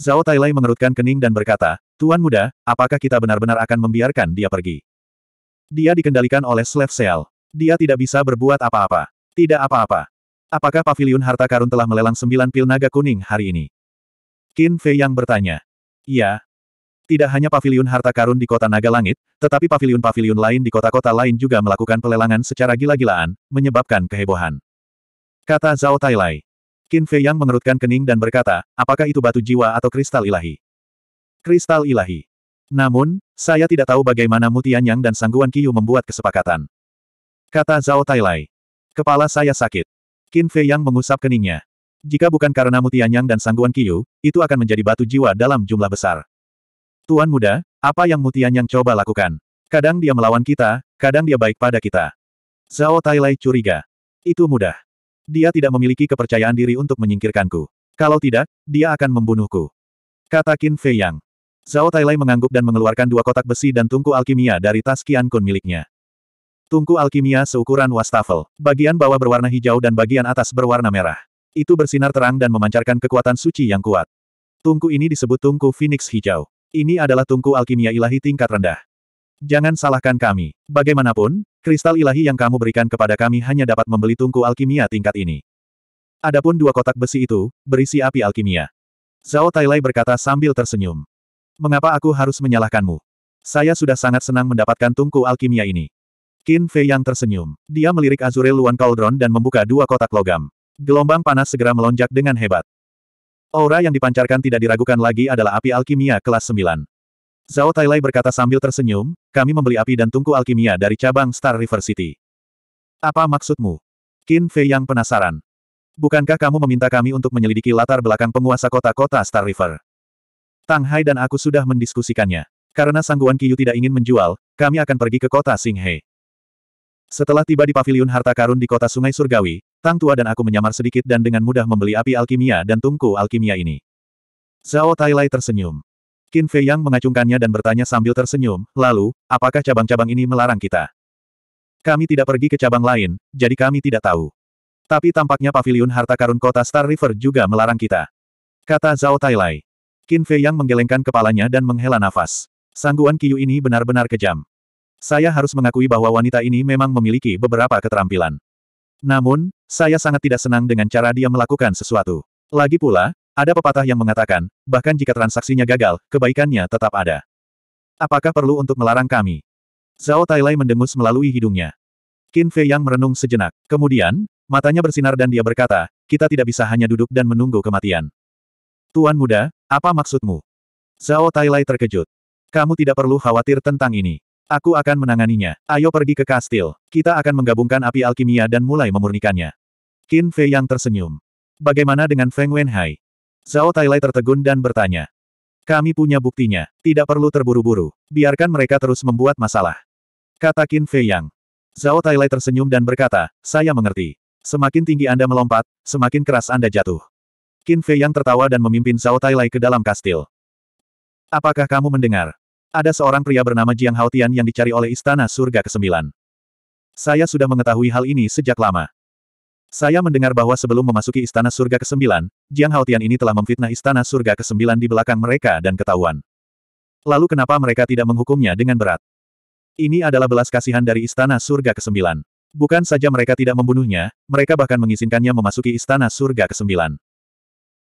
Zhao Tailai mengerutkan kening dan berkata, Tuan muda, apakah kita benar-benar akan membiarkan dia pergi? Dia dikendalikan oleh Slave Seal. Dia tidak bisa berbuat apa-apa. Tidak apa-apa. Apakah paviliun harta karun telah melelang sembilan pil naga kuning hari ini? Qin Fei yang bertanya. Iya. Tidak hanya paviliun harta karun di kota Naga Langit, tetapi paviliun-paviliun lain di kota-kota lain juga melakukan pelelangan secara gila-gilaan, menyebabkan kehebohan. Kata Zhao Tailai. Qin Fei Yang mengerutkan kening dan berkata, apakah itu batu jiwa atau kristal ilahi? Kristal ilahi. Namun, saya tidak tahu bagaimana Mutianyang dan Sangguan Qiyu membuat kesepakatan. Kata Zhao Tailai. Kepala saya sakit. Qin Fei Yang mengusap keningnya. Jika bukan karena Mutianyang dan Sangguan Qiyu, itu akan menjadi batu jiwa dalam jumlah besar. Tuan muda, apa yang Mutianyang coba lakukan? Kadang dia melawan kita, kadang dia baik pada kita. Zhao Tailai curiga. Itu mudah dia tidak memiliki kepercayaan diri untuk menyingkirkanku. Kalau tidak, dia akan membunuhku. Kata Qin Fei Yang. Zhao Tailai mengangguk dan mengeluarkan dua kotak besi dan tungku alkimia dari tas Qian Kun miliknya. Tungku alkimia seukuran wastafel, bagian bawah berwarna hijau dan bagian atas berwarna merah. Itu bersinar terang dan memancarkan kekuatan suci yang kuat. Tungku ini disebut tungku Phoenix hijau. Ini adalah tungku alkimia ilahi tingkat rendah. Jangan salahkan kami. Bagaimanapun, kristal ilahi yang kamu berikan kepada kami hanya dapat membeli tungku alkimia tingkat ini. Adapun dua kotak besi itu, berisi api alkimia. Zhao Tailai berkata sambil tersenyum. Mengapa aku harus menyalahkanmu? Saya sudah sangat senang mendapatkan tungku alkimia ini. Qin Fei yang tersenyum. Dia melirik Azure Luan Cauldron dan membuka dua kotak logam. Gelombang panas segera melonjak dengan hebat. Aura yang dipancarkan tidak diragukan lagi adalah api alkimia kelas 9. Zhao Tailai berkata sambil tersenyum, kami membeli api dan tungku alkimia dari cabang Star River City. Apa maksudmu? Qin Fei yang penasaran. Bukankah kamu meminta kami untuk menyelidiki latar belakang penguasa kota-kota Star River? Tang Hai dan aku sudah mendiskusikannya. Karena Sangguan Qiyu tidak ingin menjual, kami akan pergi ke kota Singhe. Setelah tiba di paviliun harta karun di kota Sungai Surgawi, Tang Tua dan aku menyamar sedikit dan dengan mudah membeli api alkimia dan tungku alkimia ini. Zhao Tailai tersenyum. Qin Fei Yang mengacungkannya dan bertanya sambil tersenyum, lalu, apakah cabang-cabang ini melarang kita? Kami tidak pergi ke cabang lain, jadi kami tidak tahu. Tapi tampaknya paviliun harta karun kota Star River juga melarang kita. Kata Zhao Tailai. Qin Fei Yang menggelengkan kepalanya dan menghela nafas. Sangguan Yu ini benar-benar kejam. Saya harus mengakui bahwa wanita ini memang memiliki beberapa keterampilan. Namun, saya sangat tidak senang dengan cara dia melakukan sesuatu. Lagi pula, ada pepatah yang mengatakan, bahkan jika transaksinya gagal, kebaikannya tetap ada. Apakah perlu untuk melarang kami? Zhao Tailai mendengus melalui hidungnya. Qin Fei Yang merenung sejenak. Kemudian, matanya bersinar dan dia berkata, kita tidak bisa hanya duduk dan menunggu kematian. Tuan muda, apa maksudmu? Zhao Tailai terkejut. Kamu tidak perlu khawatir tentang ini. Aku akan menanganinya. Ayo pergi ke kastil. Kita akan menggabungkan api alkimia dan mulai memurnikannya. Qin Fei Yang tersenyum. Bagaimana dengan Feng Wenhai? Zhao Tailai tertegun dan bertanya. Kami punya buktinya, tidak perlu terburu-buru, biarkan mereka terus membuat masalah. Kata Qin Fei Yang. Zhao Tailai tersenyum dan berkata, saya mengerti. Semakin tinggi Anda melompat, semakin keras Anda jatuh. Qin Fei Yang tertawa dan memimpin Zhao Tailai ke dalam kastil. Apakah kamu mendengar? Ada seorang pria bernama Jiang Haotian yang dicari oleh Istana Surga ke-9. Saya sudah mengetahui hal ini sejak lama. Saya mendengar bahwa sebelum memasuki Istana Surga ke-9, Jiang Haotian ini telah memfitnah Istana Surga ke-9 di belakang mereka dan ketahuan. Lalu kenapa mereka tidak menghukumnya dengan berat? Ini adalah belas kasihan dari Istana Surga ke-9. Bukan saja mereka tidak membunuhnya, mereka bahkan mengizinkannya memasuki Istana Surga ke-9.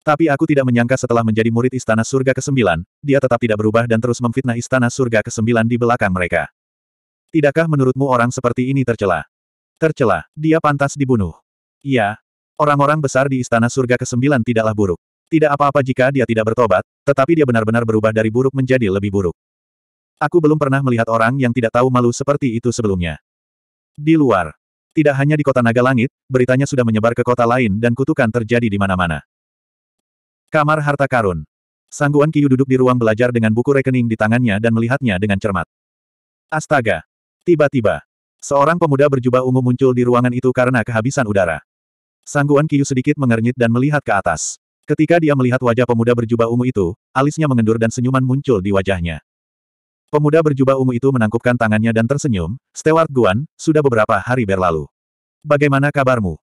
Tapi aku tidak menyangka setelah menjadi murid Istana Surga ke-9, dia tetap tidak berubah dan terus memfitnah Istana Surga ke-9 di belakang mereka. Tidakkah menurutmu orang seperti ini tercela? Tercela, dia pantas dibunuh. Iya, orang-orang besar di Istana Surga ke-9 tidaklah buruk. Tidak apa-apa jika dia tidak bertobat, tetapi dia benar-benar berubah dari buruk menjadi lebih buruk. Aku belum pernah melihat orang yang tidak tahu malu seperti itu sebelumnya. Di luar. Tidak hanya di kota Naga Langit, beritanya sudah menyebar ke kota lain dan kutukan terjadi di mana-mana. Kamar Harta Karun. Sangguan Kiyu duduk di ruang belajar dengan buku rekening di tangannya dan melihatnya dengan cermat. Astaga! Tiba-tiba, Seorang pemuda berjubah ungu muncul di ruangan itu karena kehabisan udara. Sangguan Kiyu sedikit mengernyit dan melihat ke atas. Ketika dia melihat wajah pemuda berjubah ungu itu, alisnya mengendur dan senyuman muncul di wajahnya. Pemuda berjubah ungu itu menangkupkan tangannya dan tersenyum, Stewart Guan, sudah beberapa hari berlalu. Bagaimana kabarmu?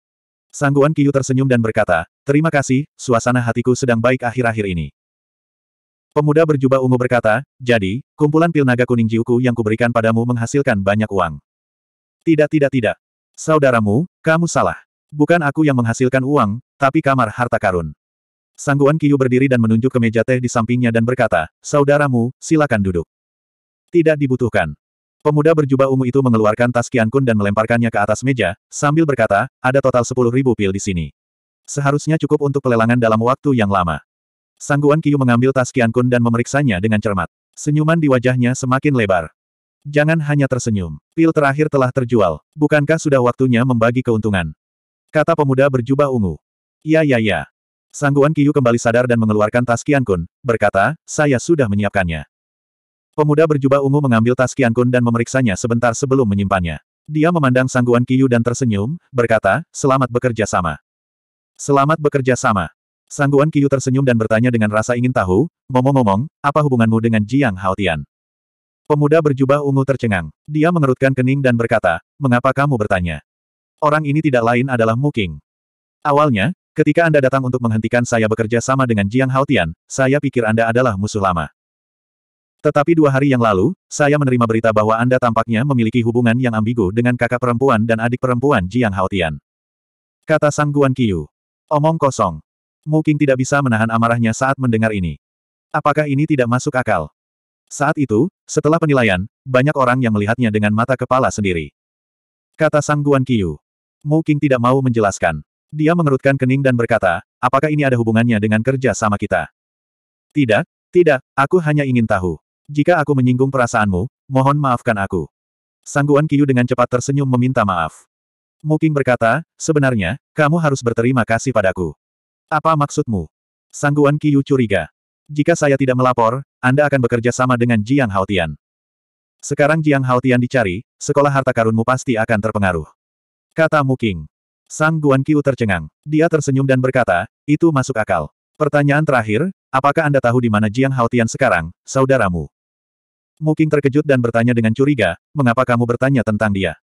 Sangguan Kiyu tersenyum dan berkata, terima kasih, suasana hatiku sedang baik akhir-akhir ini. Pemuda berjubah ungu berkata, jadi, kumpulan pil naga kuning jiuku yang kuberikan padamu menghasilkan banyak uang. Tidak tidak tidak. Saudaramu, kamu salah. Bukan aku yang menghasilkan uang, tapi kamar harta karun. Sangguan Kiyu berdiri dan menunjuk ke meja teh di sampingnya dan berkata, Saudaramu, silakan duduk. Tidak dibutuhkan. Pemuda berjubah ungu itu mengeluarkan tas Kiankun dan melemparkannya ke atas meja, sambil berkata, ada total sepuluh ribu pil di sini. Seharusnya cukup untuk pelelangan dalam waktu yang lama. Sangguan Kiyu mengambil tas Kiankun dan memeriksanya dengan cermat. Senyuman di wajahnya semakin lebar. Jangan hanya tersenyum. Pil terakhir telah terjual. Bukankah sudah waktunya membagi keuntungan? Kata pemuda berjubah ungu. Ya ya ya. Sangguan Kiyu kembali sadar dan mengeluarkan tas Kiankun, berkata, saya sudah menyiapkannya. Pemuda berjubah ungu mengambil tas Kiankun dan memeriksanya sebentar sebelum menyimpannya. Dia memandang Sangguan Kiyu dan tersenyum, berkata, selamat bekerja sama. Selamat bekerja sama. Sangguan Kiyu tersenyum dan bertanya dengan rasa ingin tahu, ngomong-ngomong, apa hubunganmu dengan Jiang Haotian? Pemuda berjubah ungu tercengang. Dia mengerutkan kening dan berkata, mengapa kamu bertanya? Orang ini tidak lain adalah Muking. Awalnya, ketika Anda datang untuk menghentikan saya bekerja sama dengan Jiang Haotian, saya pikir Anda adalah musuh lama. Tetapi dua hari yang lalu, saya menerima berita bahwa Anda tampaknya memiliki hubungan yang ambigu dengan kakak perempuan dan adik perempuan Jiang Haotian. Kata Sang Guan Qiyu. Omong kosong. Muking tidak bisa menahan amarahnya saat mendengar ini. Apakah ini tidak masuk akal? Saat itu, setelah penilaian, banyak orang yang melihatnya dengan mata kepala sendiri. Kata Sang Guan Qiyu. Mu Qing tidak mau menjelaskan. Dia mengerutkan kening dan berkata, apakah ini ada hubungannya dengan kerja sama kita? Tidak, tidak, aku hanya ingin tahu. Jika aku menyinggung perasaanmu, mohon maafkan aku. Sangguan Kiyu dengan cepat tersenyum meminta maaf. Mu Qing berkata, sebenarnya, kamu harus berterima kasih padaku. Apa maksudmu? Sangguan Kiyu curiga. Jika saya tidak melapor, anda akan bekerja sama dengan Jiang Haotian. Sekarang Jiang Haotian dicari, sekolah harta karunmu pasti akan terpengaruh. Kata Muking. Sang Guan Qiu tercengang. Dia tersenyum dan berkata, itu masuk akal. Pertanyaan terakhir, apakah Anda tahu di mana Jiang Haotian sekarang, saudaramu? Muking terkejut dan bertanya dengan curiga, mengapa kamu bertanya tentang dia?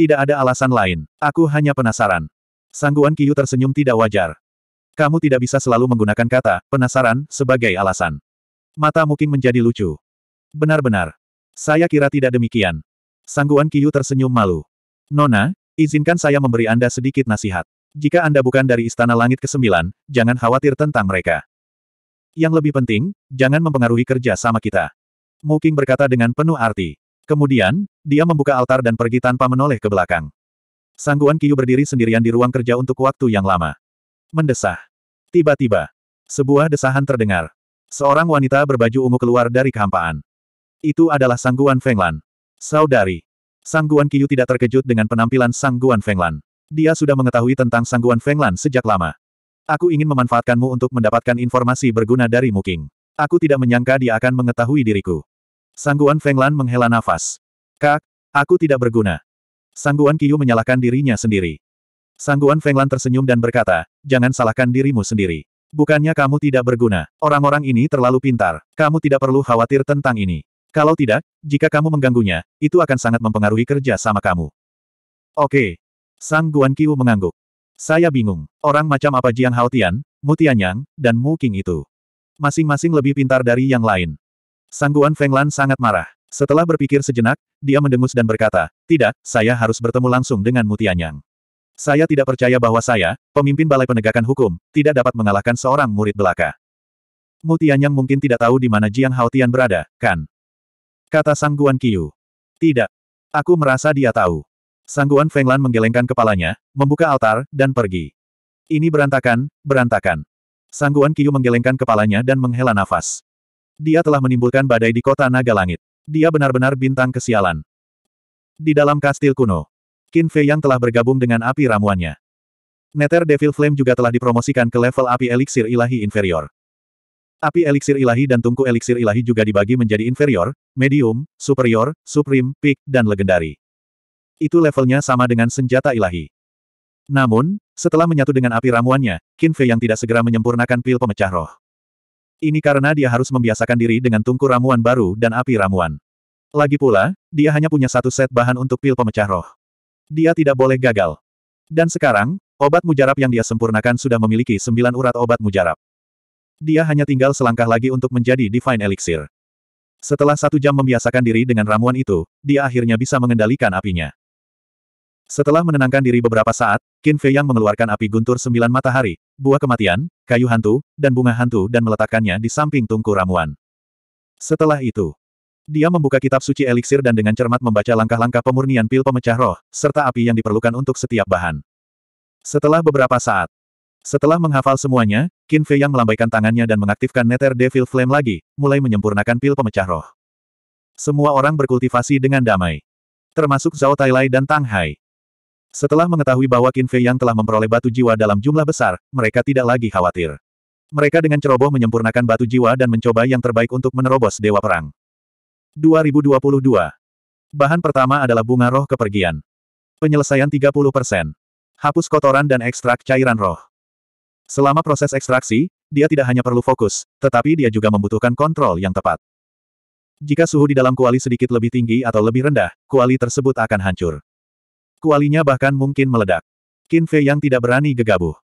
Tidak ada alasan lain, aku hanya penasaran. Sang Guan Qiu tersenyum tidak wajar. Kamu tidak bisa selalu menggunakan kata, penasaran, sebagai alasan. Mata Muking menjadi lucu. Benar-benar. Saya kira tidak demikian. Sangguan Kiyu tersenyum malu. Nona, izinkan saya memberi Anda sedikit nasihat. Jika Anda bukan dari Istana Langit ke-9, jangan khawatir tentang mereka. Yang lebih penting, jangan mempengaruhi kerja sama kita. Muking berkata dengan penuh arti. Kemudian, dia membuka altar dan pergi tanpa menoleh ke belakang. Sangguan Kiyu berdiri sendirian di ruang kerja untuk waktu yang lama. Mendesah. Tiba-tiba, sebuah desahan terdengar. Seorang wanita berbaju ungu keluar dari kehampaan. Itu adalah Sangguan Fenglan. Saudari. Sangguan Kiyu tidak terkejut dengan penampilan Sangguan Fenglan. Dia sudah mengetahui tentang Sangguan Fenglan sejak lama. Aku ingin memanfaatkanmu untuk mendapatkan informasi berguna dari Muking. Aku tidak menyangka dia akan mengetahui diriku. Sangguan Fenglan menghela nafas. Kak, aku tidak berguna. Sangguan Kiyu menyalahkan dirinya sendiri. Sangguan Fenglan tersenyum dan berkata, jangan salahkan dirimu sendiri. Bukannya kamu tidak berguna. Orang-orang ini terlalu pintar. Kamu tidak perlu khawatir tentang ini. Kalau tidak, jika kamu mengganggunya, itu akan sangat mempengaruhi kerja sama kamu. Oke. Sang Guan Qiu mengangguk. Saya bingung. Orang macam apa Jiang Haotian, Mu Tianyang, dan Mu King itu? Masing-masing lebih pintar dari yang lain. Sang Guan Fenglan sangat marah. Setelah berpikir sejenak, dia mendengus dan berkata, Tidak, saya harus bertemu langsung dengan Mu Tianyang. Saya tidak percaya bahwa saya, pemimpin balai penegakan hukum, tidak dapat mengalahkan seorang murid belaka. Mutianyang mungkin tidak tahu di mana Jiang Haotian berada, kan? Kata Sang Guan Qiu. Tidak. Aku merasa dia tahu. Sang Guan Fenglan menggelengkan kepalanya, membuka altar, dan pergi. Ini berantakan, berantakan. Sang Guan Qiu menggelengkan kepalanya dan menghela nafas. Dia telah menimbulkan badai di kota Naga Langit. Dia benar-benar bintang kesialan. Di dalam kastil kuno, Qin Fei yang telah bergabung dengan api ramuannya. Nether Devil Flame juga telah dipromosikan ke level api eliksir ilahi inferior. Api eliksir ilahi dan tungku eliksir ilahi juga dibagi menjadi inferior, medium, superior, supreme, peak, dan legendari. Itu levelnya sama dengan senjata ilahi. Namun, setelah menyatu dengan api ramuannya, Qin Fei yang tidak segera menyempurnakan pil pemecah roh. Ini karena dia harus membiasakan diri dengan tungku ramuan baru dan api ramuan. Lagi pula, dia hanya punya satu set bahan untuk pil pemecah roh. Dia tidak boleh gagal. Dan sekarang, obat mujarab yang dia sempurnakan sudah memiliki sembilan urat obat mujarab. Dia hanya tinggal selangkah lagi untuk menjadi Divine Elixir. Setelah satu jam membiasakan diri dengan ramuan itu, dia akhirnya bisa mengendalikan apinya. Setelah menenangkan diri beberapa saat, Qin Fei yang mengeluarkan api guntur sembilan matahari, buah kematian, kayu hantu, dan bunga hantu dan meletakkannya di samping tungku ramuan. Setelah itu, dia membuka kitab suci eliksir dan dengan cermat membaca langkah-langkah pemurnian pil pemecah roh, serta api yang diperlukan untuk setiap bahan. Setelah beberapa saat, setelah menghafal semuanya, Qin Fei yang melambaikan tangannya dan mengaktifkan Nether Devil Flame lagi, mulai menyempurnakan pil pemecah roh. Semua orang berkultivasi dengan damai. Termasuk Zhao Tailai dan Tang Hai. Setelah mengetahui bahwa Qin Fei yang telah memperoleh batu jiwa dalam jumlah besar, mereka tidak lagi khawatir. Mereka dengan ceroboh menyempurnakan batu jiwa dan mencoba yang terbaik untuk menerobos Dewa Perang. 2022. Bahan pertama adalah bunga roh kepergian. Penyelesaian 30%. Hapus kotoran dan ekstrak cairan roh. Selama proses ekstraksi, dia tidak hanya perlu fokus, tetapi dia juga membutuhkan kontrol yang tepat. Jika suhu di dalam kuali sedikit lebih tinggi atau lebih rendah, kuali tersebut akan hancur. Kualinya bahkan mungkin meledak. Qin Fei yang tidak berani gegabah.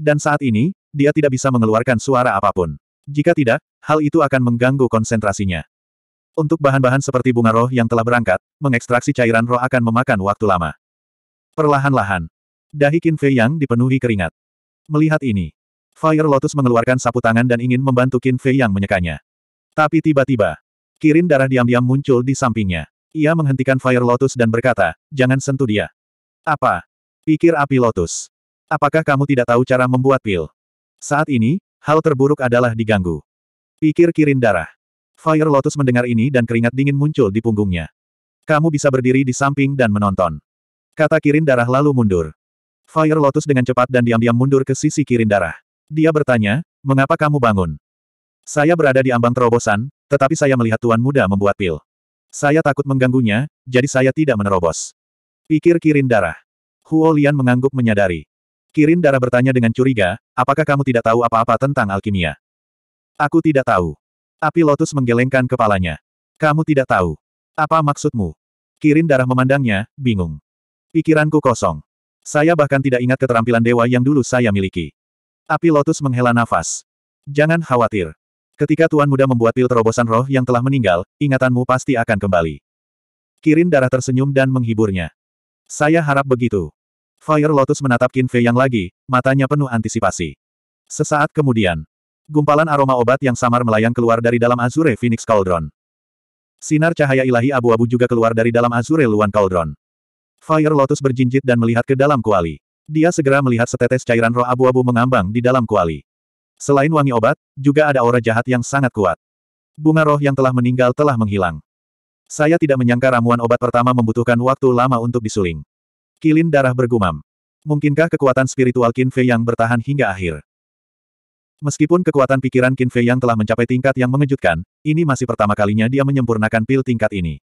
Dan saat ini, dia tidak bisa mengeluarkan suara apapun. Jika tidak, hal itu akan mengganggu konsentrasinya. Untuk bahan-bahan seperti bunga roh yang telah berangkat, mengekstraksi cairan roh akan memakan waktu lama. Perlahan-lahan. Dahi Qin Fei Yang dipenuhi keringat. Melihat ini, Fire Lotus mengeluarkan sapu tangan dan ingin membantu Qin Fei Yang menyekanya. Tapi tiba-tiba, kirin darah diam-diam muncul di sampingnya. Ia menghentikan Fire Lotus dan berkata, jangan sentuh dia. Apa? Pikir api Lotus. Apakah kamu tidak tahu cara membuat pil? Saat ini, hal terburuk adalah diganggu. Pikir kirin darah. Fire Lotus mendengar ini dan keringat dingin muncul di punggungnya. Kamu bisa berdiri di samping dan menonton. Kata Kirin Darah lalu mundur. Fire Lotus dengan cepat dan diam-diam mundur ke sisi Kirin Darah. Dia bertanya, mengapa kamu bangun? Saya berada di ambang terobosan, tetapi saya melihat Tuan Muda membuat pil. Saya takut mengganggunya, jadi saya tidak menerobos. Pikir Kirin Darah. Huo Lian mengangguk menyadari. Kirin Darah bertanya dengan curiga, apakah kamu tidak tahu apa-apa tentang alkimia? Aku tidak tahu. Api Lotus menggelengkan kepalanya. Kamu tidak tahu. Apa maksudmu? Kirin darah memandangnya, bingung. Pikiranku kosong. Saya bahkan tidak ingat keterampilan dewa yang dulu saya miliki. Api Lotus menghela nafas. Jangan khawatir. Ketika Tuan Muda membuat pil terobosan roh yang telah meninggal, ingatanmu pasti akan kembali. Kirin darah tersenyum dan menghiburnya. Saya harap begitu. Fire Lotus menatap Qin Fei yang lagi, matanya penuh antisipasi. Sesaat kemudian, Gumpalan aroma obat yang samar melayang keluar dari dalam Azure Phoenix Cauldron. Sinar cahaya ilahi abu-abu juga keluar dari dalam Azure Luan Cauldron. Fire Lotus berjinjit dan melihat ke dalam kuali. Dia segera melihat setetes cairan roh abu-abu mengambang di dalam kuali. Selain wangi obat, juga ada aura jahat yang sangat kuat. Bunga roh yang telah meninggal telah menghilang. Saya tidak menyangka ramuan obat pertama membutuhkan waktu lama untuk disuling. Kilin darah bergumam. Mungkinkah kekuatan spiritual Kinfe yang bertahan hingga akhir? Meskipun kekuatan pikiran Qin Fei yang telah mencapai tingkat yang mengejutkan, ini masih pertama kalinya dia menyempurnakan pil tingkat ini.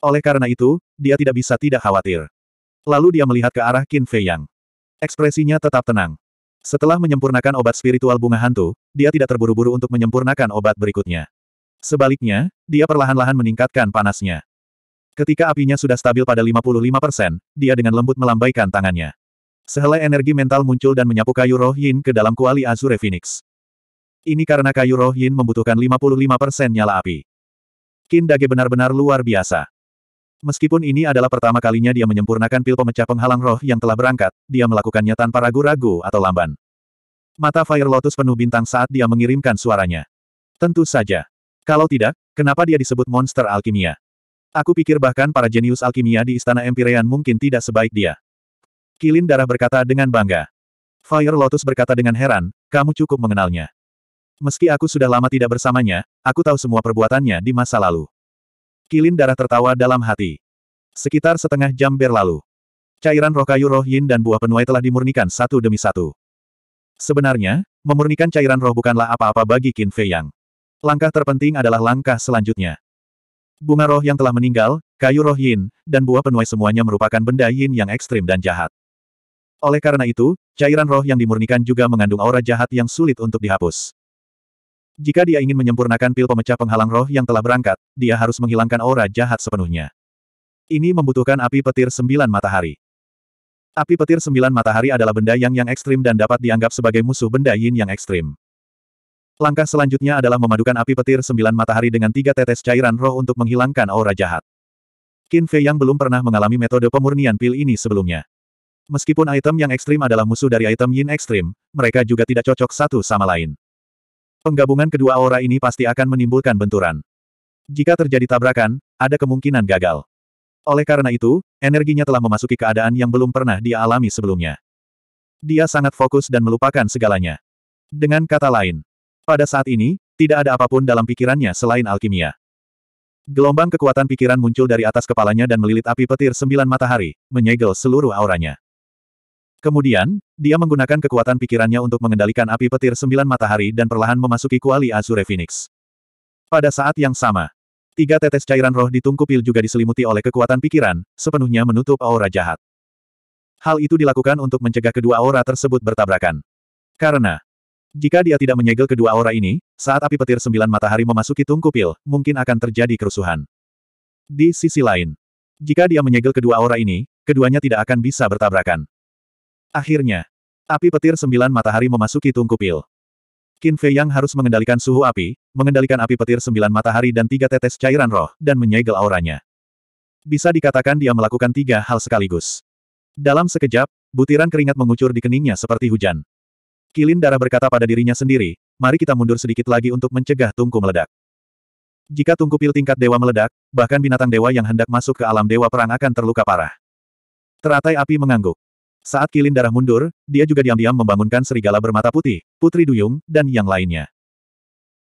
Oleh karena itu, dia tidak bisa tidak khawatir. Lalu dia melihat ke arah Qin Fei Yang. Ekspresinya tetap tenang. Setelah menyempurnakan obat spiritual bunga hantu, dia tidak terburu-buru untuk menyempurnakan obat berikutnya. Sebaliknya, dia perlahan-lahan meningkatkan panasnya. Ketika apinya sudah stabil pada 55%, dia dengan lembut melambaikan tangannya. Sehelai energi mental muncul dan menyapu kayu roh yin ke dalam kuali Azure Phoenix. Ini karena kayu roh yin membutuhkan 55% nyala api. Kin Dage benar-benar luar biasa. Meskipun ini adalah pertama kalinya dia menyempurnakan pil pemecah penghalang roh yang telah berangkat, dia melakukannya tanpa ragu-ragu atau lamban. Mata Fire Lotus penuh bintang saat dia mengirimkan suaranya. Tentu saja. Kalau tidak, kenapa dia disebut monster alkimia? Aku pikir bahkan para jenius alkimia di Istana empyrean mungkin tidak sebaik dia. Kilin darah berkata dengan bangga. Fire Lotus berkata dengan heran, kamu cukup mengenalnya. Meski aku sudah lama tidak bersamanya, aku tahu semua perbuatannya di masa lalu. Kilin darah tertawa dalam hati. Sekitar setengah jam berlalu. Cairan roh kayu roh yin dan buah penuai telah dimurnikan satu demi satu. Sebenarnya, memurnikan cairan roh bukanlah apa-apa bagi Qin Fei Yang. Langkah terpenting adalah langkah selanjutnya. Bunga roh yang telah meninggal, kayu roh yin, dan buah penuai semuanya merupakan benda yin yang ekstrim dan jahat. Oleh karena itu, cairan roh yang dimurnikan juga mengandung aura jahat yang sulit untuk dihapus. Jika dia ingin menyempurnakan pil pemecah penghalang roh yang telah berangkat, dia harus menghilangkan aura jahat sepenuhnya. Ini membutuhkan api petir sembilan matahari. Api petir sembilan matahari adalah benda yang yang ekstrim dan dapat dianggap sebagai musuh benda yin yang ekstrim. Langkah selanjutnya adalah memadukan api petir sembilan matahari dengan tiga tetes cairan roh untuk menghilangkan aura jahat. Qin Fei yang belum pernah mengalami metode pemurnian pil ini sebelumnya. Meskipun item yang ekstrim adalah musuh dari item yin ekstrim, mereka juga tidak cocok satu sama lain. Penggabungan kedua aura ini pasti akan menimbulkan benturan. Jika terjadi tabrakan, ada kemungkinan gagal. Oleh karena itu, energinya telah memasuki keadaan yang belum pernah dia alami sebelumnya. Dia sangat fokus dan melupakan segalanya. Dengan kata lain, pada saat ini, tidak ada apapun dalam pikirannya selain alkimia. Gelombang kekuatan pikiran muncul dari atas kepalanya dan melilit api petir sembilan matahari, menyegel seluruh auranya. Kemudian, dia menggunakan kekuatan pikirannya untuk mengendalikan api petir sembilan matahari dan perlahan memasuki kuali Azure Phoenix. Pada saat yang sama, tiga tetes cairan roh di tungku pil juga diselimuti oleh kekuatan pikiran, sepenuhnya menutup aura jahat. Hal itu dilakukan untuk mencegah kedua aura tersebut bertabrakan. Karena, jika dia tidak menyegel kedua aura ini, saat api petir sembilan matahari memasuki tungku pil, mungkin akan terjadi kerusuhan. Di sisi lain, jika dia menyegel kedua aura ini, keduanya tidak akan bisa bertabrakan. Akhirnya, api petir sembilan matahari memasuki tungku pil. Qin Fei Yang harus mengendalikan suhu api, mengendalikan api petir sembilan matahari dan tiga tetes cairan roh, dan menyegel auranya. Bisa dikatakan dia melakukan tiga hal sekaligus. Dalam sekejap, butiran keringat mengucur di keningnya seperti hujan. Kilin darah berkata pada dirinya sendiri, mari kita mundur sedikit lagi untuk mencegah tungku meledak. Jika tungku pil tingkat dewa meledak, bahkan binatang dewa yang hendak masuk ke alam dewa perang akan terluka parah. Teratai api mengangguk. Saat kilin darah mundur, dia juga diam-diam membangunkan serigala bermata putih, Putri Duyung, dan yang lainnya.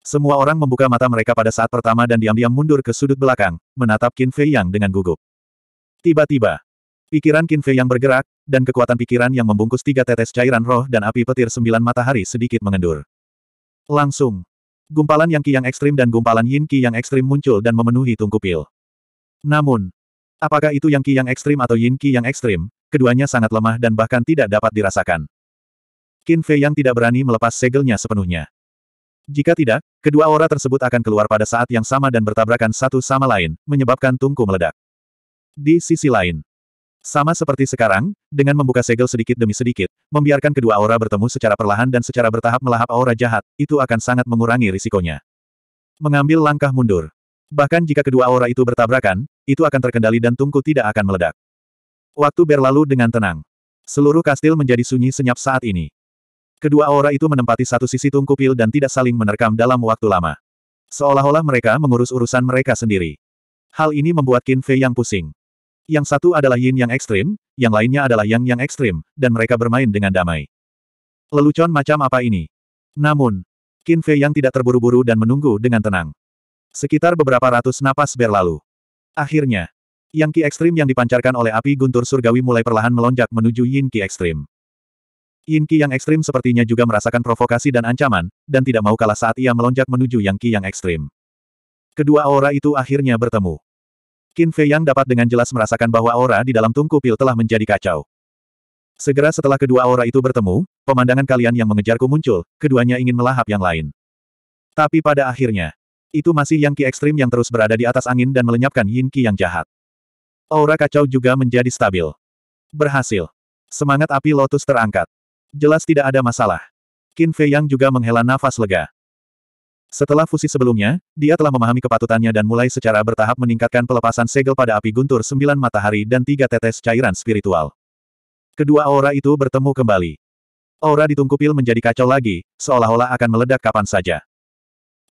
Semua orang membuka mata mereka pada saat pertama dan diam-diam mundur ke sudut belakang, menatap Qin Fei Yang dengan gugup. Tiba-tiba, pikiran Qin Fei Yang bergerak, dan kekuatan pikiran yang membungkus tiga tetes cairan roh dan api petir sembilan matahari sedikit mengendur. Langsung, gumpalan yang Qi yang ekstrim dan gumpalan Yin Qi yang ekstrim muncul dan memenuhi tungku pil. Namun, apakah itu yang Qi yang ekstrim atau Yin Qi yang ekstrim, keduanya sangat lemah dan bahkan tidak dapat dirasakan. Qin Fei yang tidak berani melepas segelnya sepenuhnya. Jika tidak, kedua aura tersebut akan keluar pada saat yang sama dan bertabrakan satu sama lain, menyebabkan tungku meledak. Di sisi lain, sama seperti sekarang, dengan membuka segel sedikit demi sedikit, membiarkan kedua aura bertemu secara perlahan dan secara bertahap melahap aura jahat, itu akan sangat mengurangi risikonya. Mengambil langkah mundur. Bahkan jika kedua aura itu bertabrakan, itu akan terkendali dan tungku tidak akan meledak. Waktu berlalu dengan tenang. Seluruh kastil menjadi sunyi senyap saat ini. Kedua aura itu menempati satu sisi tungku pil dan tidak saling menerkam dalam waktu lama. Seolah-olah mereka mengurus urusan mereka sendiri. Hal ini membuat Qin Fei yang pusing. Yang satu adalah yin yang ekstrim, yang lainnya adalah yang yang ekstrim, dan mereka bermain dengan damai. Lelucon macam apa ini? Namun, Qin Fei yang tidak terburu-buru dan menunggu dengan tenang. Sekitar beberapa ratus napas berlalu. Akhirnya, yang Ki ekstrim yang dipancarkan oleh api guntur surgawi mulai perlahan melonjak menuju Yin Ki ekstrim. Yin Ki yang ekstrim sepertinya juga merasakan provokasi dan ancaman, dan tidak mau kalah saat ia melonjak menuju Yang Ki yang ekstrim. Kedua aura itu akhirnya bertemu. Qin Fei yang dapat dengan jelas merasakan bahwa aura di dalam tungku pil telah menjadi kacau. Segera setelah kedua aura itu bertemu, pemandangan kalian yang mengejarku muncul, keduanya ingin melahap yang lain. Tapi pada akhirnya, itu masih yang Ki ekstrim yang terus berada di atas angin dan melenyapkan Yin Ki yang jahat. Aura kacau juga menjadi stabil. Berhasil. Semangat api lotus terangkat. Jelas tidak ada masalah. Qin Fei Yang juga menghela nafas lega. Setelah fusi sebelumnya, dia telah memahami kepatutannya dan mulai secara bertahap meningkatkan pelepasan segel pada api guntur sembilan matahari dan tiga tetes cairan spiritual. Kedua aura itu bertemu kembali. Aura ditungkupil menjadi kacau lagi, seolah-olah akan meledak kapan saja.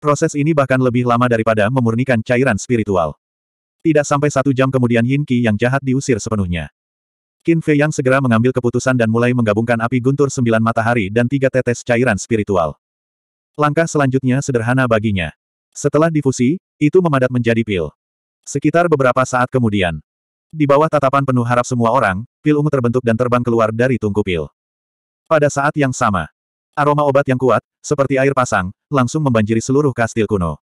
Proses ini bahkan lebih lama daripada memurnikan cairan spiritual. Tidak sampai satu jam kemudian Yin Qi yang jahat diusir sepenuhnya. Qin Fei yang segera mengambil keputusan dan mulai menggabungkan api guntur sembilan matahari dan tiga tetes cairan spiritual. Langkah selanjutnya sederhana baginya. Setelah difusi, itu memadat menjadi pil. Sekitar beberapa saat kemudian, di bawah tatapan penuh harap semua orang, pil ungu terbentuk dan terbang keluar dari tungku pil. Pada saat yang sama, aroma obat yang kuat, seperti air pasang, langsung membanjiri seluruh kastil kuno.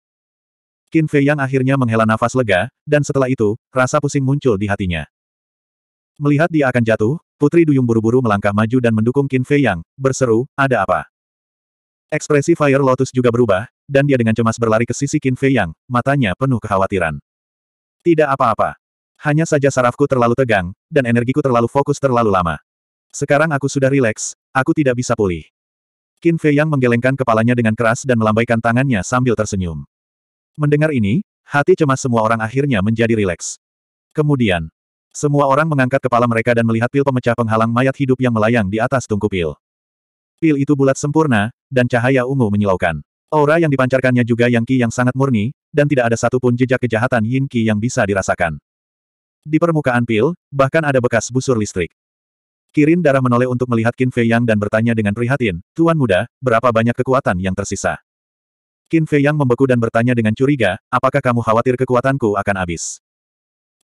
Qin Fei Yang akhirnya menghela nafas lega, dan setelah itu, rasa pusing muncul di hatinya. Melihat dia akan jatuh, Putri Duyung buru-buru melangkah maju dan mendukung Qin Fei Yang, berseru, ada apa? Ekspresi Fire Lotus juga berubah, dan dia dengan cemas berlari ke sisi Qin Fei Yang, matanya penuh kekhawatiran. Tidak apa-apa. Hanya saja sarafku terlalu tegang, dan energiku terlalu fokus terlalu lama. Sekarang aku sudah rileks, aku tidak bisa pulih. Qin Fei Yang menggelengkan kepalanya dengan keras dan melambaikan tangannya sambil tersenyum. Mendengar ini, hati cemas semua orang akhirnya menjadi rileks. Kemudian, semua orang mengangkat kepala mereka dan melihat pil pemecah penghalang mayat hidup yang melayang di atas tungku pil. Pil itu bulat sempurna, dan cahaya ungu menyilaukan. Aura yang dipancarkannya juga yang ki yang sangat murni, dan tidak ada satupun jejak kejahatan yin ki yang bisa dirasakan. Di permukaan pil, bahkan ada bekas busur listrik. Kirin darah menoleh untuk melihat Qin Fei Yang dan bertanya dengan prihatin, Tuan muda, berapa banyak kekuatan yang tersisa? Qin Fei Yang membeku dan bertanya dengan curiga, apakah kamu khawatir kekuatanku akan habis?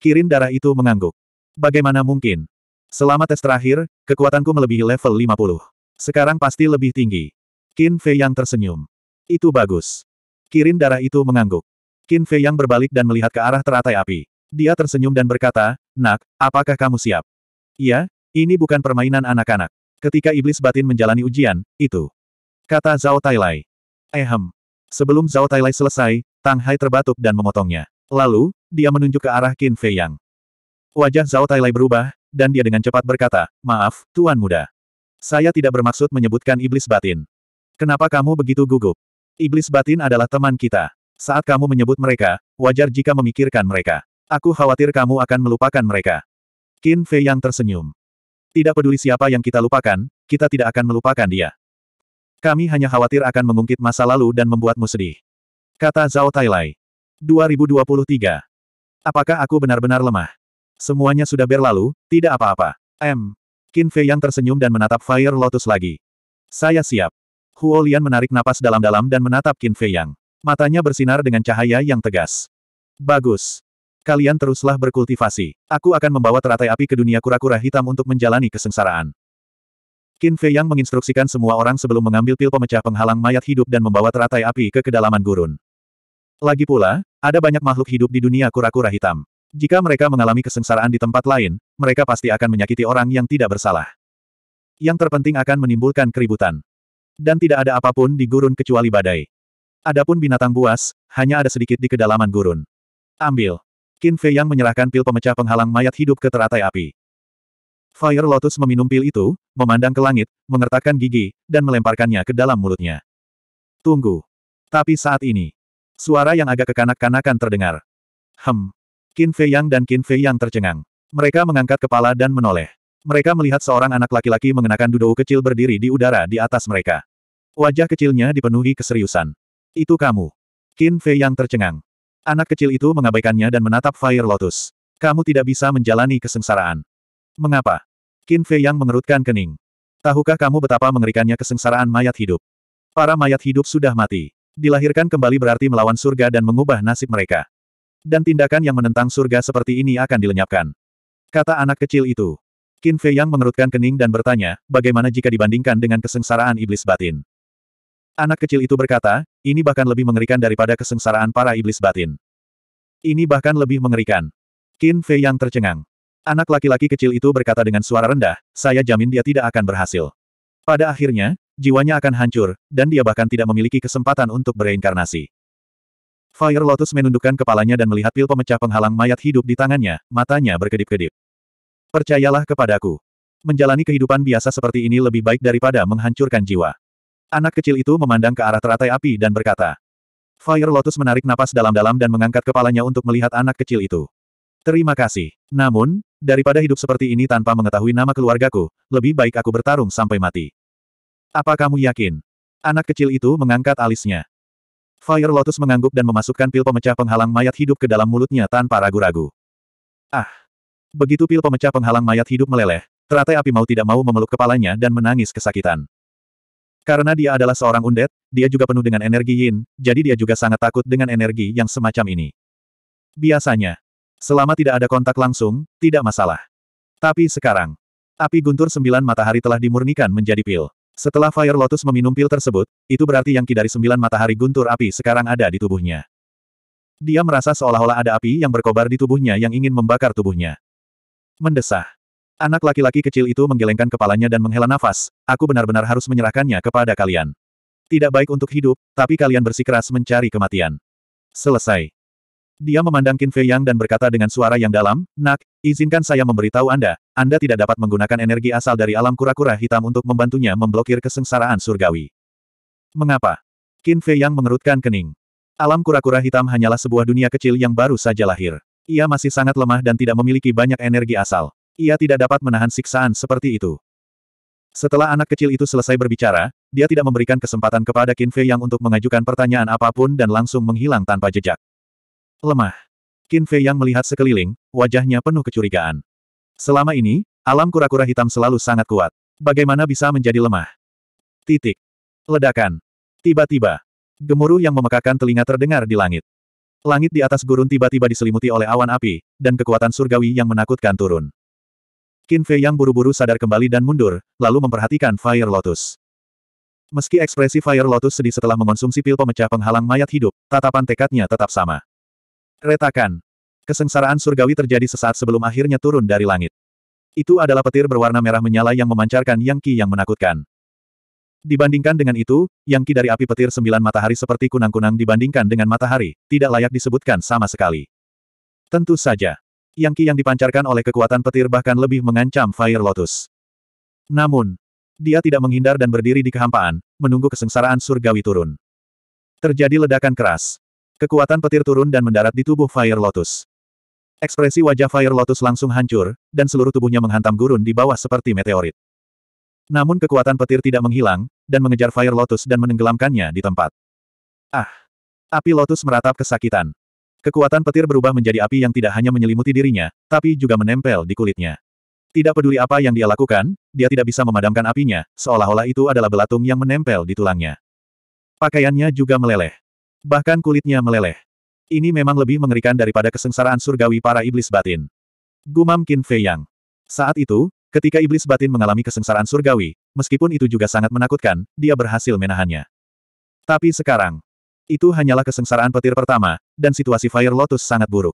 Kirin darah itu mengangguk. Bagaimana mungkin? Selama tes terakhir, kekuatanku melebihi level 50. Sekarang pasti lebih tinggi. Qin Fei Yang tersenyum. Itu bagus. Kirin darah itu mengangguk. Qin Fei Yang berbalik dan melihat ke arah teratai api. Dia tersenyum dan berkata, Nak, apakah kamu siap? Iya, ini bukan permainan anak-anak. Ketika iblis batin menjalani ujian, itu. Kata Zhao Tailai. Ehem. Sebelum Zhao Tailai selesai, Tang Hai terbatuk dan memotongnya. Lalu, dia menunjuk ke arah Qin Fei Yang. Wajah Zhao Tailai berubah, dan dia dengan cepat berkata, Maaf, Tuan Muda. Saya tidak bermaksud menyebutkan iblis batin. Kenapa kamu begitu gugup? Iblis batin adalah teman kita. Saat kamu menyebut mereka, wajar jika memikirkan mereka. Aku khawatir kamu akan melupakan mereka. Qin Fei Yang tersenyum. Tidak peduli siapa yang kita lupakan, kita tidak akan melupakan dia. Kami hanya khawatir akan mengungkit masa lalu dan membuatmu sedih. Kata Zhao Tailai. 2023. Apakah aku benar-benar lemah? Semuanya sudah berlalu, tidak apa-apa. M. Qin Fei yang tersenyum dan menatap Fire Lotus lagi. Saya siap. Huo Lian menarik napas dalam-dalam dan menatap Qin Fei Yang. Matanya bersinar dengan cahaya yang tegas. Bagus. Kalian teruslah berkultivasi. Aku akan membawa teratai api ke dunia kura-kura hitam untuk menjalani kesengsaraan. Qin Fei Yang menginstruksikan semua orang sebelum mengambil pil pemecah penghalang mayat hidup dan membawa teratai api ke kedalaman gurun. Lagi pula, ada banyak makhluk hidup di dunia kura-kura hitam. Jika mereka mengalami kesengsaraan di tempat lain, mereka pasti akan menyakiti orang yang tidak bersalah. Yang terpenting akan menimbulkan keributan. Dan tidak ada apapun di gurun kecuali badai. Adapun binatang buas, hanya ada sedikit di kedalaman gurun. Ambil. Qin Fei Yang menyerahkan pil pemecah penghalang mayat hidup ke teratai api. Fire Lotus meminum pil itu, memandang ke langit, mengertakkan gigi, dan melemparkannya ke dalam mulutnya. Tunggu. Tapi saat ini, suara yang agak kekanak-kanakan terdengar. Hem. Qin Fei Yang dan Qin Fei Yang tercengang. Mereka mengangkat kepala dan menoleh. Mereka melihat seorang anak laki-laki mengenakan dudou kecil berdiri di udara di atas mereka. Wajah kecilnya dipenuhi keseriusan. Itu kamu. Qin Fei Yang tercengang. Anak kecil itu mengabaikannya dan menatap Fire Lotus. Kamu tidak bisa menjalani kesengsaraan. Mengapa? Qin Fei yang mengerutkan kening. Tahukah kamu betapa mengerikannya kesengsaraan mayat hidup? Para mayat hidup sudah mati. Dilahirkan kembali berarti melawan surga dan mengubah nasib mereka. Dan tindakan yang menentang surga seperti ini akan dilenyapkan. Kata anak kecil itu. Qin Fei Yang mengerutkan kening dan bertanya, bagaimana jika dibandingkan dengan kesengsaraan iblis batin? Anak kecil itu berkata, ini bahkan lebih mengerikan daripada kesengsaraan para iblis batin. Ini bahkan lebih mengerikan. Qin Fei Yang tercengang. Anak laki-laki kecil itu berkata dengan suara rendah, saya jamin dia tidak akan berhasil. Pada akhirnya, jiwanya akan hancur, dan dia bahkan tidak memiliki kesempatan untuk bereinkarnasi. Fire Lotus menundukkan kepalanya dan melihat pil pemecah penghalang mayat hidup di tangannya, matanya berkedip-kedip. Percayalah kepadaku. Menjalani kehidupan biasa seperti ini lebih baik daripada menghancurkan jiwa. Anak kecil itu memandang ke arah teratai api dan berkata. Fire Lotus menarik napas dalam-dalam dan mengangkat kepalanya untuk melihat anak kecil itu. Terima kasih. Namun, daripada hidup seperti ini tanpa mengetahui nama keluargaku, lebih baik aku bertarung sampai mati. Apa kamu yakin? Anak kecil itu mengangkat alisnya. Fire Lotus mengangguk dan memasukkan pil pemecah penghalang mayat hidup ke dalam mulutnya tanpa ragu-ragu. Ah! Begitu pil pemecah penghalang mayat hidup meleleh, teratai api mau tidak mau memeluk kepalanya dan menangis kesakitan. Karena dia adalah seorang undet, dia juga penuh dengan energi yin, jadi dia juga sangat takut dengan energi yang semacam ini. Biasanya, Selama tidak ada kontak langsung, tidak masalah. Tapi sekarang, api guntur sembilan matahari telah dimurnikan menjadi pil. Setelah Fire Lotus meminum pil tersebut, itu berarti yang dari sembilan matahari guntur api sekarang ada di tubuhnya. Dia merasa seolah-olah ada api yang berkobar di tubuhnya yang ingin membakar tubuhnya. Mendesah. Anak laki-laki kecil itu menggelengkan kepalanya dan menghela nafas, aku benar-benar harus menyerahkannya kepada kalian. Tidak baik untuk hidup, tapi kalian bersikeras mencari kematian. Selesai. Dia memandang Qin Fei Yang dan berkata dengan suara yang dalam, Nak, izinkan saya memberitahu Anda, Anda tidak dapat menggunakan energi asal dari alam kura-kura hitam untuk membantunya memblokir kesengsaraan surgawi. Mengapa? Qin Fei Yang mengerutkan kening. Alam kura-kura hitam hanyalah sebuah dunia kecil yang baru saja lahir. Ia masih sangat lemah dan tidak memiliki banyak energi asal. Ia tidak dapat menahan siksaan seperti itu. Setelah anak kecil itu selesai berbicara, dia tidak memberikan kesempatan kepada Qin Fei Yang untuk mengajukan pertanyaan apapun dan langsung menghilang tanpa jejak. Lemah. Qin Fei yang melihat sekeliling, wajahnya penuh kecurigaan. Selama ini, alam kura-kura hitam selalu sangat kuat. Bagaimana bisa menjadi lemah? Titik. Ledakan. Tiba-tiba. Gemuruh yang memekakan telinga terdengar di langit. Langit di atas gurun tiba-tiba diselimuti oleh awan api, dan kekuatan surgawi yang menakutkan turun. Qin Fei yang buru-buru sadar kembali dan mundur, lalu memperhatikan Fire Lotus. Meski ekspresi Fire Lotus sedih setelah mengonsumsi pil pemecah penghalang mayat hidup, tatapan tekadnya tetap sama. Retakan. Kesengsaraan surgawi terjadi sesaat sebelum akhirnya turun dari langit. Itu adalah petir berwarna merah menyala yang memancarkan yang Qi yang menakutkan. Dibandingkan dengan itu, yang Qi dari api petir sembilan matahari seperti kunang-kunang dibandingkan dengan matahari, tidak layak disebutkan sama sekali. Tentu saja. Yang Qi yang dipancarkan oleh kekuatan petir bahkan lebih mengancam Fire Lotus. Namun, dia tidak menghindar dan berdiri di kehampaan, menunggu kesengsaraan surgawi turun. Terjadi ledakan keras. Kekuatan petir turun dan mendarat di tubuh Fire Lotus. Ekspresi wajah Fire Lotus langsung hancur, dan seluruh tubuhnya menghantam gurun di bawah seperti meteorit. Namun kekuatan petir tidak menghilang, dan mengejar Fire Lotus dan menenggelamkannya di tempat. Ah! Api Lotus meratap kesakitan. Kekuatan petir berubah menjadi api yang tidak hanya menyelimuti dirinya, tapi juga menempel di kulitnya. Tidak peduli apa yang dia lakukan, dia tidak bisa memadamkan apinya, seolah-olah itu adalah belatung yang menempel di tulangnya. Pakaiannya juga meleleh. Bahkan kulitnya meleleh. Ini memang lebih mengerikan daripada kesengsaraan surgawi para iblis batin. Gumam Qin Fei Yang. Saat itu, ketika iblis batin mengalami kesengsaraan surgawi, meskipun itu juga sangat menakutkan, dia berhasil menahannya. Tapi sekarang, itu hanyalah kesengsaraan petir pertama, dan situasi Fire Lotus sangat buruk.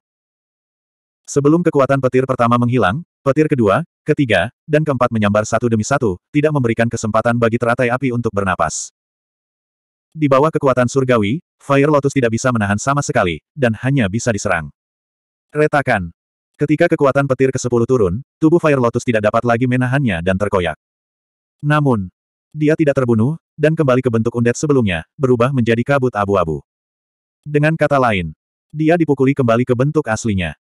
Sebelum kekuatan petir pertama menghilang, petir kedua, ketiga, dan keempat menyambar satu demi satu, tidak memberikan kesempatan bagi teratai api untuk bernapas. Di bawah kekuatan surgawi, Fire Lotus tidak bisa menahan sama sekali, dan hanya bisa diserang. Retakan. Ketika kekuatan petir ke-10 turun, tubuh Fire Lotus tidak dapat lagi menahannya dan terkoyak. Namun, dia tidak terbunuh, dan kembali ke bentuk undet sebelumnya, berubah menjadi kabut abu-abu. Dengan kata lain, dia dipukuli kembali ke bentuk aslinya.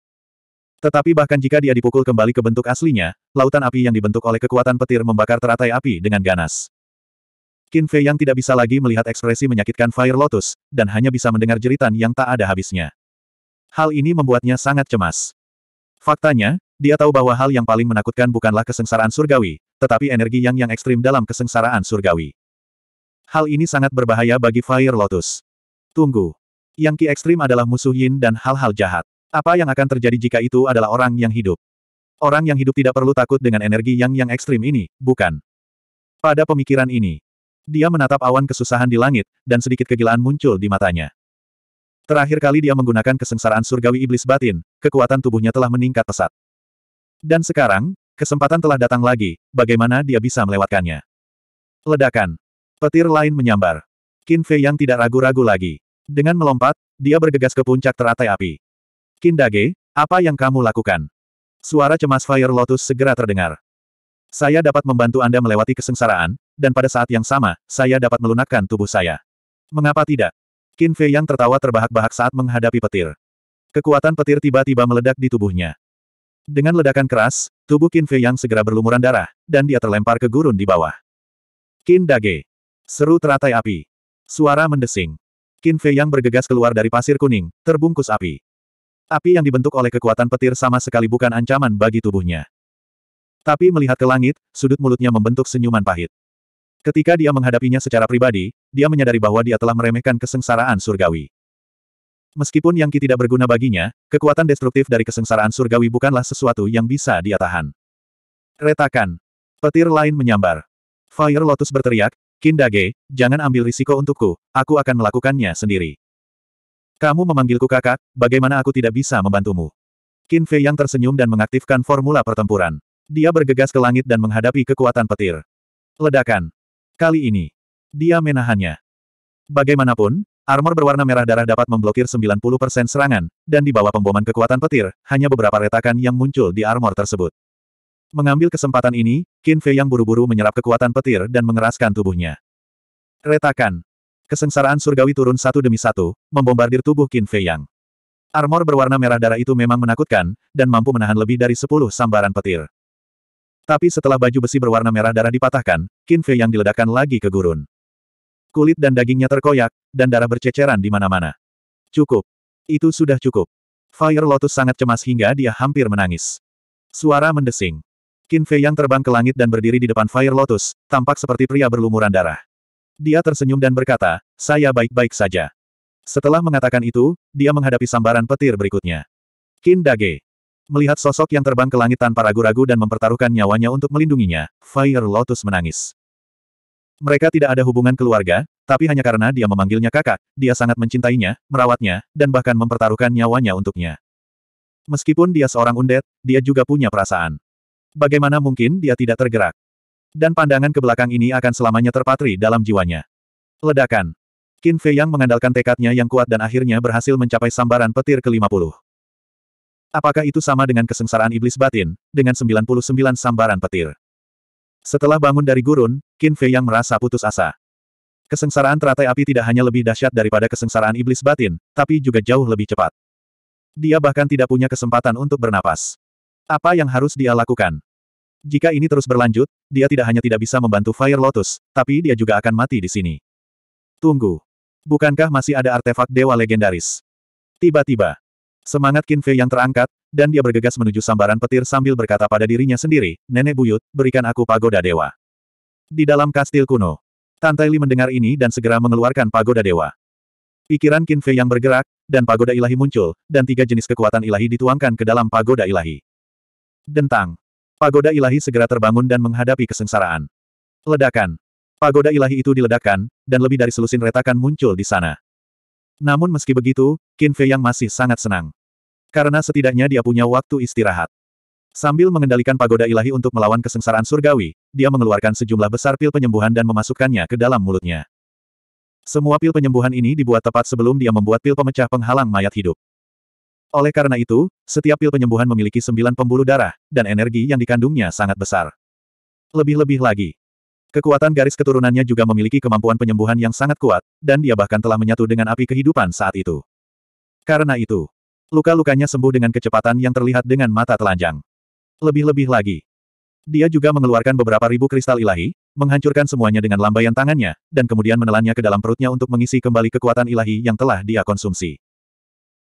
Tetapi bahkan jika dia dipukul kembali ke bentuk aslinya, lautan api yang dibentuk oleh kekuatan petir membakar teratai api dengan ganas. Qin Fei yang tidak bisa lagi melihat ekspresi menyakitkan Fire Lotus, dan hanya bisa mendengar jeritan yang tak ada habisnya. Hal ini membuatnya sangat cemas. Faktanya, dia tahu bahwa hal yang paling menakutkan bukanlah kesengsaraan surgawi, tetapi energi yang yang ekstrim dalam kesengsaraan surgawi. Hal ini sangat berbahaya bagi Fire Lotus. Tunggu. Yang ki ekstrim adalah musuh Yin dan hal-hal jahat. Apa yang akan terjadi jika itu adalah orang yang hidup? Orang yang hidup tidak perlu takut dengan energi yang yang ekstrim ini, bukan? Pada pemikiran ini, dia menatap awan kesusahan di langit, dan sedikit kegilaan muncul di matanya. Terakhir kali dia menggunakan kesengsaraan surgawi iblis batin, kekuatan tubuhnya telah meningkat pesat. Dan sekarang, kesempatan telah datang lagi, bagaimana dia bisa melewatkannya. Ledakan. Petir lain menyambar. Qin Fei yang tidak ragu-ragu lagi. Dengan melompat, dia bergegas ke puncak teratai api. Qin Dage, apa yang kamu lakukan? Suara cemas Fire Lotus segera terdengar. Saya dapat membantu Anda melewati kesengsaraan, dan pada saat yang sama, saya dapat melunakkan tubuh saya. Mengapa tidak? Qin Fei yang tertawa terbahak-bahak saat menghadapi petir. Kekuatan petir tiba-tiba meledak di tubuhnya. Dengan ledakan keras, tubuh Qin Fei yang segera berlumuran darah, dan dia terlempar ke gurun di bawah. Qin Dage. Seru teratai api. Suara mendesing. Qin Fei yang bergegas keluar dari pasir kuning, terbungkus api. Api yang dibentuk oleh kekuatan petir sama sekali bukan ancaman bagi tubuhnya. Tapi melihat ke langit, sudut mulutnya membentuk senyuman pahit. Ketika dia menghadapinya secara pribadi, dia menyadari bahwa dia telah meremehkan kesengsaraan surgawi. Meskipun Yang Qi tidak berguna baginya, kekuatan destruktif dari kesengsaraan surgawi bukanlah sesuatu yang bisa dia tahan. Retakan. Petir lain menyambar. Fire Lotus berteriak, Kindage, jangan ambil risiko untukku, aku akan melakukannya sendiri. Kamu memanggilku kakak, bagaimana aku tidak bisa membantumu? Qin Fei yang tersenyum dan mengaktifkan formula pertempuran. Dia bergegas ke langit dan menghadapi kekuatan petir. Ledakan. Kali ini, dia menahannya. Bagaimanapun, armor berwarna merah darah dapat memblokir 90% serangan, dan di bawah pemboman kekuatan petir, hanya beberapa retakan yang muncul di armor tersebut. Mengambil kesempatan ini, Qin Fei yang buru-buru menyerap kekuatan petir dan mengeraskan tubuhnya. Retakan. Kesengsaraan surgawi turun satu demi satu, membombardir tubuh Qin Fei Yang. Armor berwarna merah darah itu memang menakutkan, dan mampu menahan lebih dari sepuluh sambaran petir. Tapi setelah baju besi berwarna merah darah dipatahkan, Qin Fei yang diledakkan lagi ke gurun. Kulit dan dagingnya terkoyak, dan darah berceceran di mana-mana. Cukup. Itu sudah cukup. Fire Lotus sangat cemas hingga dia hampir menangis. Suara mendesing. Qin Fei yang terbang ke langit dan berdiri di depan Fire Lotus, tampak seperti pria berlumuran darah. Dia tersenyum dan berkata, saya baik-baik saja. Setelah mengatakan itu, dia menghadapi sambaran petir berikutnya. Qin Dage. Melihat sosok yang terbang ke langit tanpa ragu-ragu dan mempertaruhkan nyawanya untuk melindunginya, Fire Lotus menangis. Mereka tidak ada hubungan keluarga, tapi hanya karena dia memanggilnya kakak, dia sangat mencintainya, merawatnya, dan bahkan mempertaruhkan nyawanya untuknya. Meskipun dia seorang undet, dia juga punya perasaan. Bagaimana mungkin dia tidak tergerak? Dan pandangan ke belakang ini akan selamanya terpatri dalam jiwanya. Ledakan. Qin Fei yang mengandalkan tekadnya yang kuat dan akhirnya berhasil mencapai sambaran petir ke-50. Apakah itu sama dengan kesengsaraan iblis batin, dengan 99 sambaran petir? Setelah bangun dari gurun, Qin Fei yang merasa putus asa. Kesengsaraan teratai api tidak hanya lebih dahsyat daripada kesengsaraan iblis batin, tapi juga jauh lebih cepat. Dia bahkan tidak punya kesempatan untuk bernapas. Apa yang harus dia lakukan? Jika ini terus berlanjut, dia tidak hanya tidak bisa membantu Fire Lotus, tapi dia juga akan mati di sini. Tunggu. Bukankah masih ada artefak dewa legendaris? Tiba-tiba, Semangat Qin Fei yang terangkat, dan dia bergegas menuju sambaran petir sambil berkata pada dirinya sendiri, Nenek Buyut, berikan aku pagoda dewa. Di dalam kastil kuno, Tantai Li mendengar ini dan segera mengeluarkan pagoda dewa. Pikiran Qin Fei yang bergerak, dan pagoda ilahi muncul, dan tiga jenis kekuatan ilahi dituangkan ke dalam pagoda ilahi. Dentang. Pagoda ilahi segera terbangun dan menghadapi kesengsaraan. Ledakan. Pagoda ilahi itu diledakkan, dan lebih dari selusin retakan muncul di sana. Namun meski begitu, Qin Fei yang masih sangat senang. Karena setidaknya dia punya waktu istirahat. Sambil mengendalikan pagoda ilahi untuk melawan kesengsaraan surgawi, dia mengeluarkan sejumlah besar pil penyembuhan dan memasukkannya ke dalam mulutnya. Semua pil penyembuhan ini dibuat tepat sebelum dia membuat pil pemecah penghalang mayat hidup. Oleh karena itu, setiap pil penyembuhan memiliki sembilan pembuluh darah, dan energi yang dikandungnya sangat besar. Lebih-lebih lagi, Kekuatan garis keturunannya juga memiliki kemampuan penyembuhan yang sangat kuat, dan dia bahkan telah menyatu dengan api kehidupan saat itu. Karena itu, luka-lukanya sembuh dengan kecepatan yang terlihat dengan mata telanjang. Lebih-lebih lagi, dia juga mengeluarkan beberapa ribu kristal ilahi, menghancurkan semuanya dengan lambaian tangannya, dan kemudian menelannya ke dalam perutnya untuk mengisi kembali kekuatan ilahi yang telah dia konsumsi.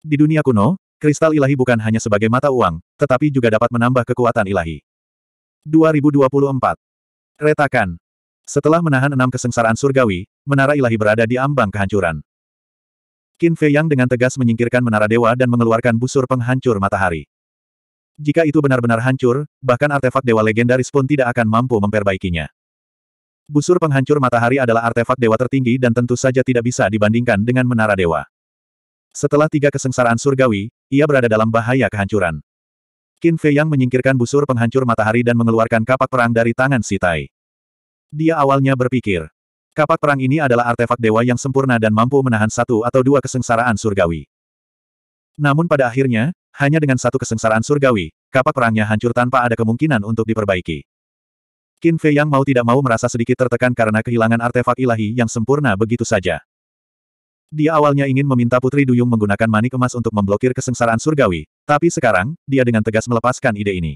Di dunia kuno, kristal ilahi bukan hanya sebagai mata uang, tetapi juga dapat menambah kekuatan ilahi. 2024. Retakan. Setelah menahan enam kesengsaraan surgawi, menara ilahi berada di ambang kehancuran. Qin Fei Yang dengan tegas menyingkirkan menara dewa dan mengeluarkan busur penghancur matahari. Jika itu benar-benar hancur, bahkan artefak dewa legendaris pun tidak akan mampu memperbaikinya. Busur penghancur matahari adalah artefak dewa tertinggi dan tentu saja tidak bisa dibandingkan dengan menara dewa. Setelah tiga kesengsaraan surgawi, ia berada dalam bahaya kehancuran. Qin Fei Yang menyingkirkan busur penghancur matahari dan mengeluarkan kapak perang dari tangan Sitai. Tai. Dia awalnya berpikir, kapak perang ini adalah artefak dewa yang sempurna dan mampu menahan satu atau dua kesengsaraan surgawi. Namun pada akhirnya, hanya dengan satu kesengsaraan surgawi, kapak perangnya hancur tanpa ada kemungkinan untuk diperbaiki. Qin Fei yang mau tidak mau merasa sedikit tertekan karena kehilangan artefak ilahi yang sempurna begitu saja. Dia awalnya ingin meminta Putri Duyung menggunakan manik emas untuk memblokir kesengsaraan surgawi, tapi sekarang, dia dengan tegas melepaskan ide ini.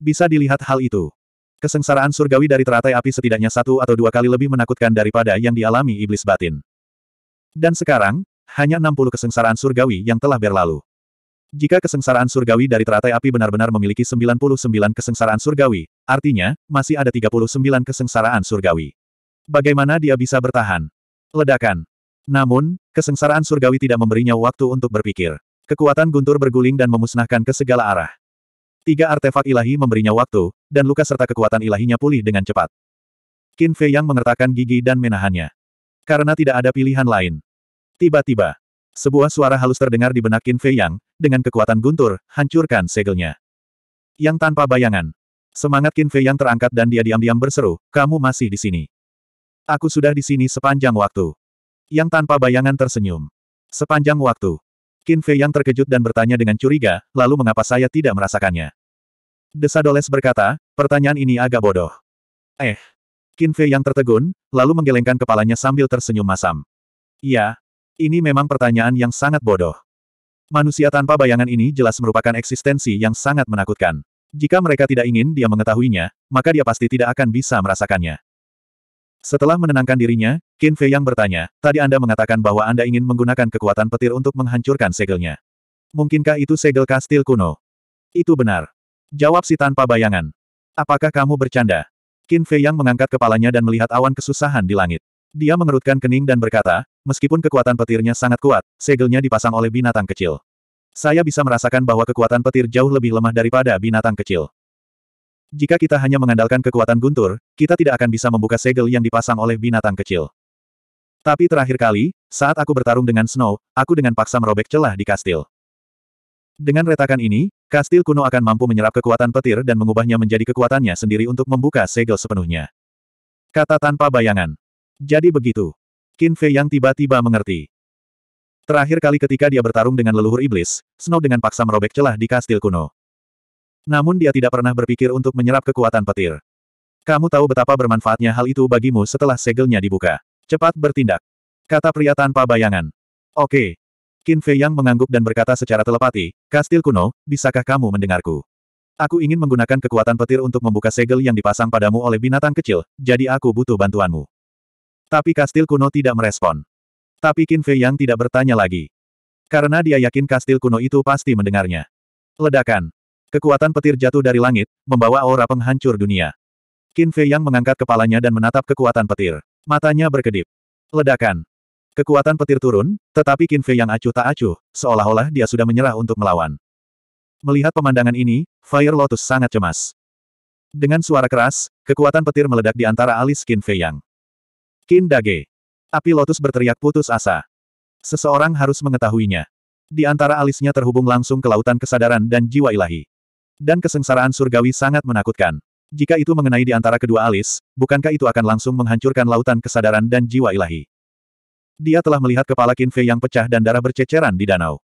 Bisa dilihat hal itu. Kesengsaraan surgawi dari teratai api setidaknya satu atau dua kali lebih menakutkan daripada yang dialami iblis batin. Dan sekarang, hanya 60 kesengsaraan surgawi yang telah berlalu. Jika kesengsaraan surgawi dari teratai api benar-benar memiliki 99 kesengsaraan surgawi, artinya, masih ada 39 kesengsaraan surgawi. Bagaimana dia bisa bertahan? Ledakan. Namun, kesengsaraan surgawi tidak memberinya waktu untuk berpikir. Kekuatan guntur berguling dan memusnahkan ke segala arah. Tiga artefak ilahi memberinya waktu, dan luka serta kekuatan ilahinya pulih dengan cepat. Qin Fei yang mengertakkan gigi dan menahannya. Karena tidak ada pilihan lain. Tiba-tiba, sebuah suara halus terdengar di benak Qin Fei Yang, dengan kekuatan guntur, hancurkan segelnya. Yang tanpa bayangan. Semangat Qin Fei Yang terangkat dan dia diam-diam berseru, kamu masih di sini. Aku sudah di sini sepanjang waktu. Yang tanpa bayangan tersenyum. Sepanjang waktu. Qin Fei Yang terkejut dan bertanya dengan curiga, lalu mengapa saya tidak merasakannya? Desa Doles berkata, pertanyaan ini agak bodoh. Eh. Kinfe yang tertegun, lalu menggelengkan kepalanya sambil tersenyum masam. Iya. Ini memang pertanyaan yang sangat bodoh. Manusia tanpa bayangan ini jelas merupakan eksistensi yang sangat menakutkan. Jika mereka tidak ingin dia mengetahuinya, maka dia pasti tidak akan bisa merasakannya. Setelah menenangkan dirinya, Qin Fei yang bertanya, tadi Anda mengatakan bahwa Anda ingin menggunakan kekuatan petir untuk menghancurkan segelnya. Mungkinkah itu segel kastil kuno? Itu benar. Jawab si tanpa bayangan. Apakah kamu bercanda? Qin Fei Yang mengangkat kepalanya dan melihat awan kesusahan di langit. Dia mengerutkan kening dan berkata, meskipun kekuatan petirnya sangat kuat, segelnya dipasang oleh binatang kecil. Saya bisa merasakan bahwa kekuatan petir jauh lebih lemah daripada binatang kecil. Jika kita hanya mengandalkan kekuatan guntur, kita tidak akan bisa membuka segel yang dipasang oleh binatang kecil. Tapi terakhir kali, saat aku bertarung dengan Snow, aku dengan paksa merobek celah di kastil. Dengan retakan ini, Kastil kuno akan mampu menyerap kekuatan petir dan mengubahnya menjadi kekuatannya sendiri untuk membuka segel sepenuhnya. Kata tanpa bayangan. Jadi begitu. Qin Fei yang tiba-tiba mengerti. Terakhir kali ketika dia bertarung dengan leluhur iblis, Snow dengan paksa merobek celah di kastil kuno. Namun dia tidak pernah berpikir untuk menyerap kekuatan petir. Kamu tahu betapa bermanfaatnya hal itu bagimu setelah segelnya dibuka. Cepat bertindak. Kata pria tanpa bayangan. Oke, Qin Fei Yang mengangguk dan berkata secara telepati, kastil kuno, bisakah kamu mendengarku? Aku ingin menggunakan kekuatan petir untuk membuka segel yang dipasang padamu oleh binatang kecil, jadi aku butuh bantuanmu. Tapi kastil kuno tidak merespon. Tapi Qin Fei Yang tidak bertanya lagi. Karena dia yakin kastil kuno itu pasti mendengarnya. Ledakan. Kekuatan petir jatuh dari langit, membawa aura penghancur dunia. Qin Fei Yang mengangkat kepalanya dan menatap kekuatan petir. Matanya berkedip. Ledakan. Kekuatan petir turun, tetapi Qin Fei yang acuh tak acuh, seolah-olah dia sudah menyerah untuk melawan. Melihat pemandangan ini, Fire Lotus sangat cemas. Dengan suara keras, kekuatan petir meledak di antara alis Qin Fei Yang. Qin Dage. Api Lotus berteriak putus asa. Seseorang harus mengetahuinya. Di antara alisnya terhubung langsung ke lautan kesadaran dan jiwa ilahi. Dan kesengsaraan surgawi sangat menakutkan. Jika itu mengenai di antara kedua alis, bukankah itu akan langsung menghancurkan lautan kesadaran dan jiwa ilahi? Dia telah melihat kepala Qin yang pecah dan darah berceceran di danau.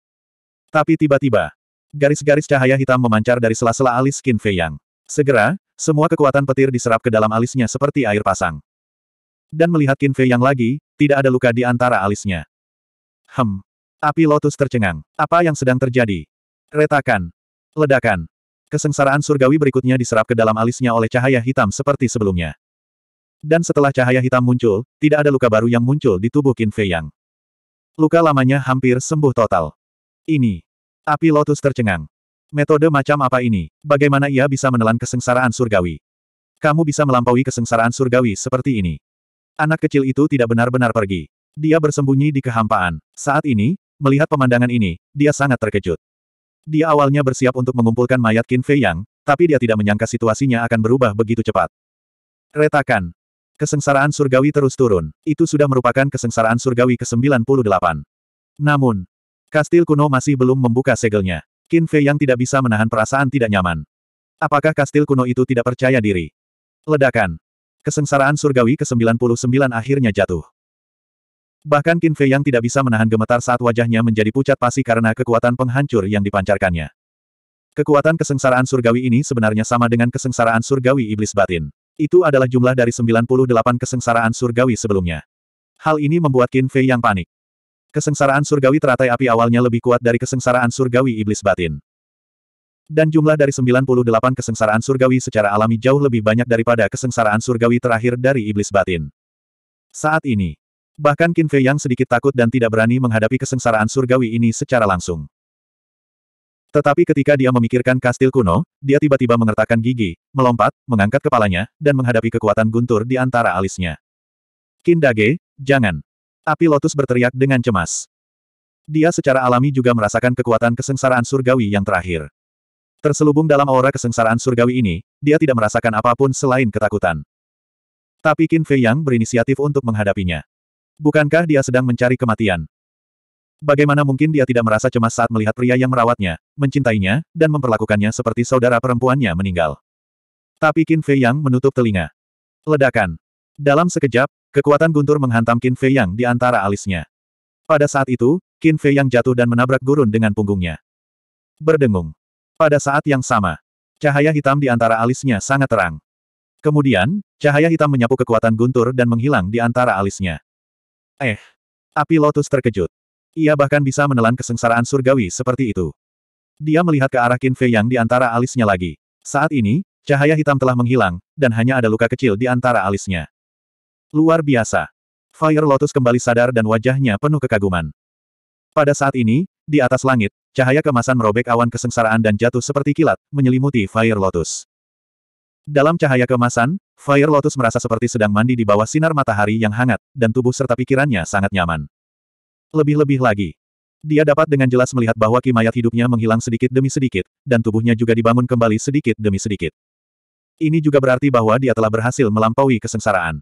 Tapi tiba-tiba, garis-garis cahaya hitam memancar dari sela-sela alis Qin yang. Segera, semua kekuatan petir diserap ke dalam alisnya seperti air pasang. Dan melihat Qin yang lagi, tidak ada luka di antara alisnya. Hem. Api lotus tercengang. Apa yang sedang terjadi? Retakan. Ledakan. Kesengsaraan surgawi berikutnya diserap ke dalam alisnya oleh cahaya hitam seperti sebelumnya. Dan setelah cahaya hitam muncul, tidak ada luka baru yang muncul di tubuh Qin Fei Yang. Luka lamanya hampir sembuh total. Ini. Api lotus tercengang. Metode macam apa ini? Bagaimana ia bisa menelan kesengsaraan surgawi? Kamu bisa melampaui kesengsaraan surgawi seperti ini. Anak kecil itu tidak benar-benar pergi. Dia bersembunyi di kehampaan. Saat ini, melihat pemandangan ini, dia sangat terkejut. Dia awalnya bersiap untuk mengumpulkan mayat Qin Fei Yang, tapi dia tidak menyangka situasinya akan berubah begitu cepat. Retakan, Kesengsaraan surgawi terus turun, itu sudah merupakan kesengsaraan surgawi ke-98. Namun, kastil kuno masih belum membuka segelnya. Qin Fei yang tidak bisa menahan perasaan tidak nyaman. Apakah kastil kuno itu tidak percaya diri? Ledakan. Kesengsaraan surgawi ke-99 akhirnya jatuh. Bahkan Qin Fei yang tidak bisa menahan gemetar saat wajahnya menjadi pucat pasi karena kekuatan penghancur yang dipancarkannya. Kekuatan kesengsaraan surgawi ini sebenarnya sama dengan kesengsaraan surgawi iblis batin. Itu adalah jumlah dari 98 kesengsaraan surgawi sebelumnya. Hal ini membuat Qin Fei yang panik. Kesengsaraan surgawi teratai api awalnya lebih kuat dari kesengsaraan surgawi iblis batin. Dan jumlah dari 98 kesengsaraan surgawi secara alami jauh lebih banyak daripada kesengsaraan surgawi terakhir dari iblis batin. Saat ini, bahkan Qin Fei yang sedikit takut dan tidak berani menghadapi kesengsaraan surgawi ini secara langsung. Tetapi ketika dia memikirkan kastil kuno, dia tiba-tiba mengertakkan gigi, melompat, mengangkat kepalanya, dan menghadapi kekuatan guntur di antara alisnya. Kindage, jangan! Api Lotus berteriak dengan cemas. Dia secara alami juga merasakan kekuatan kesengsaraan surgawi yang terakhir. Terselubung dalam aura kesengsaraan surgawi ini, dia tidak merasakan apapun selain ketakutan. Tapi Qin Fei Yang berinisiatif untuk menghadapinya. Bukankah dia sedang mencari kematian? Bagaimana mungkin dia tidak merasa cemas saat melihat pria yang merawatnya, mencintainya, dan memperlakukannya seperti saudara perempuannya meninggal. Tapi Qin Fei Yang menutup telinga. Ledakan. Dalam sekejap, kekuatan guntur menghantam Qin Fei Yang di antara alisnya. Pada saat itu, Qin Fei Yang jatuh dan menabrak gurun dengan punggungnya. Berdengung. Pada saat yang sama, cahaya hitam di antara alisnya sangat terang. Kemudian, cahaya hitam menyapu kekuatan guntur dan menghilang di antara alisnya. Eh! Api Lotus terkejut. Ia bahkan bisa menelan kesengsaraan surgawi seperti itu. Dia melihat ke arah Qin Fei yang di antara alisnya lagi. Saat ini, cahaya hitam telah menghilang, dan hanya ada luka kecil di antara alisnya. Luar biasa. Fire Lotus kembali sadar dan wajahnya penuh kekaguman. Pada saat ini, di atas langit, cahaya kemasan merobek awan kesengsaraan dan jatuh seperti kilat, menyelimuti Fire Lotus. Dalam cahaya kemasan, Fire Lotus merasa seperti sedang mandi di bawah sinar matahari yang hangat, dan tubuh serta pikirannya sangat nyaman. Lebih-lebih lagi. Dia dapat dengan jelas melihat bahwa Mayat hidupnya menghilang sedikit demi sedikit, dan tubuhnya juga dibangun kembali sedikit demi sedikit. Ini juga berarti bahwa dia telah berhasil melampaui kesengsaraan.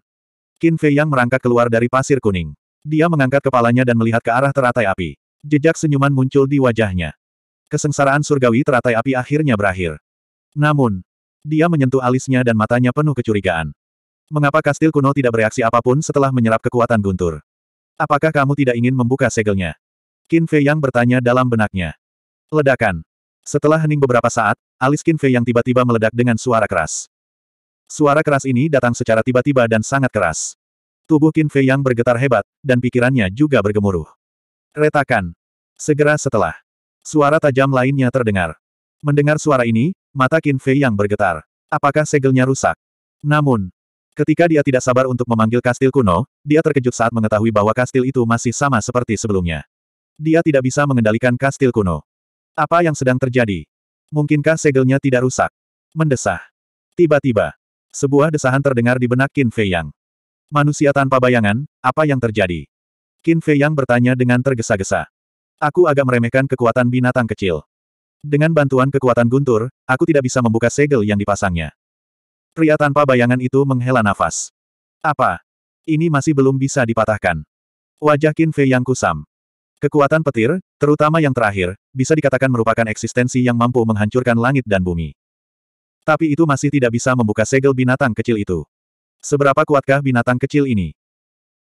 Qin Fei Yang merangkak keluar dari pasir kuning. Dia mengangkat kepalanya dan melihat ke arah teratai api. Jejak senyuman muncul di wajahnya. Kesengsaraan surgawi teratai api akhirnya berakhir. Namun, dia menyentuh alisnya dan matanya penuh kecurigaan. Mengapa kastil kuno tidak bereaksi apapun setelah menyerap kekuatan guntur? Apakah kamu tidak ingin membuka segelnya? Qin Fei Yang bertanya dalam benaknya. Ledakan. Setelah hening beberapa saat, alis Qin Fei Yang tiba-tiba meledak dengan suara keras. Suara keras ini datang secara tiba-tiba dan sangat keras. Tubuh Qin Fei Yang bergetar hebat, dan pikirannya juga bergemuruh. Retakan. Segera setelah. Suara tajam lainnya terdengar. Mendengar suara ini, mata Qin Fei Yang bergetar. Apakah segelnya rusak? Namun, Ketika dia tidak sabar untuk memanggil kastil kuno, dia terkejut saat mengetahui bahwa kastil itu masih sama seperti sebelumnya. Dia tidak bisa mengendalikan kastil kuno. Apa yang sedang terjadi? Mungkinkah segelnya tidak rusak? Mendesah. Tiba-tiba, sebuah desahan terdengar di benak Qin Fei Yang. Manusia tanpa bayangan, apa yang terjadi? Qin Fei Yang bertanya dengan tergesa-gesa. Aku agak meremehkan kekuatan binatang kecil. Dengan bantuan kekuatan guntur, aku tidak bisa membuka segel yang dipasangnya. Pria tanpa bayangan itu menghela nafas. Apa? Ini masih belum bisa dipatahkan. Wajah Qin Fei yang kusam. Kekuatan petir, terutama yang terakhir, bisa dikatakan merupakan eksistensi yang mampu menghancurkan langit dan bumi. Tapi itu masih tidak bisa membuka segel binatang kecil itu. Seberapa kuatkah binatang kecil ini?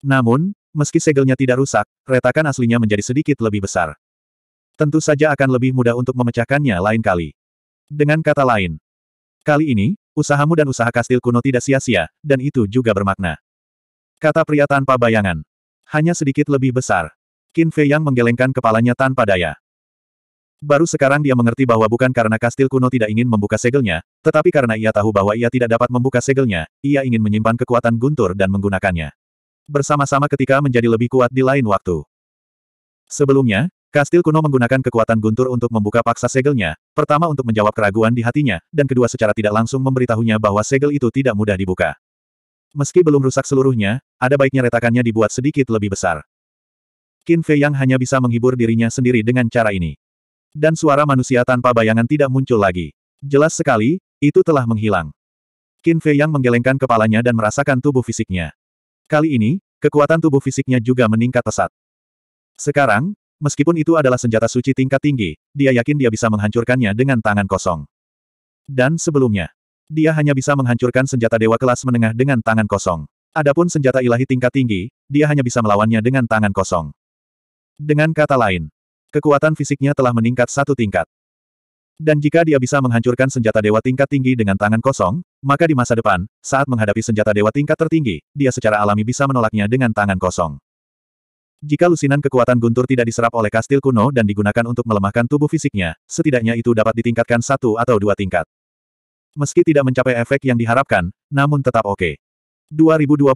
Namun, meski segelnya tidak rusak, retakan aslinya menjadi sedikit lebih besar. Tentu saja akan lebih mudah untuk memecahkannya lain kali. Dengan kata lain, kali ini, Usahamu dan usaha kastil kuno tidak sia-sia, dan itu juga bermakna. Kata pria tanpa bayangan. Hanya sedikit lebih besar. Qin Fei Yang menggelengkan kepalanya tanpa daya. Baru sekarang dia mengerti bahwa bukan karena kastil kuno tidak ingin membuka segelnya, tetapi karena ia tahu bahwa ia tidak dapat membuka segelnya, ia ingin menyimpan kekuatan guntur dan menggunakannya. Bersama-sama ketika menjadi lebih kuat di lain waktu. Sebelumnya, Kastil kuno menggunakan kekuatan guntur untuk membuka paksa segelnya, pertama untuk menjawab keraguan di hatinya, dan kedua secara tidak langsung memberitahunya bahwa segel itu tidak mudah dibuka. Meski belum rusak seluruhnya, ada baiknya retakannya dibuat sedikit lebih besar. Qin Fei Yang hanya bisa menghibur dirinya sendiri dengan cara ini. Dan suara manusia tanpa bayangan tidak muncul lagi. Jelas sekali, itu telah menghilang. Qin Fei Yang menggelengkan kepalanya dan merasakan tubuh fisiknya. Kali ini, kekuatan tubuh fisiknya juga meningkat pesat. Sekarang, Meskipun itu adalah senjata suci tingkat tinggi, dia yakin dia bisa menghancurkannya dengan tangan kosong. Dan sebelumnya, dia hanya bisa menghancurkan senjata dewa kelas menengah dengan tangan kosong. Adapun senjata ilahi tingkat tinggi, dia hanya bisa melawannya dengan tangan kosong. Dengan kata lain, kekuatan fisiknya telah meningkat satu tingkat. Dan jika dia bisa menghancurkan senjata dewa tingkat tinggi dengan tangan kosong, maka di masa depan, saat menghadapi senjata dewa tingkat tertinggi, dia secara alami bisa menolaknya dengan tangan kosong. Jika lusinan kekuatan guntur tidak diserap oleh kastil kuno dan digunakan untuk melemahkan tubuh fisiknya, setidaknya itu dapat ditingkatkan satu atau dua tingkat. Meski tidak mencapai efek yang diharapkan, namun tetap oke. Okay. 2025.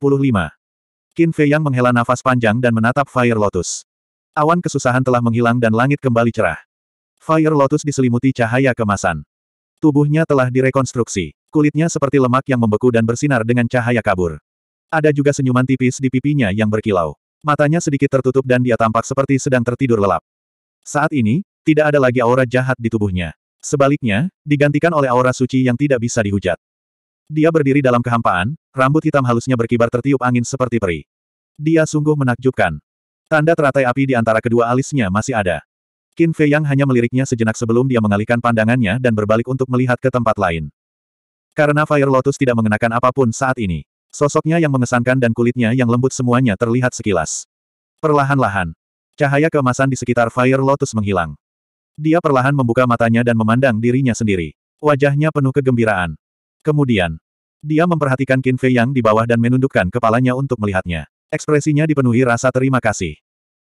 Qin Fei Yang menghela nafas panjang dan menatap Fire Lotus. Awan kesusahan telah menghilang dan langit kembali cerah. Fire Lotus diselimuti cahaya kemasan. Tubuhnya telah direkonstruksi. Kulitnya seperti lemak yang membeku dan bersinar dengan cahaya kabur. Ada juga senyuman tipis di pipinya yang berkilau. Matanya sedikit tertutup dan dia tampak seperti sedang tertidur lelap. Saat ini, tidak ada lagi aura jahat di tubuhnya. Sebaliknya, digantikan oleh aura suci yang tidak bisa dihujat. Dia berdiri dalam kehampaan, rambut hitam halusnya berkibar tertiup angin seperti peri. Dia sungguh menakjubkan. Tanda teratai api di antara kedua alisnya masih ada. Qin Fei Yang hanya meliriknya sejenak sebelum dia mengalihkan pandangannya dan berbalik untuk melihat ke tempat lain. Karena Fire Lotus tidak mengenakan apapun saat ini. Sosoknya yang mengesankan dan kulitnya yang lembut semuanya terlihat sekilas. Perlahan-lahan. Cahaya kemasan di sekitar Fire Lotus menghilang. Dia perlahan membuka matanya dan memandang dirinya sendiri. Wajahnya penuh kegembiraan. Kemudian, dia memperhatikan Qin Fei yang di bawah dan menundukkan kepalanya untuk melihatnya. Ekspresinya dipenuhi rasa terima kasih.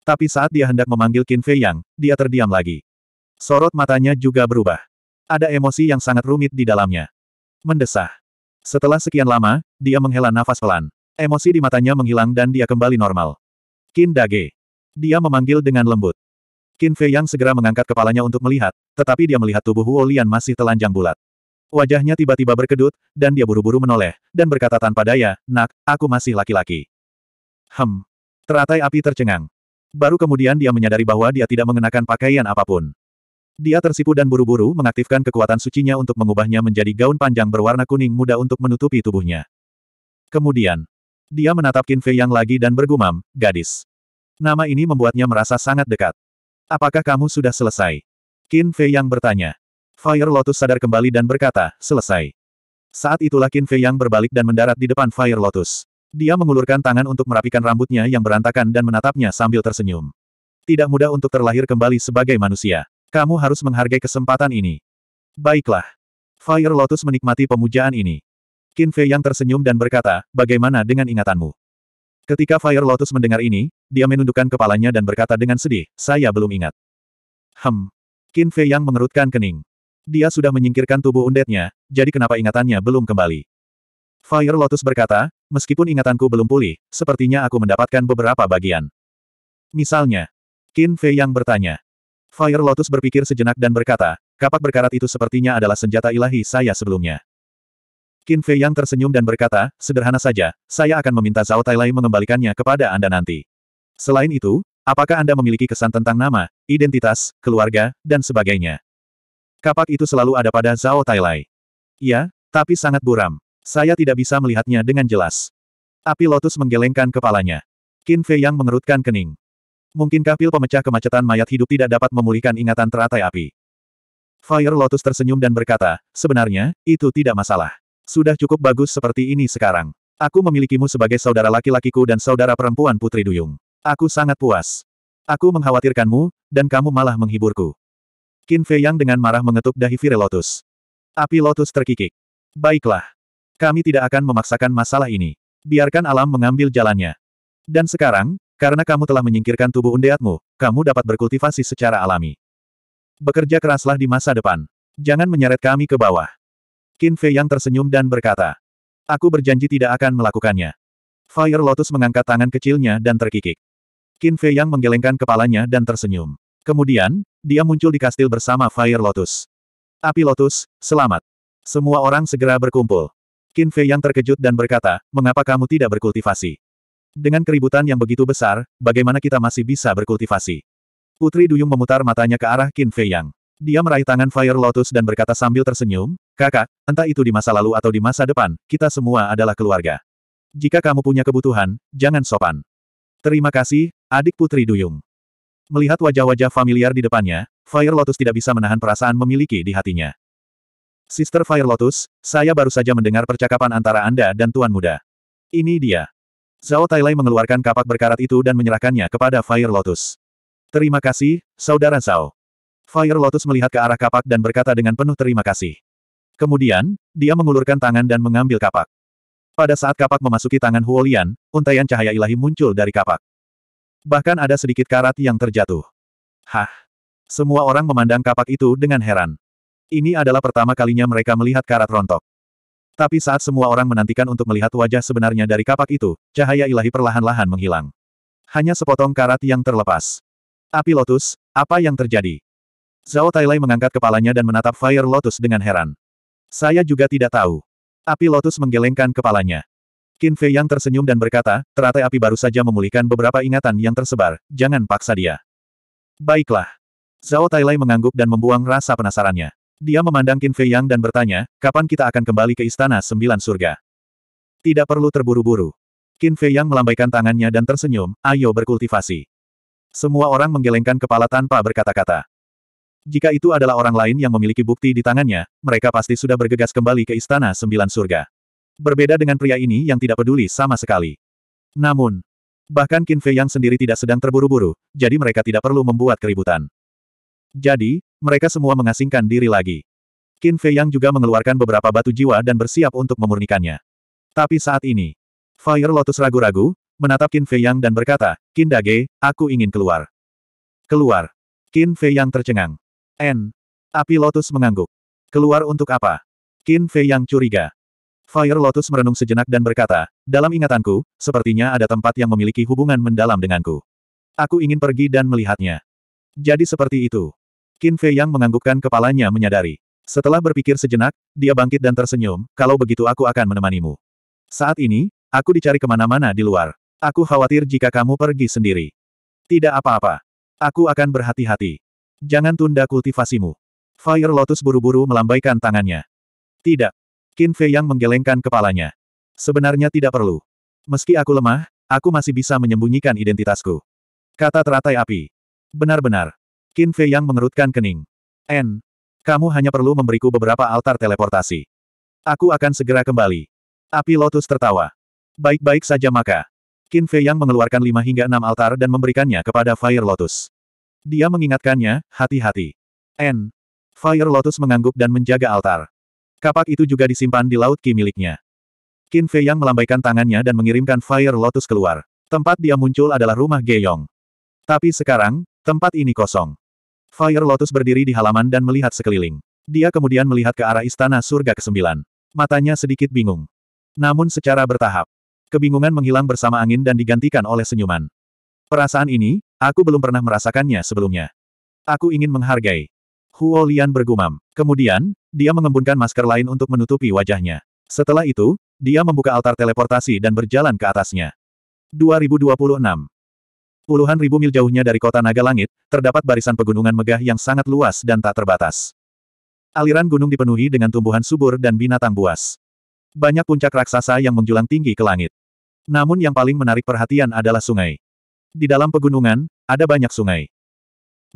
Tapi saat dia hendak memanggil Qin Fei yang, dia terdiam lagi. Sorot matanya juga berubah. Ada emosi yang sangat rumit di dalamnya. Mendesah. Setelah sekian lama, dia menghela nafas pelan. Emosi di matanya menghilang dan dia kembali normal. Qin Dage. Dia memanggil dengan lembut. Qin Fei Yang segera mengangkat kepalanya untuk melihat, tetapi dia melihat tubuh Huo Lian masih telanjang bulat. Wajahnya tiba-tiba berkedut, dan dia buru-buru menoleh, dan berkata tanpa daya, Nak, aku masih laki-laki. Hem. Teratai api tercengang. Baru kemudian dia menyadari bahwa dia tidak mengenakan pakaian apapun. Dia tersipu dan buru-buru mengaktifkan kekuatan sucinya untuk mengubahnya menjadi gaun panjang berwarna kuning muda untuk menutupi tubuhnya. Kemudian, dia menatap Qin Fei yang lagi dan bergumam, gadis. Nama ini membuatnya merasa sangat dekat. Apakah kamu sudah selesai? Qin Fei yang bertanya. Fire Lotus sadar kembali dan berkata, selesai. Saat itulah Qin Fei yang berbalik dan mendarat di depan Fire Lotus. Dia mengulurkan tangan untuk merapikan rambutnya yang berantakan dan menatapnya sambil tersenyum. Tidak mudah untuk terlahir kembali sebagai manusia. Kamu harus menghargai kesempatan ini. Baiklah. Fire Lotus menikmati pemujaan ini. Qin Fei yang tersenyum dan berkata, bagaimana dengan ingatanmu? Ketika Fire Lotus mendengar ini, dia menundukkan kepalanya dan berkata dengan sedih, saya belum ingat. Hem. Qin Fei yang mengerutkan kening. Dia sudah menyingkirkan tubuh undetnya, jadi kenapa ingatannya belum kembali? Fire Lotus berkata, meskipun ingatanku belum pulih, sepertinya aku mendapatkan beberapa bagian. Misalnya, Qin Fei yang bertanya, Fire Lotus berpikir sejenak dan berkata, kapak berkarat itu sepertinya adalah senjata ilahi saya sebelumnya. Qin Fei yang tersenyum dan berkata, sederhana saja, saya akan meminta Zhao Tailai mengembalikannya kepada Anda nanti. Selain itu, apakah Anda memiliki kesan tentang nama, identitas, keluarga, dan sebagainya? Kapak itu selalu ada pada Zhao Tailai. Ya, tapi sangat buram. Saya tidak bisa melihatnya dengan jelas. Api Lotus menggelengkan kepalanya. Qin Fei yang mengerutkan kening. Mungkinkah pil pemecah kemacetan mayat hidup tidak dapat memulihkan ingatan teratai api? Fire Lotus tersenyum dan berkata, sebenarnya, itu tidak masalah. Sudah cukup bagus seperti ini sekarang. Aku memilikimu sebagai saudara laki-lakiku dan saudara perempuan Putri Duyung. Aku sangat puas. Aku mengkhawatirkanmu, dan kamu malah menghiburku. Qin Fei Yang dengan marah mengetuk dahi Fire Lotus. Api Lotus terkikik. Baiklah. Kami tidak akan memaksakan masalah ini. Biarkan alam mengambil jalannya. Dan sekarang, karena kamu telah menyingkirkan tubuh undeatmu, kamu dapat berkultivasi secara alami. Bekerja keraslah di masa depan. Jangan menyeret kami ke bawah. Qin Fei yang tersenyum dan berkata, Aku berjanji tidak akan melakukannya. Fire Lotus mengangkat tangan kecilnya dan terkikik. Qin Fei yang menggelengkan kepalanya dan tersenyum. Kemudian, dia muncul di kastil bersama Fire Lotus. Api Lotus, selamat. Semua orang segera berkumpul. Qin Fei yang terkejut dan berkata, mengapa kamu tidak berkultivasi? Dengan keributan yang begitu besar, bagaimana kita masih bisa berkultivasi? Putri Duyung memutar matanya ke arah Qin Fei Yang. Dia meraih tangan Fire Lotus dan berkata sambil tersenyum, Kakak, entah itu di masa lalu atau di masa depan, kita semua adalah keluarga. Jika kamu punya kebutuhan, jangan sopan. Terima kasih, adik Putri Duyung. Melihat wajah-wajah familiar di depannya, Fire Lotus tidak bisa menahan perasaan memiliki di hatinya. Sister Fire Lotus, saya baru saja mendengar percakapan antara Anda dan Tuan Muda. Ini dia. Zhao Tailai mengeluarkan kapak berkarat itu dan menyerahkannya kepada Fire Lotus. Terima kasih, Saudara Zhao. Fire Lotus melihat ke arah kapak dan berkata dengan penuh terima kasih. Kemudian, dia mengulurkan tangan dan mengambil kapak. Pada saat kapak memasuki tangan Huolian, untaian cahaya ilahi muncul dari kapak. Bahkan ada sedikit karat yang terjatuh. Hah! Semua orang memandang kapak itu dengan heran. Ini adalah pertama kalinya mereka melihat karat rontok. Tapi saat semua orang menantikan untuk melihat wajah sebenarnya dari kapak itu, cahaya ilahi perlahan-lahan menghilang. Hanya sepotong karat yang terlepas. Api Lotus, apa yang terjadi? Zhao Tailai mengangkat kepalanya dan menatap Fire Lotus dengan heran. Saya juga tidak tahu. Api Lotus menggelengkan kepalanya. Qin Fei yang tersenyum dan berkata, teratai api baru saja memulihkan beberapa ingatan yang tersebar, jangan paksa dia. Baiklah. Zhao Tailai mengangguk dan membuang rasa penasarannya. Dia memandang Qin Fei Yang dan bertanya, kapan kita akan kembali ke Istana Sembilan Surga? Tidak perlu terburu-buru. Qin Fei Yang melambaikan tangannya dan tersenyum, ayo berkultivasi. Semua orang menggelengkan kepala tanpa berkata-kata. Jika itu adalah orang lain yang memiliki bukti di tangannya, mereka pasti sudah bergegas kembali ke Istana Sembilan Surga. Berbeda dengan pria ini yang tidak peduli sama sekali. Namun, bahkan Qin Fei Yang sendiri tidak sedang terburu-buru, jadi mereka tidak perlu membuat keributan. Jadi, mereka semua mengasingkan diri lagi. Qin Fei Yang juga mengeluarkan beberapa batu jiwa dan bersiap untuk memurnikannya. Tapi saat ini, Fire Lotus ragu-ragu, menatap Qin Fei Yang dan berkata, Qin Dage, aku ingin keluar. Keluar. Qin Fei Yang tercengang. N. Api Lotus mengangguk. Keluar untuk apa? Qin Fei Yang curiga. Fire Lotus merenung sejenak dan berkata, dalam ingatanku, sepertinya ada tempat yang memiliki hubungan mendalam denganku. Aku ingin pergi dan melihatnya. Jadi seperti itu. Qin Fei yang menganggukkan kepalanya menyadari. Setelah berpikir sejenak, dia bangkit dan tersenyum, kalau begitu aku akan menemanimu. Saat ini, aku dicari kemana-mana di luar. Aku khawatir jika kamu pergi sendiri. Tidak apa-apa. Aku akan berhati-hati. Jangan tunda kultivasimu. Fire Lotus buru-buru melambaikan tangannya. Tidak. Qin Fei yang menggelengkan kepalanya. Sebenarnya tidak perlu. Meski aku lemah, aku masih bisa menyembunyikan identitasku. Kata teratai api. Benar-benar, Qin Fei yang mengerutkan kening. En, kamu hanya perlu memberiku beberapa altar teleportasi. Aku akan segera kembali. Api Lotus tertawa. Baik-baik saja maka. Qin Fei yang mengeluarkan lima hingga enam altar dan memberikannya kepada Fire Lotus. Dia mengingatkannya, hati-hati. En. Fire Lotus mengangguk dan menjaga altar. Kapak itu juga disimpan di laut ki miliknya. Qin Fei yang melambaikan tangannya dan mengirimkan Fire Lotus keluar. Tempat dia muncul adalah rumah Geyong. Tapi sekarang, tempat ini kosong. Fire Lotus berdiri di halaman dan melihat sekeliling. Dia kemudian melihat ke arah istana surga ke-9. Matanya sedikit bingung. Namun secara bertahap. Kebingungan menghilang bersama angin dan digantikan oleh senyuman. Perasaan ini, aku belum pernah merasakannya sebelumnya. Aku ingin menghargai. Huo Lian bergumam. Kemudian, dia mengembunkan masker lain untuk menutupi wajahnya. Setelah itu, dia membuka altar teleportasi dan berjalan ke atasnya. 2026 Puluhan ribu mil jauhnya dari kota Naga Langit, terdapat barisan pegunungan megah yang sangat luas dan tak terbatas. Aliran gunung dipenuhi dengan tumbuhan subur dan binatang buas. Banyak puncak raksasa yang menjulang tinggi ke langit. Namun yang paling menarik perhatian adalah sungai. Di dalam pegunungan, ada banyak sungai.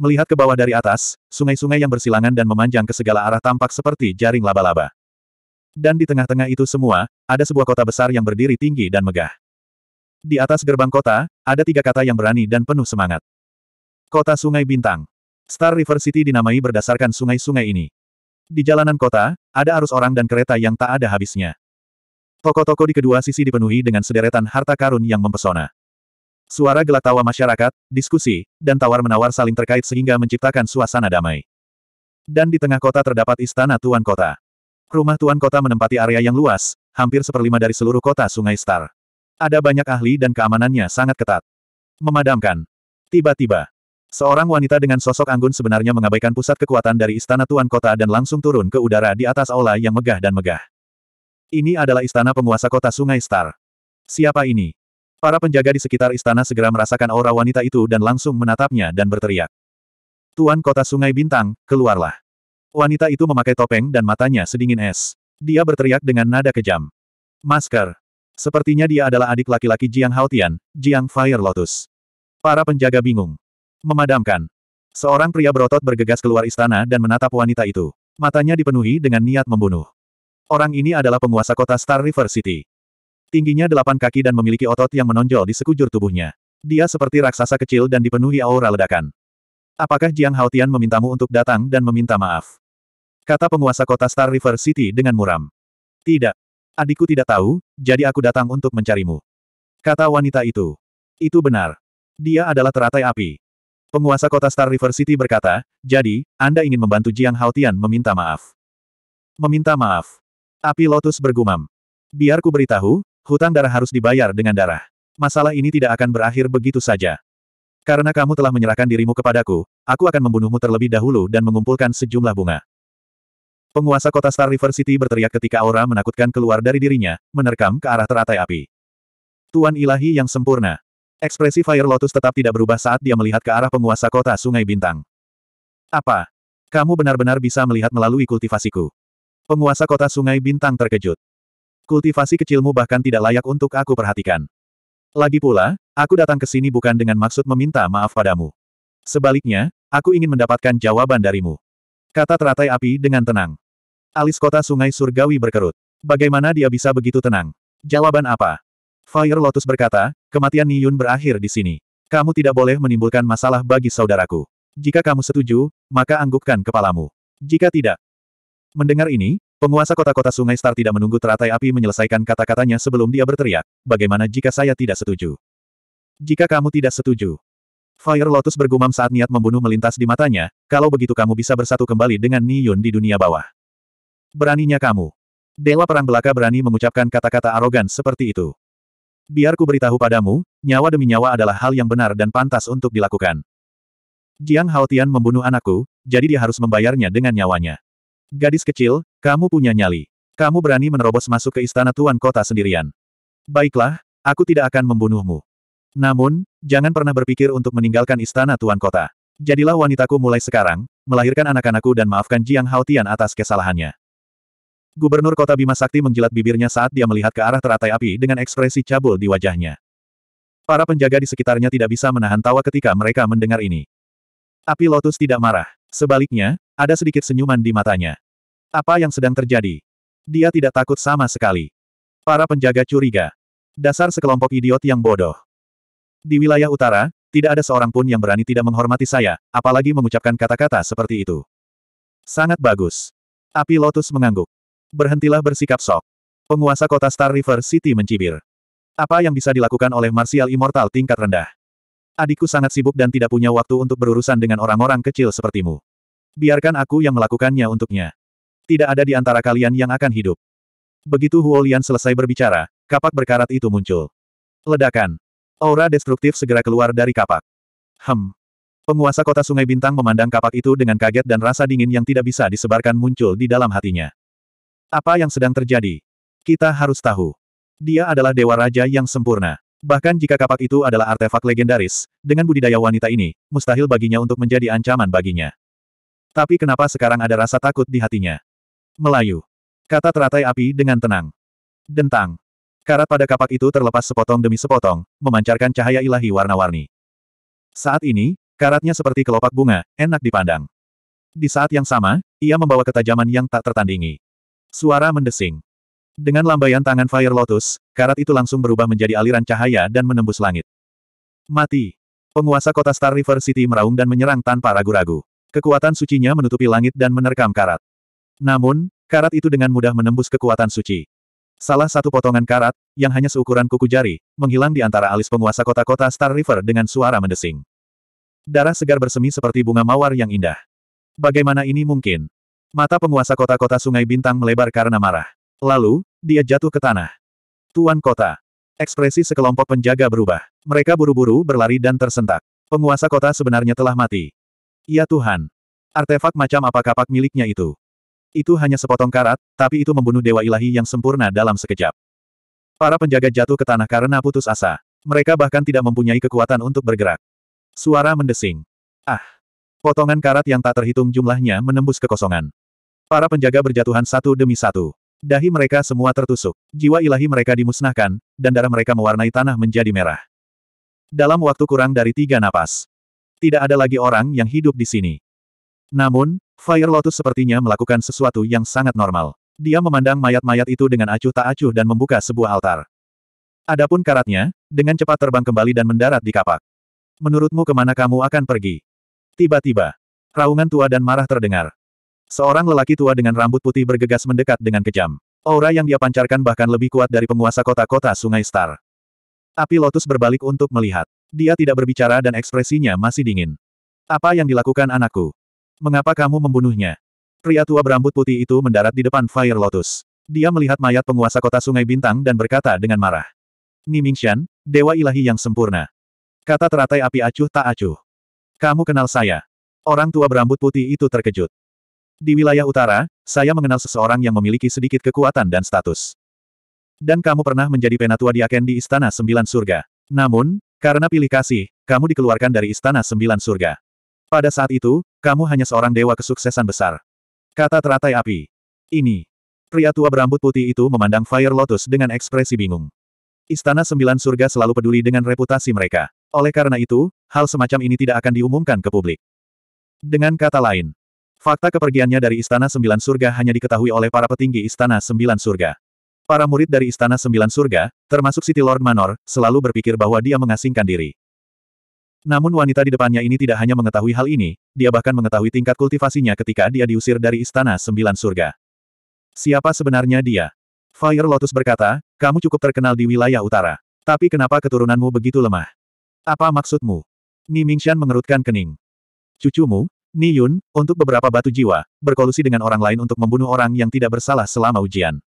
Melihat ke bawah dari atas, sungai-sungai yang bersilangan dan memanjang ke segala arah tampak seperti jaring laba-laba. Dan di tengah-tengah itu semua, ada sebuah kota besar yang berdiri tinggi dan megah. Di atas gerbang kota, ada tiga kata yang berani dan penuh semangat. Kota Sungai Bintang. Star River City dinamai berdasarkan sungai-sungai ini. Di jalanan kota, ada arus orang dan kereta yang tak ada habisnya. Toko-toko di kedua sisi dipenuhi dengan sederetan harta karun yang mempesona. Suara gelak tawa masyarakat, diskusi, dan tawar-menawar saling terkait sehingga menciptakan suasana damai. Dan di tengah kota terdapat Istana Tuan Kota. Rumah Tuan Kota menempati area yang luas, hampir seperlima dari seluruh kota Sungai Star. Ada banyak ahli dan keamanannya sangat ketat. Memadamkan. Tiba-tiba, seorang wanita dengan sosok anggun sebenarnya mengabaikan pusat kekuatan dari istana tuan kota dan langsung turun ke udara di atas aula yang megah dan megah. Ini adalah istana penguasa kota Sungai Star. Siapa ini? Para penjaga di sekitar istana segera merasakan aura wanita itu dan langsung menatapnya dan berteriak. Tuan kota Sungai Bintang, keluarlah. Wanita itu memakai topeng dan matanya sedingin es. Dia berteriak dengan nada kejam. Masker. Sepertinya dia adalah adik laki-laki Jiang Haotian, Jiang Fire Lotus. Para penjaga bingung. Memadamkan. Seorang pria berotot bergegas keluar istana dan menatap wanita itu. Matanya dipenuhi dengan niat membunuh. Orang ini adalah penguasa kota Star River City. Tingginya delapan kaki dan memiliki otot yang menonjol di sekujur tubuhnya. Dia seperti raksasa kecil dan dipenuhi aura ledakan. Apakah Jiang Haotian memintamu untuk datang dan meminta maaf? Kata penguasa kota Star River City dengan muram. Tidak, Adikku tidak tahu, jadi aku datang untuk mencarimu. Kata wanita itu. Itu benar. Dia adalah teratai api. Penguasa kota Star River City berkata, jadi, Anda ingin membantu Jiang Haotian meminta maaf. Meminta maaf. Api Lotus bergumam. Biar ku beritahu, hutang darah harus dibayar dengan darah. Masalah ini tidak akan berakhir begitu saja. Karena kamu telah menyerahkan dirimu kepadaku, aku akan membunuhmu terlebih dahulu dan mengumpulkan sejumlah bunga. Penguasa kota Star River City berteriak ketika aura menakutkan keluar dari dirinya, menerkam ke arah teratai api. Tuan ilahi yang sempurna. Ekspresi Fire Lotus tetap tidak berubah saat dia melihat ke arah penguasa kota Sungai Bintang. Apa? Kamu benar-benar bisa melihat melalui kultivasiku. Penguasa kota Sungai Bintang terkejut. Kultivasi kecilmu bahkan tidak layak untuk aku perhatikan. Lagi pula, aku datang ke sini bukan dengan maksud meminta maaf padamu. Sebaliknya, aku ingin mendapatkan jawaban darimu. Kata teratai api dengan tenang. Alis kota sungai surgawi berkerut. Bagaimana dia bisa begitu tenang? Jawaban apa? Fire Lotus berkata, kematian Niyun berakhir di sini. Kamu tidak boleh menimbulkan masalah bagi saudaraku. Jika kamu setuju, maka anggukkan kepalamu. Jika tidak. Mendengar ini, penguasa kota-kota sungai Star tidak menunggu teratai api menyelesaikan kata-katanya sebelum dia berteriak, bagaimana jika saya tidak setuju? Jika kamu tidak setuju, Fire Lotus bergumam saat niat membunuh melintas di matanya, kalau begitu kamu bisa bersatu kembali dengan Niyun di dunia bawah. Beraninya kamu. Dewa Perang Belaka berani mengucapkan kata-kata arogan seperti itu. Biar ku beritahu padamu, nyawa demi nyawa adalah hal yang benar dan pantas untuk dilakukan. Jiang Haotian membunuh anakku, jadi dia harus membayarnya dengan nyawanya. Gadis kecil, kamu punya nyali. Kamu berani menerobos masuk ke istana tuan kota sendirian. Baiklah, aku tidak akan membunuhmu. Namun, jangan pernah berpikir untuk meninggalkan istana Tuan Kota. Jadilah wanitaku mulai sekarang, melahirkan anak-anakku dan maafkan Jiang Haotian atas kesalahannya. Gubernur kota Bima Sakti menjilat bibirnya saat dia melihat ke arah teratai api dengan ekspresi cabul di wajahnya. Para penjaga di sekitarnya tidak bisa menahan tawa ketika mereka mendengar ini. Api Lotus tidak marah. Sebaliknya, ada sedikit senyuman di matanya. Apa yang sedang terjadi? Dia tidak takut sama sekali. Para penjaga curiga. Dasar sekelompok idiot yang bodoh. Di wilayah utara, tidak ada seorang pun yang berani tidak menghormati saya, apalagi mengucapkan kata-kata seperti itu. Sangat bagus. Api Lotus mengangguk. Berhentilah bersikap sok. Penguasa kota Star River City mencibir. Apa yang bisa dilakukan oleh martial immortal tingkat rendah? Adikku sangat sibuk dan tidak punya waktu untuk berurusan dengan orang-orang kecil sepertimu. Biarkan aku yang melakukannya untuknya. Tidak ada di antara kalian yang akan hidup. Begitu Huolian selesai berbicara, kapak berkarat itu muncul. Ledakan. Aura destruktif segera keluar dari kapak. Hem. Penguasa kota Sungai Bintang memandang kapak itu dengan kaget dan rasa dingin yang tidak bisa disebarkan muncul di dalam hatinya. Apa yang sedang terjadi? Kita harus tahu. Dia adalah Dewa Raja yang sempurna. Bahkan jika kapak itu adalah artefak legendaris, dengan budidaya wanita ini, mustahil baginya untuk menjadi ancaman baginya. Tapi kenapa sekarang ada rasa takut di hatinya? Melayu. Kata teratai api dengan tenang. Dentang. Karat pada kapak itu terlepas sepotong demi sepotong, memancarkan cahaya ilahi warna-warni. Saat ini, karatnya seperti kelopak bunga, enak dipandang. Di saat yang sama, ia membawa ketajaman yang tak tertandingi. Suara mendesing. Dengan lambaian tangan Fire Lotus, karat itu langsung berubah menjadi aliran cahaya dan menembus langit. Mati. Penguasa kota Star River City meraung dan menyerang tanpa ragu-ragu. Kekuatan sucinya menutupi langit dan menerkam karat. Namun, karat itu dengan mudah menembus kekuatan suci. Salah satu potongan karat, yang hanya seukuran kuku jari, menghilang di antara alis penguasa kota-kota Star River dengan suara mendesing. Darah segar bersemi seperti bunga mawar yang indah. Bagaimana ini mungkin? Mata penguasa kota-kota Sungai Bintang melebar karena marah. Lalu, dia jatuh ke tanah. Tuan kota. Ekspresi sekelompok penjaga berubah. Mereka buru-buru berlari dan tersentak. Penguasa kota sebenarnya telah mati. Ya Tuhan. Artefak macam apa kapak miliknya itu? Itu hanya sepotong karat, tapi itu membunuh dewa ilahi yang sempurna dalam sekejap. Para penjaga jatuh ke tanah karena putus asa. Mereka bahkan tidak mempunyai kekuatan untuk bergerak. Suara mendesing. Ah! Potongan karat yang tak terhitung jumlahnya menembus kekosongan. Para penjaga berjatuhan satu demi satu. Dahi mereka semua tertusuk. Jiwa ilahi mereka dimusnahkan, dan darah mereka mewarnai tanah menjadi merah. Dalam waktu kurang dari tiga napas. Tidak ada lagi orang yang hidup di sini. Namun, Fire Lotus sepertinya melakukan sesuatu yang sangat normal. Dia memandang mayat-mayat itu dengan acuh tak acuh dan membuka sebuah altar. Adapun karatnya, dengan cepat terbang kembali dan mendarat di kapak. Menurutmu kemana kamu akan pergi? Tiba-tiba, raungan tua dan marah terdengar. Seorang lelaki tua dengan rambut putih bergegas mendekat dengan kejam. Aura yang dia pancarkan bahkan lebih kuat dari penguasa kota-kota Sungai Star. Api Lotus berbalik untuk melihat. Dia tidak berbicara dan ekspresinya masih dingin. Apa yang dilakukan anakku? Mengapa kamu membunuhnya? Pria tua berambut putih itu mendarat di depan Fire Lotus. Dia melihat mayat penguasa kota Sungai Bintang dan berkata dengan marah. Ni Nimingshan, Dewa Ilahi yang sempurna. Kata teratai api acuh tak acuh. Kamu kenal saya. Orang tua berambut putih itu terkejut. Di wilayah utara, saya mengenal seseorang yang memiliki sedikit kekuatan dan status. Dan kamu pernah menjadi penatua diaken di Istana Sembilan Surga. Namun, karena pilih kasih, kamu dikeluarkan dari Istana Sembilan Surga. Pada saat itu, kamu hanya seorang dewa kesuksesan besar. Kata teratai api. Ini. Pria tua berambut putih itu memandang Fire Lotus dengan ekspresi bingung. Istana Sembilan Surga selalu peduli dengan reputasi mereka. Oleh karena itu, hal semacam ini tidak akan diumumkan ke publik. Dengan kata lain, fakta kepergiannya dari Istana Sembilan Surga hanya diketahui oleh para petinggi Istana Sembilan Surga. Para murid dari Istana Sembilan Surga, termasuk City Lord Manor, selalu berpikir bahwa dia mengasingkan diri. Namun wanita di depannya ini tidak hanya mengetahui hal ini, dia bahkan mengetahui tingkat kultivasinya ketika dia diusir dari Istana Sembilan Surga. Siapa sebenarnya dia? Fire Lotus berkata, kamu cukup terkenal di wilayah utara. Tapi kenapa keturunanmu begitu lemah? Apa maksudmu? Ni Mingshan mengerutkan kening. Cucumu, Ni Yun, untuk beberapa batu jiwa, berkolusi dengan orang lain untuk membunuh orang yang tidak bersalah selama ujian.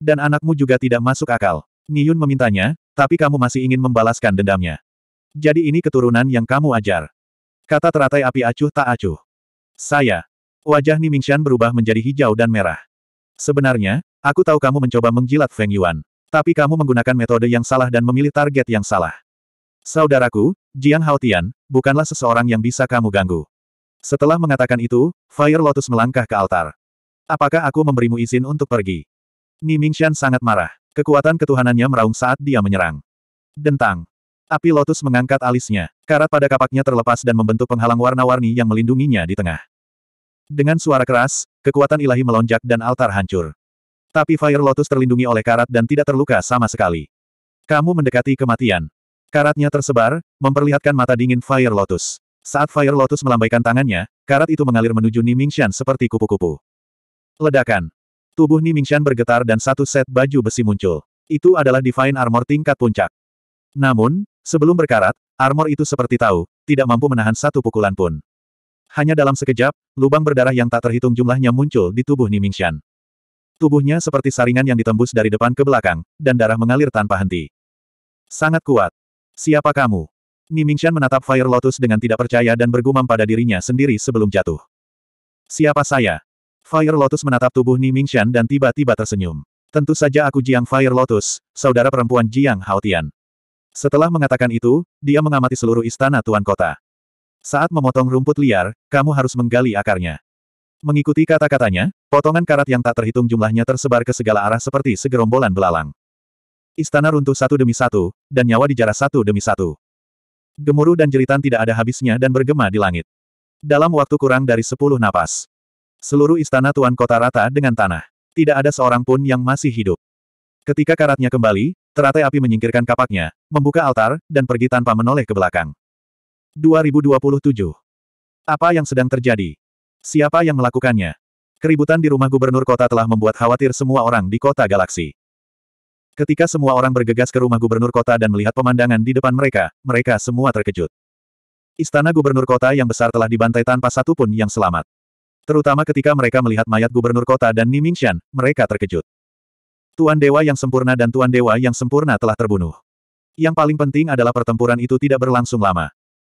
Dan anakmu juga tidak masuk akal. Ni Yun memintanya, tapi kamu masih ingin membalaskan dendamnya. Jadi ini keturunan yang kamu ajar. Kata teratai api acuh tak acuh. Saya. Wajah Nimingshan berubah menjadi hijau dan merah. Sebenarnya, aku tahu kamu mencoba menjilat Feng Yuan. Tapi kamu menggunakan metode yang salah dan memilih target yang salah. Saudaraku, Jiang Haotian, bukanlah seseorang yang bisa kamu ganggu. Setelah mengatakan itu, Fire Lotus melangkah ke altar. Apakah aku memberimu izin untuk pergi? Ni Mingxian sangat marah. Kekuatan ketuhanannya meraung saat dia menyerang. Dentang. Api lotus mengangkat alisnya, karat pada kapaknya terlepas dan membentuk penghalang warna-warni yang melindunginya di tengah. Dengan suara keras, kekuatan ilahi melonjak dan altar hancur. Tapi Fire Lotus terlindungi oleh karat dan tidak terluka sama sekali. Kamu mendekati kematian. Karatnya tersebar, memperlihatkan mata dingin Fire Lotus. Saat Fire Lotus melambaikan tangannya, karat itu mengalir menuju Nimingshan seperti kupu-kupu. Ledakan. Tubuh Nimingshan bergetar dan satu set baju besi muncul. Itu adalah Divine Armor tingkat puncak. Namun, Sebelum berkarat, armor itu seperti tahu, tidak mampu menahan satu pukulan pun. Hanya dalam sekejap, lubang berdarah yang tak terhitung jumlahnya muncul di tubuh Nimingshan. Tubuhnya seperti saringan yang ditembus dari depan ke belakang, dan darah mengalir tanpa henti. Sangat kuat. Siapa kamu? Nimingshan menatap Fire Lotus dengan tidak percaya dan bergumam pada dirinya sendiri sebelum jatuh. Siapa saya? Fire Lotus menatap tubuh Nimingshan dan tiba-tiba tersenyum. Tentu saja aku Jiang Fire Lotus, saudara perempuan Jiang Haotian. Setelah mengatakan itu, dia mengamati seluruh istana tuan kota. Saat memotong rumput liar, kamu harus menggali akarnya. Mengikuti kata-katanya, potongan karat yang tak terhitung jumlahnya tersebar ke segala arah seperti segerombolan belalang. Istana runtuh satu demi satu, dan nyawa dijarah satu demi satu. Gemuruh dan jeritan tidak ada habisnya dan bergema di langit. Dalam waktu kurang dari sepuluh napas. Seluruh istana tuan kota rata dengan tanah. Tidak ada seorang pun yang masih hidup. Ketika karatnya kembali, Teratai api menyingkirkan kapaknya, membuka altar, dan pergi tanpa menoleh ke belakang. 2027. Apa yang sedang terjadi? Siapa yang melakukannya? Keributan di rumah gubernur kota telah membuat khawatir semua orang di kota galaksi. Ketika semua orang bergegas ke rumah gubernur kota dan melihat pemandangan di depan mereka, mereka semua terkejut. Istana gubernur kota yang besar telah dibantai tanpa satupun yang selamat. Terutama ketika mereka melihat mayat gubernur kota dan Ni Mingxian, mereka terkejut. Tuan Dewa yang sempurna dan Tuan Dewa yang sempurna telah terbunuh. Yang paling penting adalah pertempuran itu tidak berlangsung lama.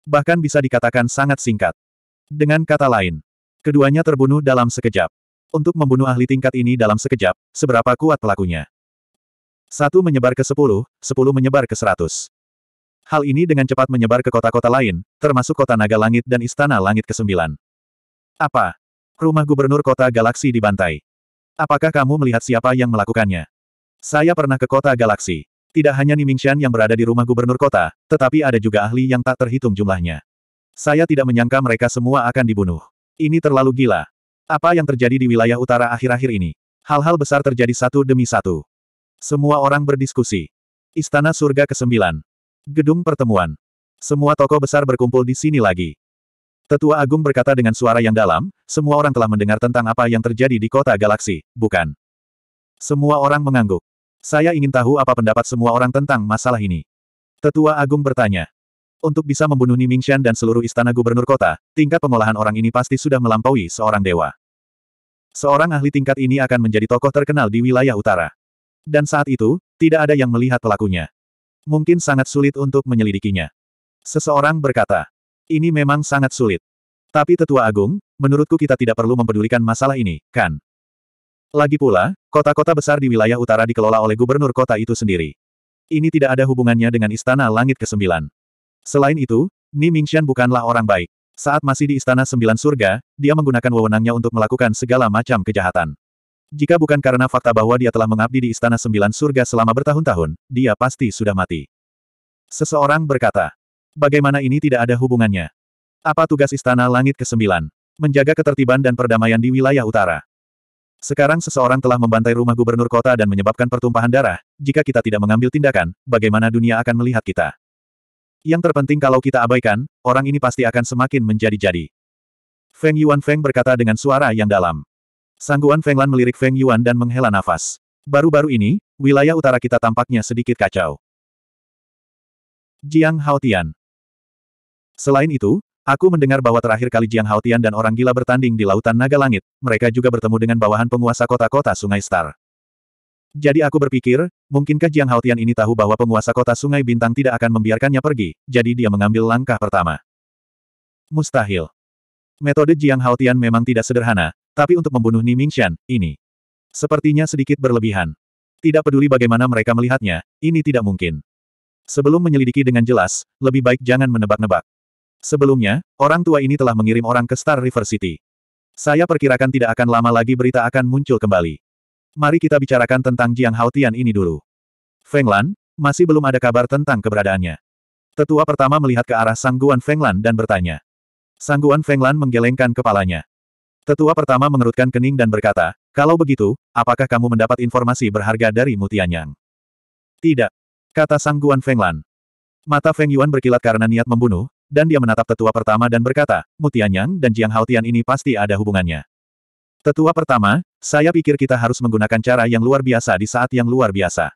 Bahkan bisa dikatakan sangat singkat. Dengan kata lain, keduanya terbunuh dalam sekejap. Untuk membunuh ahli tingkat ini dalam sekejap, seberapa kuat pelakunya? Satu menyebar ke sepuluh, sepuluh menyebar ke seratus. Hal ini dengan cepat menyebar ke kota-kota lain, termasuk kota Naga Langit dan Istana Langit ke-9. Apa? Rumah gubernur kota galaksi dibantai. Apakah kamu melihat siapa yang melakukannya? Saya pernah ke kota galaksi. Tidak hanya Nimingshan yang berada di rumah gubernur kota, tetapi ada juga ahli yang tak terhitung jumlahnya. Saya tidak menyangka mereka semua akan dibunuh. Ini terlalu gila. Apa yang terjadi di wilayah utara akhir-akhir ini? Hal-hal besar terjadi satu demi satu. Semua orang berdiskusi. Istana Surga ke-9. Gedung Pertemuan. Semua tokoh besar berkumpul di sini lagi. Tetua Agung berkata dengan suara yang dalam, semua orang telah mendengar tentang apa yang terjadi di kota galaksi, bukan? Semua orang mengangguk. Saya ingin tahu apa pendapat semua orang tentang masalah ini. Tetua Agung bertanya. Untuk bisa membunuh Nimingshan dan seluruh istana gubernur kota, tingkat pengolahan orang ini pasti sudah melampaui seorang dewa. Seorang ahli tingkat ini akan menjadi tokoh terkenal di wilayah utara. Dan saat itu, tidak ada yang melihat pelakunya. Mungkin sangat sulit untuk menyelidikinya. Seseorang berkata, ini memang sangat sulit. Tapi Tetua Agung, menurutku kita tidak perlu mempedulikan masalah ini, kan? Lagi pula, kota-kota besar di wilayah utara dikelola oleh gubernur kota itu sendiri. Ini tidak ada hubungannya dengan Istana Langit ke-9. Selain itu, Ni Mingxian bukanlah orang baik. Saat masih di Istana Sembilan Surga, dia menggunakan wewenangnya untuk melakukan segala macam kejahatan. Jika bukan karena fakta bahwa dia telah mengabdi di Istana Sembilan Surga selama bertahun-tahun, dia pasti sudah mati. Seseorang berkata, Bagaimana ini tidak ada hubungannya? Apa tugas Istana Langit ke-9? Menjaga ketertiban dan perdamaian di wilayah utara. Sekarang seseorang telah membantai rumah gubernur kota dan menyebabkan pertumpahan darah, jika kita tidak mengambil tindakan, bagaimana dunia akan melihat kita? Yang terpenting kalau kita abaikan, orang ini pasti akan semakin menjadi-jadi. Feng Yuan Feng berkata dengan suara yang dalam. Sangguan Feng Lan melirik Feng Yuan dan menghela nafas. Baru-baru ini, wilayah utara kita tampaknya sedikit kacau. Jiang Haotian, Selain itu, aku mendengar bahwa terakhir kali Jiang Haotian dan orang gila bertanding di Lautan Naga Langit, mereka juga bertemu dengan bawahan penguasa kota-kota Sungai Star. Jadi aku berpikir, mungkinkah Jiang Haotian ini tahu bahwa penguasa kota Sungai Bintang tidak akan membiarkannya pergi, jadi dia mengambil langkah pertama. Mustahil. Metode Jiang Haotian memang tidak sederhana, tapi untuk membunuh Ni Mingxian, ini sepertinya sedikit berlebihan. Tidak peduli bagaimana mereka melihatnya, ini tidak mungkin. Sebelum menyelidiki dengan jelas, lebih baik jangan menebak-nebak. Sebelumnya, orang tua ini telah mengirim orang ke Star River City. Saya perkirakan tidak akan lama lagi berita akan muncul kembali. Mari kita bicarakan tentang Jiang Haotian ini dulu. Feng Lan, masih belum ada kabar tentang keberadaannya. Tetua pertama melihat ke arah Sangguan Lan dan bertanya. Sangguan Lan menggelengkan kepalanya. Tetua pertama mengerutkan kening dan berkata, kalau begitu, apakah kamu mendapat informasi berharga dari Mutianyang? Tidak. Kata Sangguan Lan. Mata Feng Yuan berkilat karena niat membunuh, dan dia menatap tetua pertama dan berkata, Mutianyang dan Jiang Haotian ini pasti ada hubungannya. Tetua pertama, saya pikir kita harus menggunakan cara yang luar biasa di saat yang luar biasa.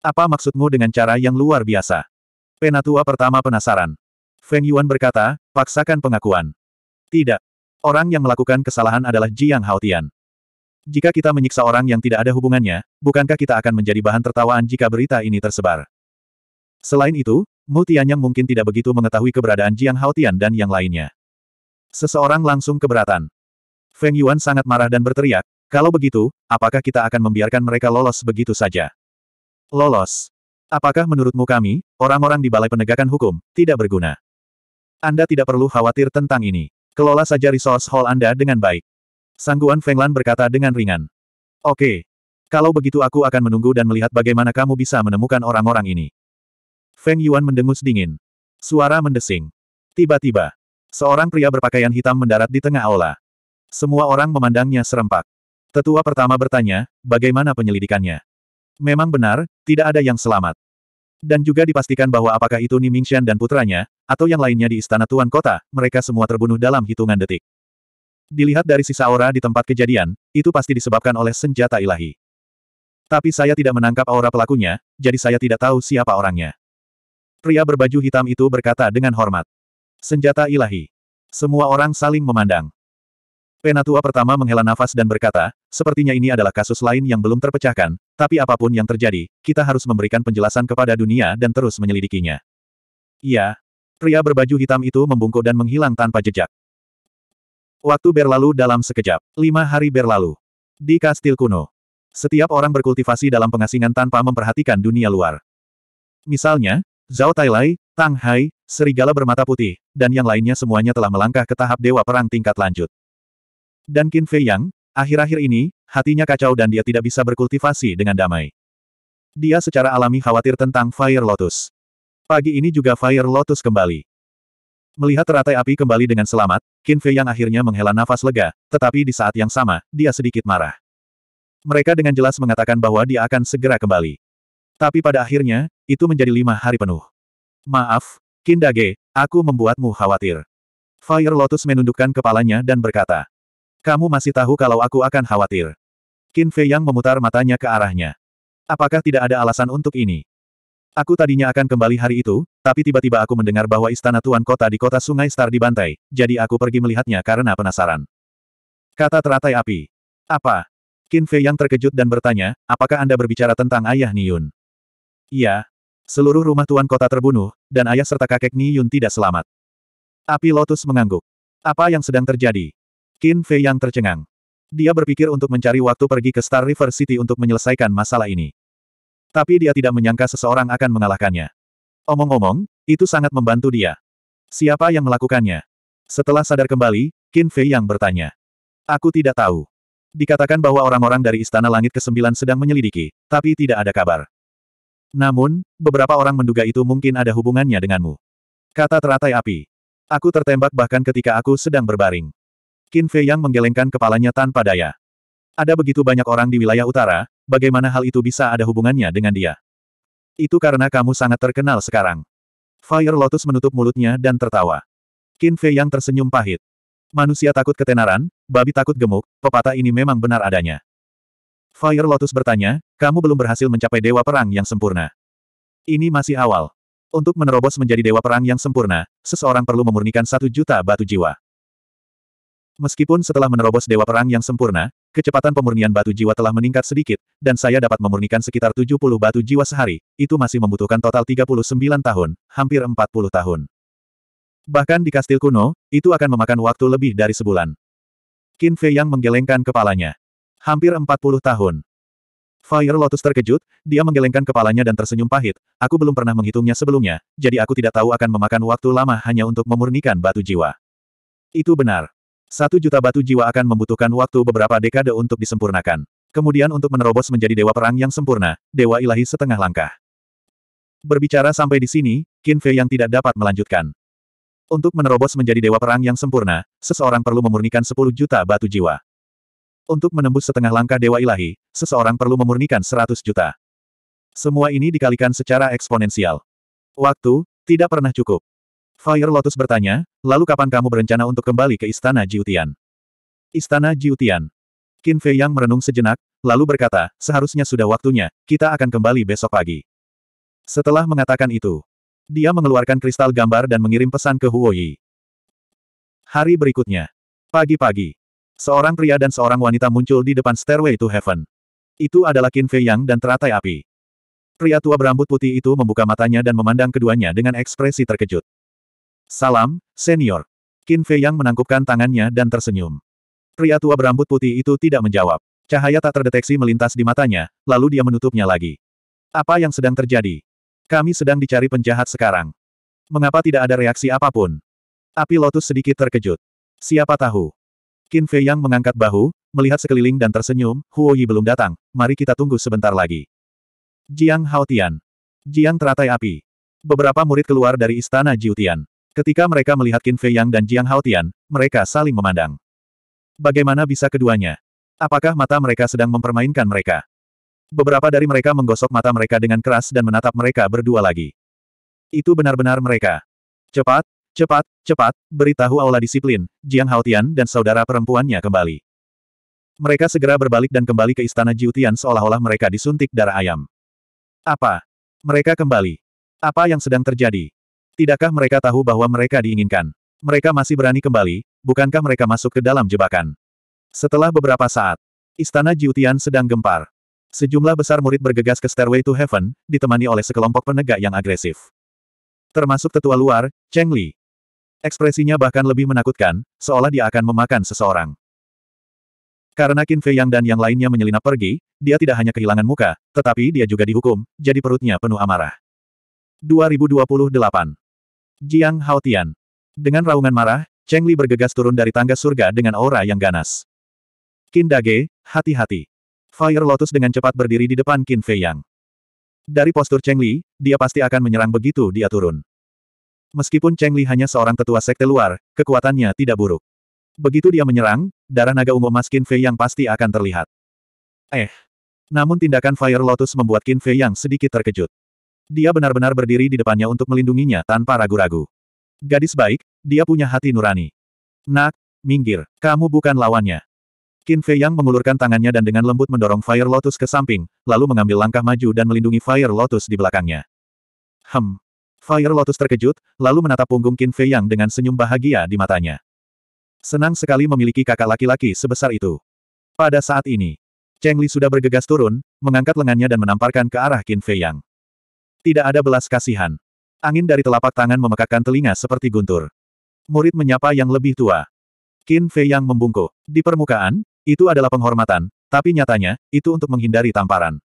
Apa maksudmu dengan cara yang luar biasa? Penatua pertama penasaran. Feng Yuan berkata, paksakan pengakuan. Tidak. Orang yang melakukan kesalahan adalah Jiang Haotian. Jika kita menyiksa orang yang tidak ada hubungannya, bukankah kita akan menjadi bahan tertawaan jika berita ini tersebar? Selain itu, Mu Tianyang mungkin tidak begitu mengetahui keberadaan Jiang Haotian dan yang lainnya. Seseorang langsung keberatan. Feng Yuan sangat marah dan berteriak, kalau begitu, apakah kita akan membiarkan mereka lolos begitu saja? Lolos. Apakah menurutmu kami, orang-orang di Balai Penegakan Hukum, tidak berguna? Anda tidak perlu khawatir tentang ini. Kelola saja resource hall Anda dengan baik. Sangguan Feng Lan berkata dengan ringan. Oke. Kalau begitu aku akan menunggu dan melihat bagaimana kamu bisa menemukan orang-orang ini. Feng Yuan mendengus dingin. Suara mendesing. Tiba-tiba, seorang pria berpakaian hitam mendarat di tengah aula. Semua orang memandangnya serempak. Tetua pertama bertanya, bagaimana penyelidikannya? Memang benar, tidak ada yang selamat. Dan juga dipastikan bahwa apakah itu Nimingxian dan putranya, atau yang lainnya di istana Tuan Kota, mereka semua terbunuh dalam hitungan detik. Dilihat dari sisa aura di tempat kejadian, itu pasti disebabkan oleh senjata ilahi. Tapi saya tidak menangkap aura pelakunya, jadi saya tidak tahu siapa orangnya. Pria berbaju hitam itu berkata dengan hormat. Senjata ilahi. Semua orang saling memandang. Penatua pertama menghela nafas dan berkata, sepertinya ini adalah kasus lain yang belum terpecahkan, tapi apapun yang terjadi, kita harus memberikan penjelasan kepada dunia dan terus menyelidikinya. Iya. Pria berbaju hitam itu membungkuk dan menghilang tanpa jejak. Waktu berlalu dalam sekejap. Lima hari berlalu. Di kastil kuno. Setiap orang berkultivasi dalam pengasingan tanpa memperhatikan dunia luar. Misalnya, Zhao Tailai, Tang Hai, serigala bermata putih, dan yang lainnya semuanya telah melangkah ke tahap dewa perang tingkat lanjut. Dan Qin Fei Yang, akhir-akhir ini, hatinya kacau dan dia tidak bisa berkultivasi dengan damai. Dia secara alami khawatir tentang Fire Lotus. Pagi ini juga Fire Lotus kembali. Melihat teratai api kembali dengan selamat, Qin Fei yang akhirnya menghela nafas lega, tetapi di saat yang sama, dia sedikit marah. Mereka dengan jelas mengatakan bahwa dia akan segera kembali. Tapi pada akhirnya, itu menjadi lima hari penuh. Maaf, Kindage, aku membuatmu khawatir. Fire Lotus menundukkan kepalanya dan berkata. Kamu masih tahu kalau aku akan khawatir. Qin Fei Yang memutar matanya ke arahnya. Apakah tidak ada alasan untuk ini? Aku tadinya akan kembali hari itu, tapi tiba-tiba aku mendengar bahwa istana tuan kota di kota Sungai Star dibantai, jadi aku pergi melihatnya karena penasaran. Kata teratai api. Apa? Qin Fei Yang terkejut dan bertanya, apakah Anda berbicara tentang ayah Niyun? Iya. Seluruh rumah tuan kota terbunuh, dan ayah serta kakek Ni Yun tidak selamat. Api Lotus mengangguk. Apa yang sedang terjadi? Qin Fei yang tercengang. Dia berpikir untuk mencari waktu pergi ke Star River City untuk menyelesaikan masalah ini. Tapi dia tidak menyangka seseorang akan mengalahkannya. Omong-omong, itu sangat membantu dia. Siapa yang melakukannya? Setelah sadar kembali, Qin Fei yang bertanya. Aku tidak tahu. Dikatakan bahwa orang-orang dari Istana Langit ke-9 sedang menyelidiki, tapi tidak ada kabar. Namun, beberapa orang menduga itu mungkin ada hubungannya denganmu. Kata teratai api. Aku tertembak bahkan ketika aku sedang berbaring. Qin Fei yang menggelengkan kepalanya tanpa daya. Ada begitu banyak orang di wilayah utara, bagaimana hal itu bisa ada hubungannya dengan dia? Itu karena kamu sangat terkenal sekarang. Fire Lotus menutup mulutnya dan tertawa. Qin Fei yang tersenyum pahit. Manusia takut ketenaran, babi takut gemuk, pepatah ini memang benar adanya. Fire Lotus bertanya, kamu belum berhasil mencapai dewa perang yang sempurna. Ini masih awal. Untuk menerobos menjadi dewa perang yang sempurna, seseorang perlu memurnikan satu juta batu jiwa. Meskipun setelah menerobos dewa perang yang sempurna, kecepatan pemurnian batu jiwa telah meningkat sedikit, dan saya dapat memurnikan sekitar 70 batu jiwa sehari, itu masih membutuhkan total 39 tahun, hampir 40 tahun. Bahkan di kastil kuno, itu akan memakan waktu lebih dari sebulan. Qin Fei yang menggelengkan kepalanya. Hampir 40 tahun. Fire Lotus terkejut, dia menggelengkan kepalanya dan tersenyum pahit, aku belum pernah menghitungnya sebelumnya, jadi aku tidak tahu akan memakan waktu lama hanya untuk memurnikan batu jiwa. Itu benar. Satu juta batu jiwa akan membutuhkan waktu beberapa dekade untuk disempurnakan. Kemudian untuk menerobos menjadi dewa perang yang sempurna, dewa ilahi setengah langkah. Berbicara sampai di sini, Qin Fei yang tidak dapat melanjutkan. Untuk menerobos menjadi dewa perang yang sempurna, seseorang perlu memurnikan 10 juta batu jiwa. Untuk menembus setengah langkah Dewa Ilahi, seseorang perlu memurnikan 100 juta. Semua ini dikalikan secara eksponensial. Waktu, tidak pernah cukup. Fire Lotus bertanya, lalu kapan kamu berencana untuk kembali ke Istana Jiutian? Istana Jiutian. Qin Fei Yang merenung sejenak, lalu berkata, seharusnya sudah waktunya, kita akan kembali besok pagi. Setelah mengatakan itu, dia mengeluarkan kristal gambar dan mengirim pesan ke Huoyi. Hari berikutnya. Pagi-pagi. Seorang pria dan seorang wanita muncul di depan Stairway to Heaven. Itu adalah Qin Fei Yang dan teratai api. Pria tua berambut putih itu membuka matanya dan memandang keduanya dengan ekspresi terkejut. Salam, senior. Qin Fei Yang menangkupkan tangannya dan tersenyum. Pria tua berambut putih itu tidak menjawab. Cahaya tak terdeteksi melintas di matanya, lalu dia menutupnya lagi. Apa yang sedang terjadi? Kami sedang dicari penjahat sekarang. Mengapa tidak ada reaksi apapun? Api Lotus sedikit terkejut. Siapa tahu? Qin Fei Yang mengangkat bahu, melihat sekeliling dan tersenyum, Huo Yi belum datang, mari kita tunggu sebentar lagi. Jiang Haotian. Jiang teratai api. Beberapa murid keluar dari istana Jiutian. Ketika mereka melihat Qin Fei Yang dan Jiang Haotian, mereka saling memandang. Bagaimana bisa keduanya? Apakah mata mereka sedang mempermainkan mereka? Beberapa dari mereka menggosok mata mereka dengan keras dan menatap mereka berdua lagi. Itu benar-benar mereka. Cepat, Cepat, cepat, beritahu aula disiplin, Jiang Haotian dan saudara perempuannya kembali. Mereka segera berbalik dan kembali ke istana Jiutian seolah-olah mereka disuntik darah ayam. Apa? Mereka kembali. Apa yang sedang terjadi? Tidakkah mereka tahu bahwa mereka diinginkan? Mereka masih berani kembali, bukankah mereka masuk ke dalam jebakan? Setelah beberapa saat, istana Jiutian sedang gempar. Sejumlah besar murid bergegas ke Stairway to Heaven, ditemani oleh sekelompok penegak yang agresif. Termasuk tetua luar, Cheng Li, Ekspresinya bahkan lebih menakutkan, seolah dia akan memakan seseorang. Karena Qin Fei Yang dan yang lainnya menyelinap pergi, dia tidak hanya kehilangan muka, tetapi dia juga dihukum, jadi perutnya penuh amarah. 2028. Jiang Haotian. Dengan raungan marah, Cheng Li bergegas turun dari tangga surga dengan aura yang ganas. Qin Dage, hati-hati. Fire Lotus dengan cepat berdiri di depan Qin Fei Yang. Dari postur Cheng Li, dia pasti akan menyerang begitu dia turun. Meskipun Cheng Li hanya seorang tetua sekte luar, kekuatannya tidak buruk. Begitu dia menyerang, darah naga ungu emas Qin Fei yang pasti akan terlihat. Eh. Namun tindakan Fire Lotus membuat Qin Fei yang sedikit terkejut. Dia benar-benar berdiri di depannya untuk melindunginya tanpa ragu-ragu. Gadis baik, dia punya hati nurani. Nak, minggir, kamu bukan lawannya. Qin Fei Yang mengulurkan tangannya dan dengan lembut mendorong Fire Lotus ke samping, lalu mengambil langkah maju dan melindungi Fire Lotus di belakangnya. Hem, Fire Lotus terkejut, lalu menatap punggung Qin Fei Yang dengan senyum bahagia di matanya. Senang sekali memiliki kakak laki-laki sebesar itu. Pada saat ini, Cheng Li sudah bergegas turun, mengangkat lengannya dan menamparkan ke arah Qin Fei Yang. Tidak ada belas kasihan. Angin dari telapak tangan memekakkan telinga seperti guntur. Murid menyapa yang lebih tua. Qin Fei Yang membungkuk. Di permukaan, itu adalah penghormatan, tapi nyatanya, itu untuk menghindari tamparan.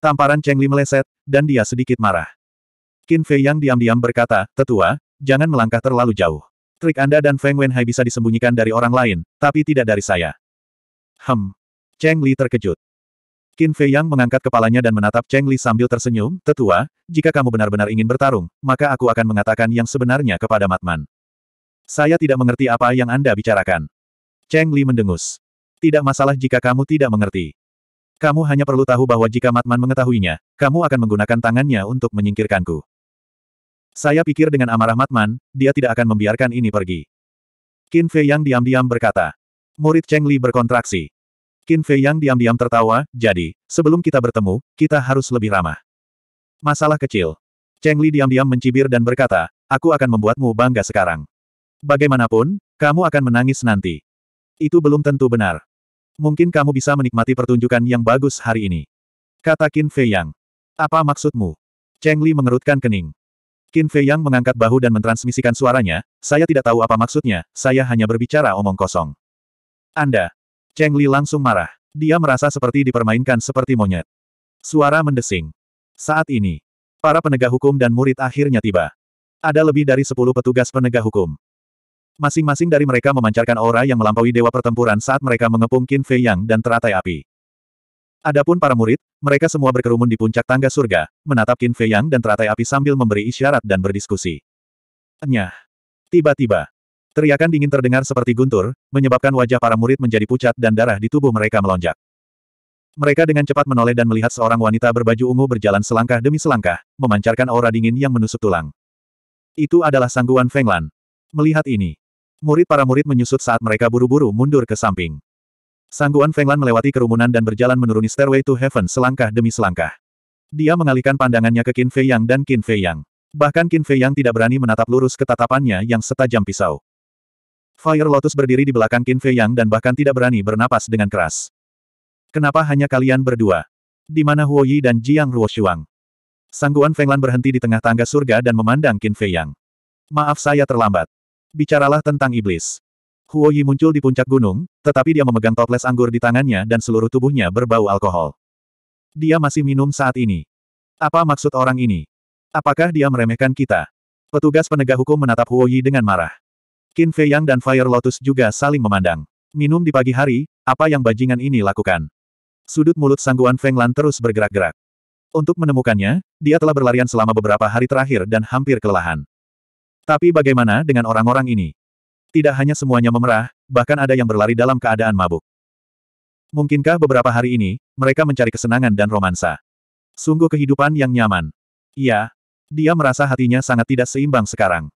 Tamparan Cheng Li meleset, dan dia sedikit marah. Qin Fei Yang diam-diam berkata, Tetua, jangan melangkah terlalu jauh. Trik Anda dan Feng Wenhai bisa disembunyikan dari orang lain, tapi tidak dari saya. Hem. Cheng Li terkejut. Qin Fei Yang mengangkat kepalanya dan menatap Cheng Li sambil tersenyum, Tetua, jika kamu benar-benar ingin bertarung, maka aku akan mengatakan yang sebenarnya kepada Matman. Saya tidak mengerti apa yang Anda bicarakan. Cheng Li mendengus. Tidak masalah jika kamu tidak mengerti. Kamu hanya perlu tahu bahwa jika Matman mengetahuinya, kamu akan menggunakan tangannya untuk menyingkirkanku. Saya pikir dengan amarah Matman, dia tidak akan membiarkan ini pergi. Qin Fei yang diam-diam berkata. Murid Cheng Li berkontraksi. Qin Fei yang diam-diam tertawa, jadi, sebelum kita bertemu, kita harus lebih ramah. Masalah kecil. Cheng Li diam-diam mencibir dan berkata, aku akan membuatmu bangga sekarang. Bagaimanapun, kamu akan menangis nanti. Itu belum tentu benar. Mungkin kamu bisa menikmati pertunjukan yang bagus hari ini. Kata Qin Fei Yang. Apa maksudmu? Cheng Li mengerutkan kening. Qin Fei Yang mengangkat bahu dan mentransmisikan suaranya, saya tidak tahu apa maksudnya, saya hanya berbicara omong kosong. Anda. Cheng Li langsung marah. Dia merasa seperti dipermainkan seperti monyet. Suara mendesing. Saat ini, para penegak hukum dan murid akhirnya tiba. Ada lebih dari sepuluh petugas penegak hukum. Masing-masing dari mereka memancarkan aura yang melampaui dewa pertempuran saat mereka mengepung Qin Fei Yang dan teratai api. Adapun para murid, mereka semua berkerumun di puncak tangga surga, menatap Qin Fei Yang dan teratai api sambil memberi isyarat dan berdiskusi. Nyah. Tiba-tiba, teriakan dingin terdengar seperti guntur, menyebabkan wajah para murid menjadi pucat dan darah di tubuh mereka melonjak. Mereka dengan cepat menoleh dan melihat seorang wanita berbaju ungu berjalan selangkah demi selangkah, memancarkan aura dingin yang menusuk tulang. Itu adalah sangguan Fenglan. Melihat ini, murid para murid menyusut saat mereka buru-buru mundur ke samping. Sangguan Fenglan melewati kerumunan dan berjalan menuruni stairway to heaven selangkah demi selangkah. Dia mengalihkan pandangannya ke Qin Fei Yang dan Qin Fei Yang. Bahkan Qin Fei Yang tidak berani menatap lurus ke tatapannya yang setajam pisau. Fire Lotus berdiri di belakang Qin Fei Yang dan bahkan tidak berani bernapas dengan keras. Kenapa hanya kalian berdua? Di mana Huo Yi dan Jiang Ruoshuang? Sangguan Fenglan berhenti di tengah tangga surga dan memandang Qin Fei Yang. Maaf saya terlambat. Bicaralah tentang iblis. Huo Yi muncul di puncak gunung, tetapi dia memegang toples anggur di tangannya dan seluruh tubuhnya berbau alkohol. Dia masih minum saat ini. Apa maksud orang ini? Apakah dia meremehkan kita? Petugas penegak hukum menatap Huo Yi dengan marah. Qin Fei Yang dan Fire Lotus juga saling memandang. Minum di pagi hari, apa yang bajingan ini lakukan? Sudut mulut sangguan Feng Lan terus bergerak-gerak. Untuk menemukannya, dia telah berlarian selama beberapa hari terakhir dan hampir kelelahan. Tapi bagaimana dengan orang-orang ini? Tidak hanya semuanya memerah, bahkan ada yang berlari dalam keadaan mabuk. Mungkinkah beberapa hari ini, mereka mencari kesenangan dan romansa? Sungguh kehidupan yang nyaman. Iya. Dia merasa hatinya sangat tidak seimbang sekarang.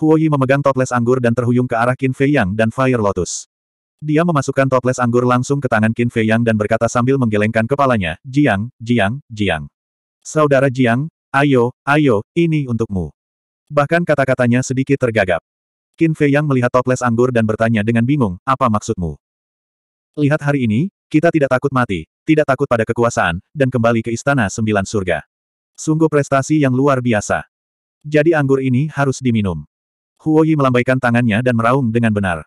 Huoyi memegang toples anggur dan terhuyung ke arah Qin Fei Yang dan Fire Lotus. Dia memasukkan toples anggur langsung ke tangan Qin Fei Yang dan berkata sambil menggelengkan kepalanya, Jiang, Jiang, Jiang. Saudara Jiang, ayo, ayo, ini untukmu. Bahkan kata-katanya sedikit tergagap. Qin Fei Yang melihat toples anggur dan bertanya dengan bingung, apa maksudmu? Lihat hari ini, kita tidak takut mati, tidak takut pada kekuasaan, dan kembali ke Istana Sembilan Surga. Sungguh prestasi yang luar biasa. Jadi anggur ini harus diminum. Huo Yi melambaikan tangannya dan meraung dengan benar.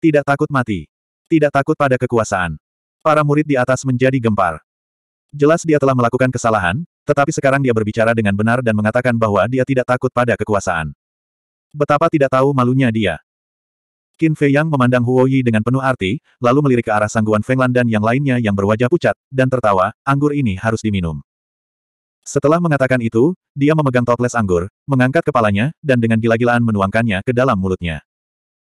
Tidak takut mati. Tidak takut pada kekuasaan. Para murid di atas menjadi gempar. Jelas dia telah melakukan kesalahan, tetapi sekarang dia berbicara dengan benar dan mengatakan bahwa dia tidak takut pada kekuasaan. Betapa tidak tahu malunya dia. Qin Fei Yang memandang Huo Yi dengan penuh arti, lalu melirik ke arah sangguan Fenglan dan yang lainnya yang berwajah pucat, dan tertawa, anggur ini harus diminum. Setelah mengatakan itu, dia memegang toples anggur, mengangkat kepalanya, dan dengan gila-gilaan menuangkannya ke dalam mulutnya.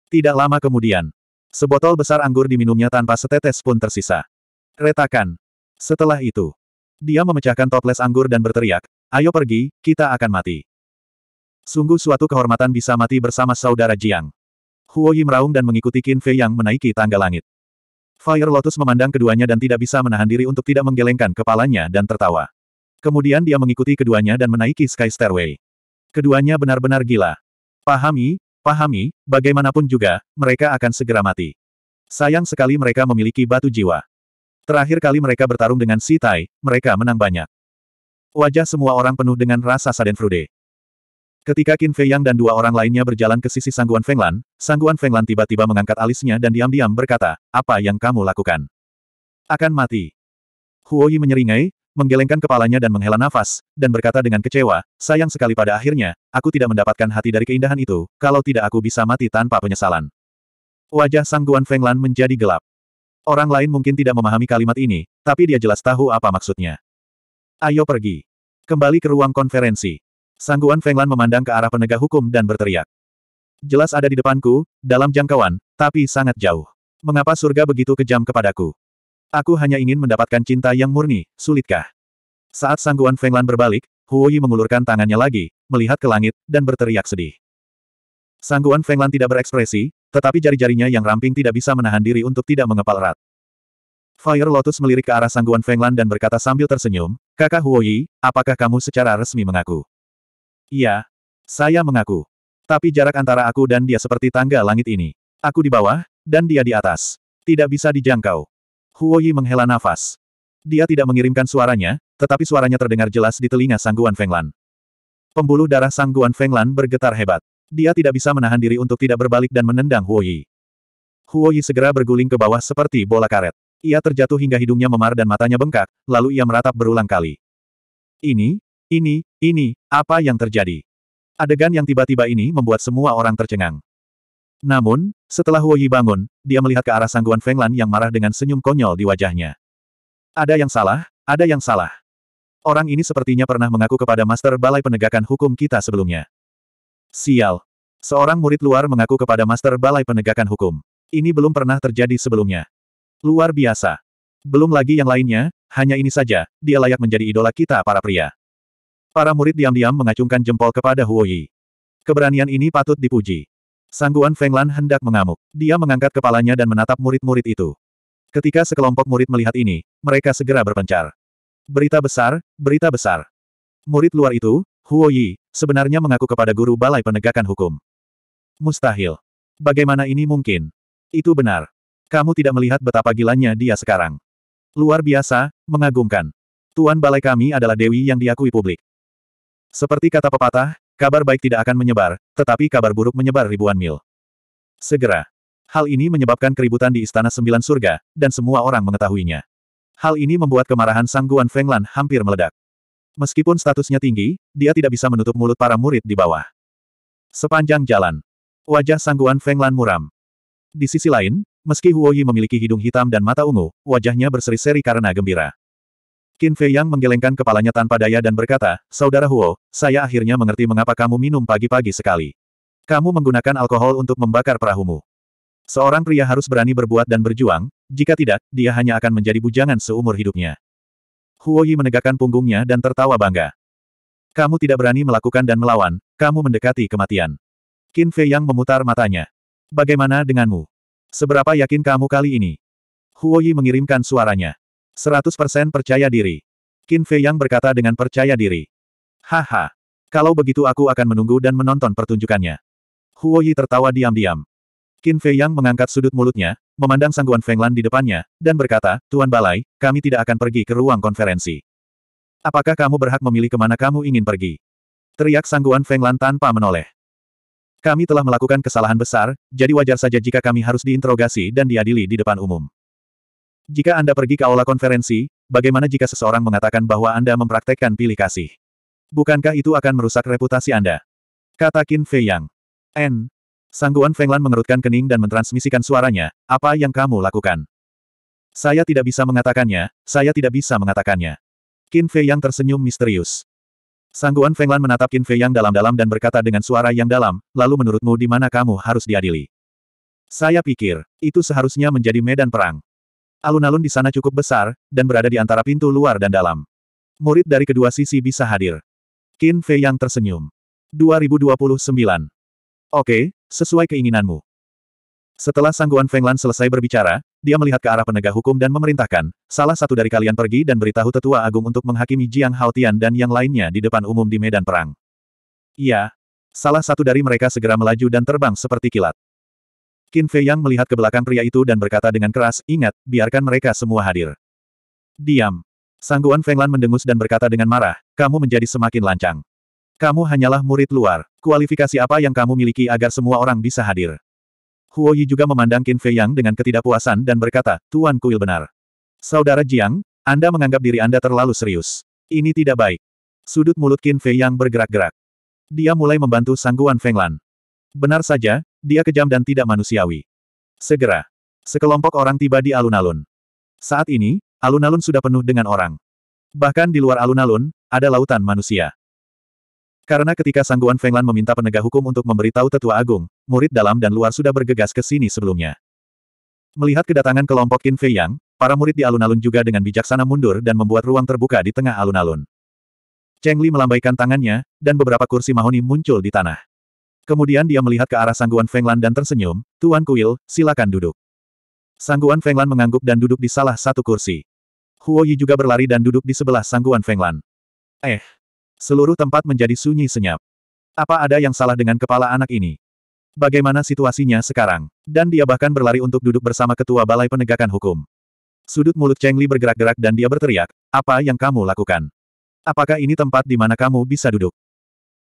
Tidak lama kemudian, sebotol besar anggur diminumnya tanpa setetes pun tersisa. Retakan. Setelah itu, dia memecahkan toples anggur dan berteriak, ayo pergi, kita akan mati. Sungguh suatu kehormatan bisa mati bersama saudara Jiang. Huo Yi meraung dan mengikuti Qin Fei yang menaiki tangga langit. Fire Lotus memandang keduanya dan tidak bisa menahan diri untuk tidak menggelengkan kepalanya dan tertawa. Kemudian dia mengikuti keduanya dan menaiki Sky Stairway. Keduanya benar-benar gila. Pahami, pahami, bagaimanapun juga, mereka akan segera mati. Sayang sekali mereka memiliki batu jiwa. Terakhir kali mereka bertarung dengan Si Tai, mereka menang banyak. Wajah semua orang penuh dengan rasa sadenfrude. Ketika Qin Fei Yang dan dua orang lainnya berjalan ke sisi Sangguan Fenglan, Sangguan Fenglan tiba-tiba mengangkat alisnya dan diam-diam berkata, apa yang kamu lakukan? Akan mati. Huo Yi menyeringai, menggelengkan kepalanya dan menghela nafas, dan berkata dengan kecewa, sayang sekali pada akhirnya, aku tidak mendapatkan hati dari keindahan itu, kalau tidak aku bisa mati tanpa penyesalan. Wajah Sangguan Fenglan menjadi gelap. Orang lain mungkin tidak memahami kalimat ini, tapi dia jelas tahu apa maksudnya. Ayo pergi. Kembali ke ruang konferensi. Sangguan Fenglan memandang ke arah penegak hukum dan berteriak. Jelas ada di depanku, dalam jangkauan, tapi sangat jauh. Mengapa surga begitu kejam kepadaku? Aku hanya ingin mendapatkan cinta yang murni, sulitkah? Saat Sangguan Fenglan berbalik, Huoyi mengulurkan tangannya lagi, melihat ke langit, dan berteriak sedih. Sangguan Fenglan tidak berekspresi, tetapi jari-jarinya yang ramping tidak bisa menahan diri untuk tidak mengepal erat. Fire Lotus melirik ke arah Sangguan Fenglan dan berkata sambil tersenyum, Kakak Huoyi, apakah kamu secara resmi mengaku? Iya. Saya mengaku. Tapi jarak antara aku dan dia seperti tangga langit ini. Aku di bawah, dan dia di atas. Tidak bisa dijangkau. Huoyi menghela nafas. Dia tidak mengirimkan suaranya, tetapi suaranya terdengar jelas di telinga Sangguan Fenglan. Pembuluh darah Sangguan Fenglan bergetar hebat. Dia tidak bisa menahan diri untuk tidak berbalik dan menendang Huoyi. Huoyi segera berguling ke bawah seperti bola karet. Ia terjatuh hingga hidungnya memar dan matanya bengkak, lalu ia meratap berulang kali. Ini, ini, ini, apa yang terjadi? Adegan yang tiba-tiba ini membuat semua orang tercengang. Namun, setelah Huo Yi bangun, dia melihat ke arah sangguan Fenglan yang marah dengan senyum konyol di wajahnya. Ada yang salah, ada yang salah. Orang ini sepertinya pernah mengaku kepada Master Balai Penegakan Hukum kita sebelumnya. Sial. Seorang murid luar mengaku kepada Master Balai Penegakan Hukum. Ini belum pernah terjadi sebelumnya. Luar biasa. Belum lagi yang lainnya, hanya ini saja, dia layak menjadi idola kita para pria. Para murid diam-diam mengacungkan jempol kepada Huo Yi. Keberanian ini patut dipuji. Sangguan Feng Lan hendak mengamuk. Dia mengangkat kepalanya dan menatap murid-murid itu. Ketika sekelompok murid melihat ini, mereka segera berpencar. Berita besar, berita besar. Murid luar itu, Huo Yi, sebenarnya mengaku kepada guru balai penegakan hukum. Mustahil. Bagaimana ini mungkin? Itu benar. Kamu tidak melihat betapa gilanya dia sekarang. Luar biasa, mengagumkan. Tuan balai kami adalah dewi yang diakui publik. Seperti kata pepatah, kabar baik tidak akan menyebar, tetapi kabar buruk menyebar ribuan mil. Segera. Hal ini menyebabkan keributan di Istana Sembilan Surga, dan semua orang mengetahuinya. Hal ini membuat kemarahan Sang Guan Fenglan hampir meledak. Meskipun statusnya tinggi, dia tidak bisa menutup mulut para murid di bawah. Sepanjang jalan, wajah Sang Guan Fenglan muram. Di sisi lain, meski Huoyi memiliki hidung hitam dan mata ungu, wajahnya berseri-seri karena gembira. Qin Fei Yang menggelengkan kepalanya tanpa daya dan berkata, Saudara Huo, saya akhirnya mengerti mengapa kamu minum pagi-pagi sekali. Kamu menggunakan alkohol untuk membakar perahumu. Seorang pria harus berani berbuat dan berjuang, jika tidak, dia hanya akan menjadi bujangan seumur hidupnya. Huo Yi menegakkan punggungnya dan tertawa bangga. Kamu tidak berani melakukan dan melawan, kamu mendekati kematian. Qin Fei Yang memutar matanya. Bagaimana denganmu? Seberapa yakin kamu kali ini? Huo Yi mengirimkan suaranya. 100% percaya diri. Qin Fei Yang berkata dengan percaya diri. Haha. Kalau begitu aku akan menunggu dan menonton pertunjukannya. Huo Yi tertawa diam-diam. Qin Fei Yang mengangkat sudut mulutnya, memandang Sangguan Fenglan di depannya, dan berkata, Tuan Balai, kami tidak akan pergi ke ruang konferensi. Apakah kamu berhak memilih kemana kamu ingin pergi? Teriak Sangguan Fenglan tanpa menoleh. Kami telah melakukan kesalahan besar, jadi wajar saja jika kami harus diinterogasi dan diadili di depan umum. Jika Anda pergi ke aula konferensi, bagaimana jika seseorang mengatakan bahwa Anda mempraktekkan pilih kasih? Bukankah itu akan merusak reputasi Anda? Kata Qin Fei Yang. N. Sangguan Fenglan mengerutkan kening dan mentransmisikan suaranya, apa yang kamu lakukan? Saya tidak bisa mengatakannya, saya tidak bisa mengatakannya. Qin Fei Yang tersenyum misterius. Sangguan Fenglan menatap Qin Fei Yang dalam-dalam dan berkata dengan suara yang dalam, lalu menurutmu di mana kamu harus diadili? Saya pikir, itu seharusnya menjadi medan perang. Alun-alun di sana cukup besar, dan berada di antara pintu luar dan dalam. Murid dari kedua sisi bisa hadir. Qin Fei yang tersenyum. 2029. Oke, sesuai keinginanmu. Setelah Sangguan Fenglan selesai berbicara, dia melihat ke arah penegak hukum dan memerintahkan, salah satu dari kalian pergi dan beritahu tetua agung untuk menghakimi Jiang Haotian dan yang lainnya di depan umum di medan perang. Iya. Salah satu dari mereka segera melaju dan terbang seperti kilat. Qin Fei Yang melihat ke belakang pria itu dan berkata dengan keras, ingat, biarkan mereka semua hadir. Diam. Sangguan Feng Lan mendengus dan berkata dengan marah, kamu menjadi semakin lancang. Kamu hanyalah murid luar. Kualifikasi apa yang kamu miliki agar semua orang bisa hadir? Huo Yi juga memandang Qin Fei Yang dengan ketidakpuasan dan berkata, Tuan Kuil benar. Saudara Jiang, Anda menganggap diri Anda terlalu serius. Ini tidak baik. Sudut mulut Qin Fei Yang bergerak-gerak. Dia mulai membantu Sangguan Feng Lan. Benar saja, dia kejam dan tidak manusiawi. Segera, sekelompok orang tiba di alun-alun. Saat ini, alun-alun sudah penuh dengan orang. Bahkan di luar alun-alun, ada lautan manusia. Karena ketika Sangguan Fenglan meminta penegak hukum untuk memberitahu tetua agung, murid dalam dan luar sudah bergegas ke sini sebelumnya. Melihat kedatangan kelompok Qin Fei Yang, para murid di alun-alun juga dengan bijaksana mundur dan membuat ruang terbuka di tengah alun-alun. Cheng Li melambaikan tangannya, dan beberapa kursi mahoni muncul di tanah. Kemudian dia melihat ke arah Sangguan Fenglan dan tersenyum, Tuan Kuil, silakan duduk. Sangguan Fenglan mengangguk dan duduk di salah satu kursi. Huo Yi juga berlari dan duduk di sebelah Sangguan Fenglan. Eh. Seluruh tempat menjadi sunyi senyap. Apa ada yang salah dengan kepala anak ini? Bagaimana situasinya sekarang? Dan dia bahkan berlari untuk duduk bersama ketua balai penegakan hukum. Sudut mulut Cheng Li bergerak-gerak dan dia berteriak, apa yang kamu lakukan? Apakah ini tempat di mana kamu bisa duduk?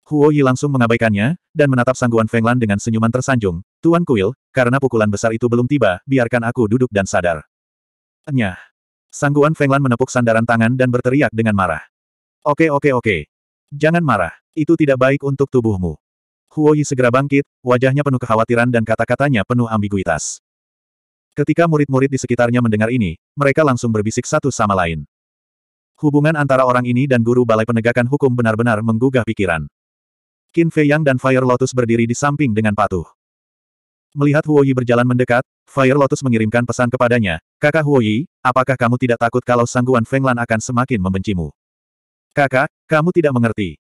Huo Yi langsung mengabaikannya, dan menatap sangguan Fenglan dengan senyuman tersanjung. Tuan Kuil, karena pukulan besar itu belum tiba, biarkan aku duduk dan sadar. Nyah. Sangguan Fenglan menepuk sandaran tangan dan berteriak dengan marah. Oke oke oke. Jangan marah, itu tidak baik untuk tubuhmu. Huo Yi segera bangkit, wajahnya penuh kekhawatiran dan kata-katanya penuh ambiguitas. Ketika murid-murid di sekitarnya mendengar ini, mereka langsung berbisik satu sama lain. Hubungan antara orang ini dan guru balai penegakan hukum benar-benar menggugah pikiran. Qin Fei Yang dan Fire Lotus berdiri di samping dengan patuh. Melihat Huo Yi berjalan mendekat, Fire Lotus mengirimkan pesan kepadanya, Kakak Huo Yi, apakah kamu tidak takut kalau sangguan Feng Lan akan semakin membencimu? Kakak, kamu tidak mengerti.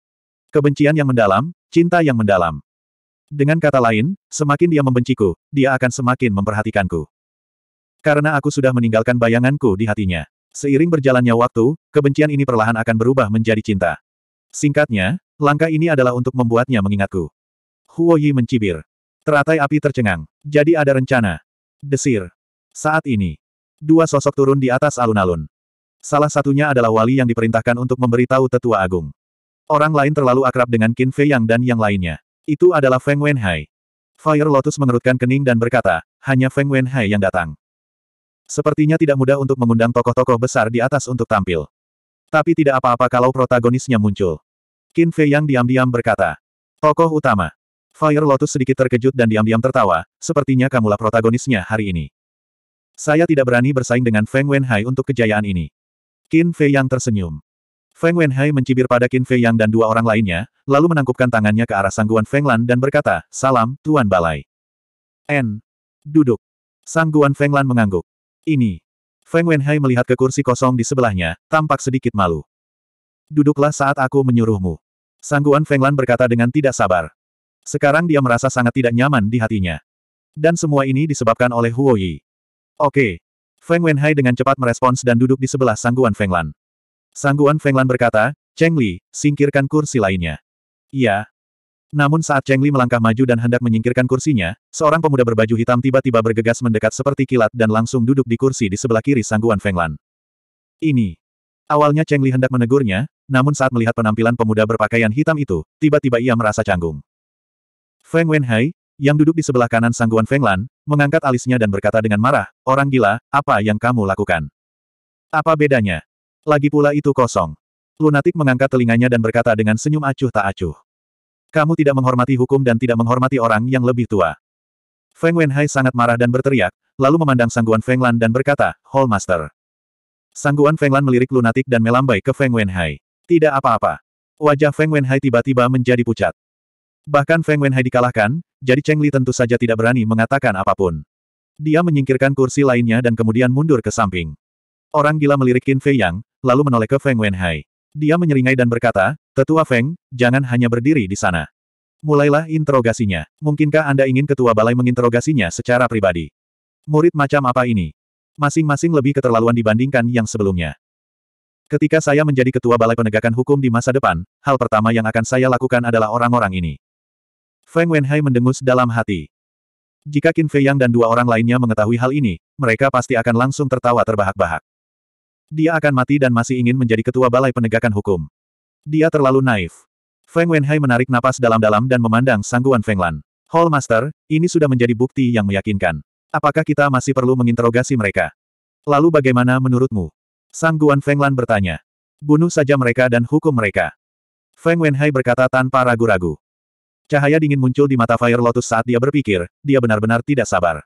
Kebencian yang mendalam, cinta yang mendalam. Dengan kata lain, semakin dia membenciku, dia akan semakin memperhatikanku. Karena aku sudah meninggalkan bayanganku di hatinya. Seiring berjalannya waktu, kebencian ini perlahan akan berubah menjadi cinta. Singkatnya, Langkah ini adalah untuk membuatnya mengingatku. Huo Yi mencibir. Teratai api tercengang. Jadi ada rencana. Desir. Saat ini. Dua sosok turun di atas alun-alun. Salah satunya adalah wali yang diperintahkan untuk memberitahu tetua agung. Orang lain terlalu akrab dengan Qin Fei Yang dan yang lainnya. Itu adalah Feng Wenhai. Fire Lotus mengerutkan kening dan berkata, hanya Feng Wenhai yang datang. Sepertinya tidak mudah untuk mengundang tokoh-tokoh besar di atas untuk tampil. Tapi tidak apa-apa kalau protagonisnya muncul. Qin Fei yang diam-diam berkata. Tokoh utama. Fire Lotus sedikit terkejut dan diam-diam tertawa, sepertinya kamulah protagonisnya hari ini. Saya tidak berani bersaing dengan Feng Wenhai untuk kejayaan ini. Qin Fei yang tersenyum. Feng Wenhai mencibir pada Qin Fei yang dan dua orang lainnya, lalu menangkupkan tangannya ke arah sangguan Feng Lan dan berkata, Salam, Tuan Balai. N. Duduk. Sangguan Feng Lan mengangguk. Ini. Feng Wenhai melihat ke kursi kosong di sebelahnya, tampak sedikit malu. Duduklah saat aku menyuruhmu. Sangguan Fenglan berkata dengan tidak sabar. Sekarang dia merasa sangat tidak nyaman di hatinya. Dan semua ini disebabkan oleh Huo Yi. Oke. Feng Wenhai dengan cepat merespons dan duduk di sebelah Sangguan Fenglan. Sangguan Fenglan berkata, Cheng Li, singkirkan kursi lainnya. Iya. Namun saat Cheng Li melangkah maju dan hendak menyingkirkan kursinya, seorang pemuda berbaju hitam tiba-tiba bergegas mendekat seperti kilat dan langsung duduk di kursi di sebelah kiri Sangguan Fenglan. Ini. Awalnya Cheng Li hendak menegurnya, namun saat melihat penampilan pemuda berpakaian hitam itu, tiba-tiba ia merasa canggung. Feng Wenhai, yang duduk di sebelah kanan sangguan Feng Lan, mengangkat alisnya dan berkata dengan marah, Orang gila, apa yang kamu lakukan? Apa bedanya? Lagi pula itu kosong. Lunatik mengangkat telinganya dan berkata dengan senyum acuh tak acuh. Kamu tidak menghormati hukum dan tidak menghormati orang yang lebih tua. Feng Wenhai sangat marah dan berteriak, lalu memandang sangguan Feng Lan dan berkata, Hall Master. Sangguan Feng Lan melirik lunatik dan melambai ke Feng Wenhai. Tidak apa-apa. Wajah Feng Wenhai tiba-tiba menjadi pucat. Bahkan Feng Wenhai dikalahkan, jadi Cheng Li tentu saja tidak berani mengatakan apapun. Dia menyingkirkan kursi lainnya dan kemudian mundur ke samping. Orang gila melirik Qin Fei Yang, lalu menoleh ke Feng Wenhai. Dia menyeringai dan berkata, Tetua Feng, jangan hanya berdiri di sana. Mulailah interogasinya. Mungkinkah Anda ingin ketua balai menginterogasinya secara pribadi? Murid macam apa ini? masing-masing lebih keterlaluan dibandingkan yang sebelumnya. Ketika saya menjadi ketua Balai Penegakan Hukum di masa depan, hal pertama yang akan saya lakukan adalah orang-orang ini. Feng Wenhai mendengus dalam hati. Jika Qin Fei Yang dan dua orang lainnya mengetahui hal ini, mereka pasti akan langsung tertawa terbahak-bahak. Dia akan mati dan masih ingin menjadi ketua Balai Penegakan Hukum. Dia terlalu naif. Feng Wenhai menarik napas dalam-dalam dan memandang sangguan Feng Lan. Hall Master, ini sudah menjadi bukti yang meyakinkan. Apakah kita masih perlu menginterogasi mereka? Lalu bagaimana menurutmu? Sang Guan Fenglan bertanya. Bunuh saja mereka dan hukum mereka. Feng Wenhai berkata tanpa ragu-ragu. Cahaya dingin muncul di mata Fire Lotus saat dia berpikir, dia benar-benar tidak sabar.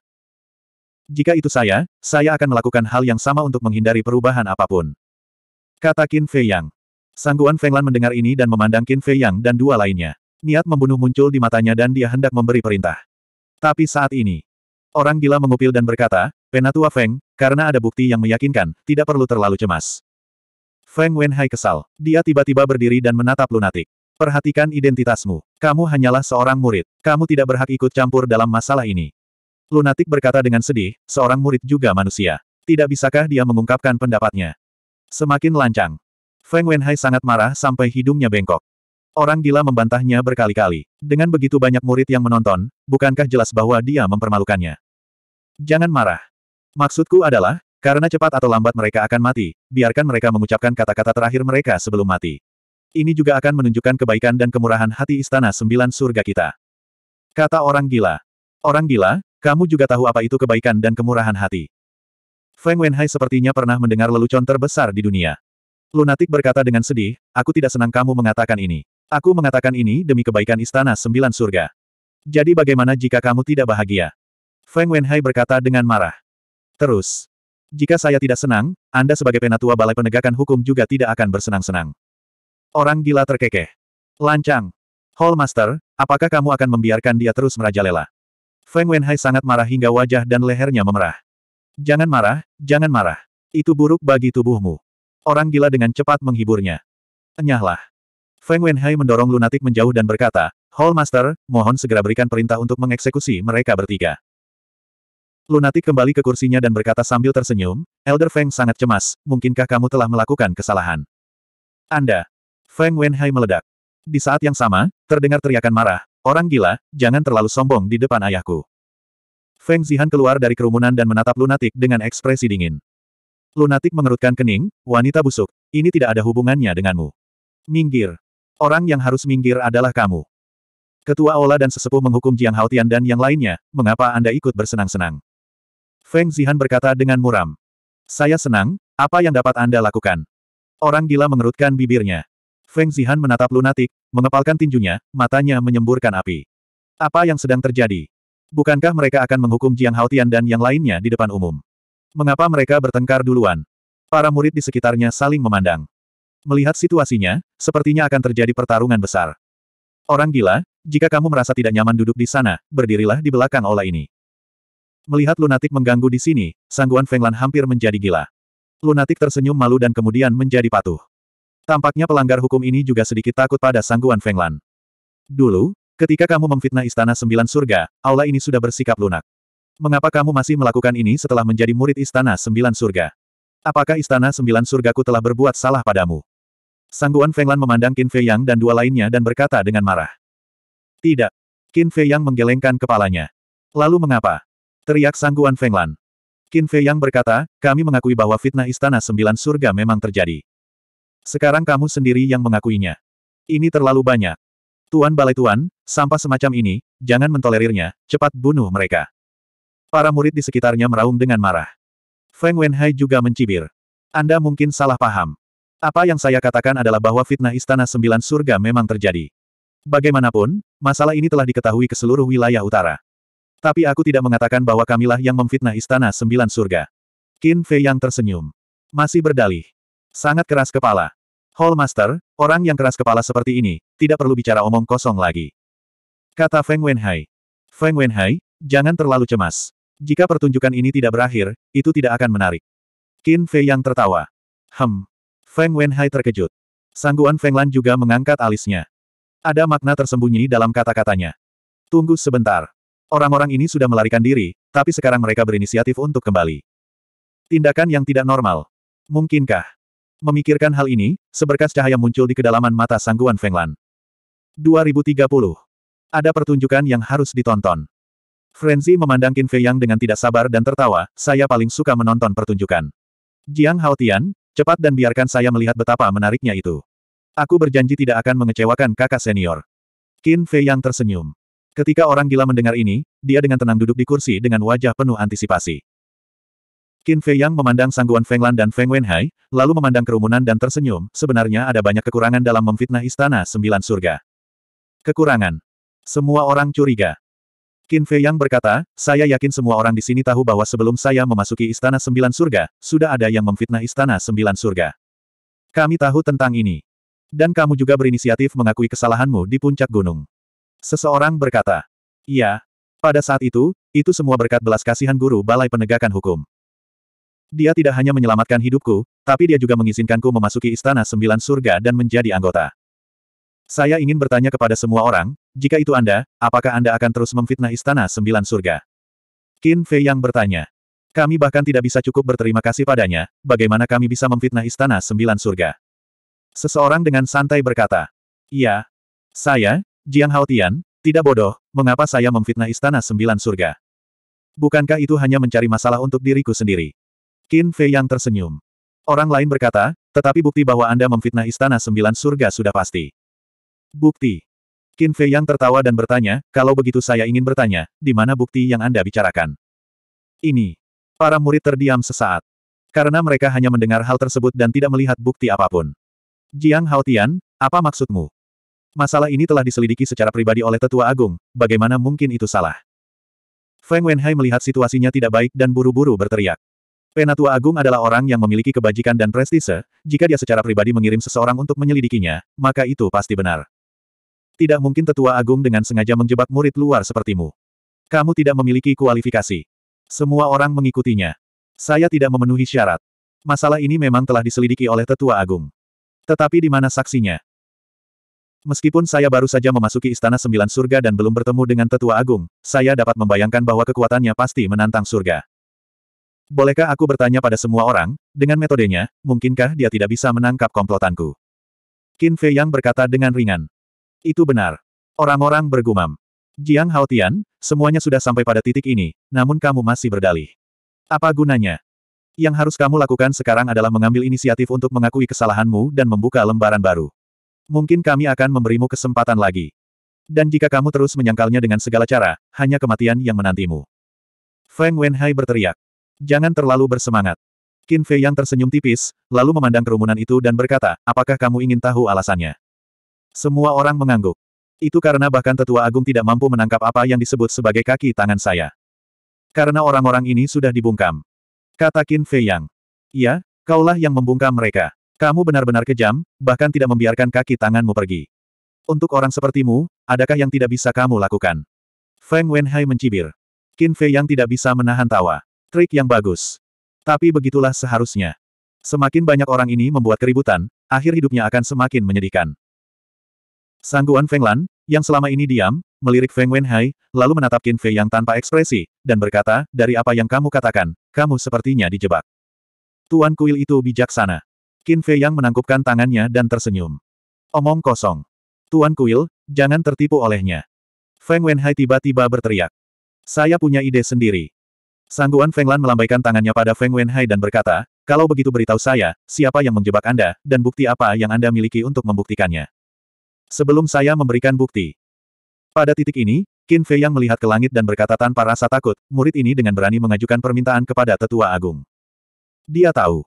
Jika itu saya, saya akan melakukan hal yang sama untuk menghindari perubahan apapun. Kata Qin Fei Yang. Sangguan Fenglan mendengar ini dan memandang Qin Fei Yang dan dua lainnya. Niat membunuh muncul di matanya dan dia hendak memberi perintah. Tapi saat ini, Orang gila mengupil dan berkata, Penatua Feng, karena ada bukti yang meyakinkan, tidak perlu terlalu cemas. Feng Wenhai kesal. Dia tiba-tiba berdiri dan menatap lunatik. Perhatikan identitasmu. Kamu hanyalah seorang murid. Kamu tidak berhak ikut campur dalam masalah ini. Lunatik berkata dengan sedih, seorang murid juga manusia. Tidak bisakah dia mengungkapkan pendapatnya? Semakin lancang. Feng Wenhai sangat marah sampai hidungnya bengkok. Orang gila membantahnya berkali-kali. Dengan begitu banyak murid yang menonton, bukankah jelas bahwa dia mempermalukannya? Jangan marah. Maksudku adalah, karena cepat atau lambat mereka akan mati, biarkan mereka mengucapkan kata-kata terakhir mereka sebelum mati. Ini juga akan menunjukkan kebaikan dan kemurahan hati istana sembilan surga kita. Kata orang gila. Orang gila, kamu juga tahu apa itu kebaikan dan kemurahan hati. Feng Wenhai sepertinya pernah mendengar lelucon terbesar di dunia. Lunatik berkata dengan sedih, aku tidak senang kamu mengatakan ini. Aku mengatakan ini demi kebaikan istana sembilan surga. Jadi bagaimana jika kamu tidak bahagia? Feng Wenhai berkata dengan marah. Terus. Jika saya tidak senang, Anda sebagai penatua balai penegakan hukum juga tidak akan bersenang-senang. Orang gila terkekeh. Lancang. Hallmaster, apakah kamu akan membiarkan dia terus merajalela? Feng Wenhai sangat marah hingga wajah dan lehernya memerah. Jangan marah, jangan marah. Itu buruk bagi tubuhmu. Orang gila dengan cepat menghiburnya. Enyahlah. Feng Wenhai mendorong lunatik menjauh dan berkata, Hallmaster, mohon segera berikan perintah untuk mengeksekusi mereka bertiga. Lunatik kembali ke kursinya dan berkata sambil tersenyum, Elder Feng sangat cemas, mungkinkah kamu telah melakukan kesalahan? Anda! Feng Wenhai meledak. Di saat yang sama, terdengar teriakan marah, orang gila, jangan terlalu sombong di depan ayahku. Feng Zihan keluar dari kerumunan dan menatap lunatik dengan ekspresi dingin. Lunatik mengerutkan kening, wanita busuk, ini tidak ada hubungannya denganmu. Minggir. Orang yang harus minggir adalah kamu. Ketua Ola dan sesepuh menghukum Jiang Haotian dan yang lainnya, mengapa Anda ikut bersenang-senang? Feng Zihan berkata dengan muram. Saya senang, apa yang dapat Anda lakukan? Orang gila mengerutkan bibirnya. Feng Zihan menatap lunatik, mengepalkan tinjunya, matanya menyemburkan api. Apa yang sedang terjadi? Bukankah mereka akan menghukum Jiang Haotian dan yang lainnya di depan umum? Mengapa mereka bertengkar duluan? Para murid di sekitarnya saling memandang. Melihat situasinya, sepertinya akan terjadi pertarungan besar. Orang gila, jika kamu merasa tidak nyaman duduk di sana, berdirilah di belakang ola ini. Melihat lunatik mengganggu di sini, sangguan Fenglan hampir menjadi gila. Lunatik tersenyum malu dan kemudian menjadi patuh. Tampaknya pelanggar hukum ini juga sedikit takut pada sangguan Fenglan. Dulu, ketika kamu memfitnah Istana Sembilan Surga, aula ini sudah bersikap lunak. Mengapa kamu masih melakukan ini setelah menjadi murid Istana Sembilan Surga? Apakah Istana Sembilan Surgaku telah berbuat salah padamu? Sangguan Fenglan memandang Qin Fei Yang dan dua lainnya dan berkata dengan marah. Tidak. Qin Fei Yang menggelengkan kepalanya. Lalu mengapa? Teriak Sangguan Fenglan. Qin Fei Yang berkata, kami mengakui bahwa fitnah Istana Sembilan Surga memang terjadi. Sekarang kamu sendiri yang mengakuinya. Ini terlalu banyak. Tuan Balai Tuan, sampah semacam ini, jangan mentolerirnya, cepat bunuh mereka. Para murid di sekitarnya meraung dengan marah. Feng Wenhai juga mencibir. Anda mungkin salah paham. Apa yang saya katakan adalah bahwa fitnah Istana Sembilan Surga memang terjadi. Bagaimanapun, masalah ini telah diketahui ke seluruh wilayah utara. Tapi aku tidak mengatakan bahwa kamilah yang memfitnah istana sembilan surga. Qin Fei yang tersenyum. Masih berdalih. Sangat keras kepala. Hall Master, orang yang keras kepala seperti ini, tidak perlu bicara omong kosong lagi. Kata Feng Wenhai. Feng Wenhai, jangan terlalu cemas. Jika pertunjukan ini tidak berakhir, itu tidak akan menarik. Qin Fei yang tertawa. Hem. Feng Wenhai terkejut. Sangguan Feng Lan juga mengangkat alisnya. Ada makna tersembunyi dalam kata-katanya. Tunggu sebentar. Orang-orang ini sudah melarikan diri, tapi sekarang mereka berinisiatif untuk kembali. Tindakan yang tidak normal. Mungkinkah? Memikirkan hal ini, seberkas cahaya muncul di kedalaman mata sangguan Fenglan. 2030. Ada pertunjukan yang harus ditonton. Frenzy memandang Qin Fei Yang dengan tidak sabar dan tertawa, saya paling suka menonton pertunjukan. Jiang Haotian, cepat dan biarkan saya melihat betapa menariknya itu. Aku berjanji tidak akan mengecewakan kakak senior. Qin Fei Yang tersenyum. Ketika orang gila mendengar ini, dia dengan tenang duduk di kursi dengan wajah penuh antisipasi. Qin Fei Yang memandang sangguan Feng Lan dan Feng Wenhai, lalu memandang kerumunan dan tersenyum, sebenarnya ada banyak kekurangan dalam memfitnah Istana Sembilan Surga. Kekurangan. Semua orang curiga. Qin Fei Yang berkata, saya yakin semua orang di sini tahu bahwa sebelum saya memasuki Istana Sembilan Surga, sudah ada yang memfitnah Istana Sembilan Surga. Kami tahu tentang ini. Dan kamu juga berinisiatif mengakui kesalahanmu di puncak gunung. Seseorang berkata. Iya. Pada saat itu, itu semua berkat belas kasihan guru Balai Penegakan Hukum. Dia tidak hanya menyelamatkan hidupku, tapi dia juga mengizinkanku memasuki Istana Sembilan Surga dan menjadi anggota. Saya ingin bertanya kepada semua orang, jika itu Anda, apakah Anda akan terus memfitnah Istana Sembilan Surga? Qin Fei yang bertanya. Kami bahkan tidak bisa cukup berterima kasih padanya, bagaimana kami bisa memfitnah Istana Sembilan Surga? Seseorang dengan santai berkata, Iya, saya, Jiang Haotian, tidak bodoh, mengapa saya memfitnah istana sembilan surga? Bukankah itu hanya mencari masalah untuk diriku sendiri? Qin Fei yang tersenyum. Orang lain berkata, tetapi bukti bahwa Anda memfitnah istana sembilan surga sudah pasti. Bukti. Qin Fei yang tertawa dan bertanya, kalau begitu saya ingin bertanya, di mana bukti yang Anda bicarakan? Ini. Para murid terdiam sesaat. Karena mereka hanya mendengar hal tersebut dan tidak melihat bukti apapun. Jiang Haotian, apa maksudmu? Masalah ini telah diselidiki secara pribadi oleh Tetua Agung, bagaimana mungkin itu salah? Feng Wenhai melihat situasinya tidak baik dan buru-buru berteriak. Penatua Agung adalah orang yang memiliki kebajikan dan prestise, jika dia secara pribadi mengirim seseorang untuk menyelidikinya, maka itu pasti benar. Tidak mungkin Tetua Agung dengan sengaja menjebak murid luar sepertimu. Kamu tidak memiliki kualifikasi. Semua orang mengikutinya. Saya tidak memenuhi syarat. Masalah ini memang telah diselidiki oleh Tetua Agung. Tetapi di mana saksinya? Meskipun saya baru saja memasuki Istana Sembilan Surga dan belum bertemu dengan Tetua Agung, saya dapat membayangkan bahwa kekuatannya pasti menantang surga. Bolehkah aku bertanya pada semua orang, dengan metodenya, mungkinkah dia tidak bisa menangkap komplotanku? Qin Fei Yang berkata dengan ringan. Itu benar. Orang-orang bergumam. Jiang Haotian, semuanya sudah sampai pada titik ini, namun kamu masih berdalih. Apa gunanya? Yang harus kamu lakukan sekarang adalah mengambil inisiatif untuk mengakui kesalahanmu dan membuka lembaran baru. Mungkin kami akan memberimu kesempatan lagi. Dan jika kamu terus menyangkalnya dengan segala cara, hanya kematian yang menantimu. Feng Wenhai berteriak. Jangan terlalu bersemangat. Qin Fei yang tersenyum tipis, lalu memandang kerumunan itu dan berkata, apakah kamu ingin tahu alasannya? Semua orang mengangguk. Itu karena bahkan tetua agung tidak mampu menangkap apa yang disebut sebagai kaki tangan saya. Karena orang-orang ini sudah dibungkam. Kata Qin Fei Yang. iya, kaulah yang membungkam mereka. Kamu benar-benar kejam, bahkan tidak membiarkan kaki tanganmu pergi. Untuk orang sepertimu, adakah yang tidak bisa kamu lakukan? Feng Wenhai mencibir. Qin Fei yang tidak bisa menahan tawa. Trik yang bagus. Tapi begitulah seharusnya. Semakin banyak orang ini membuat keributan, akhir hidupnya akan semakin menyedihkan. Sangguan Feng Lan yang selama ini diam, melirik Feng Wenhai, lalu menatap Qin Fei yang tanpa ekspresi, dan berkata, dari apa yang kamu katakan, kamu sepertinya dijebak. Tuan Kuil itu bijaksana. Qin Fei Yang menangkupkan tangannya dan tersenyum. Omong kosong. Tuan Kuil, jangan tertipu olehnya. Feng Wenhai tiba-tiba berteriak. Saya punya ide sendiri. Sangguan Lan melambaikan tangannya pada Feng Wenhai dan berkata, kalau begitu beritahu saya, siapa yang menjebak Anda, dan bukti apa yang Anda miliki untuk membuktikannya. Sebelum saya memberikan bukti. Pada titik ini, Qin Fei yang melihat ke langit dan berkata tanpa rasa takut, murid ini dengan berani mengajukan permintaan kepada Tetua Agung. Dia tahu.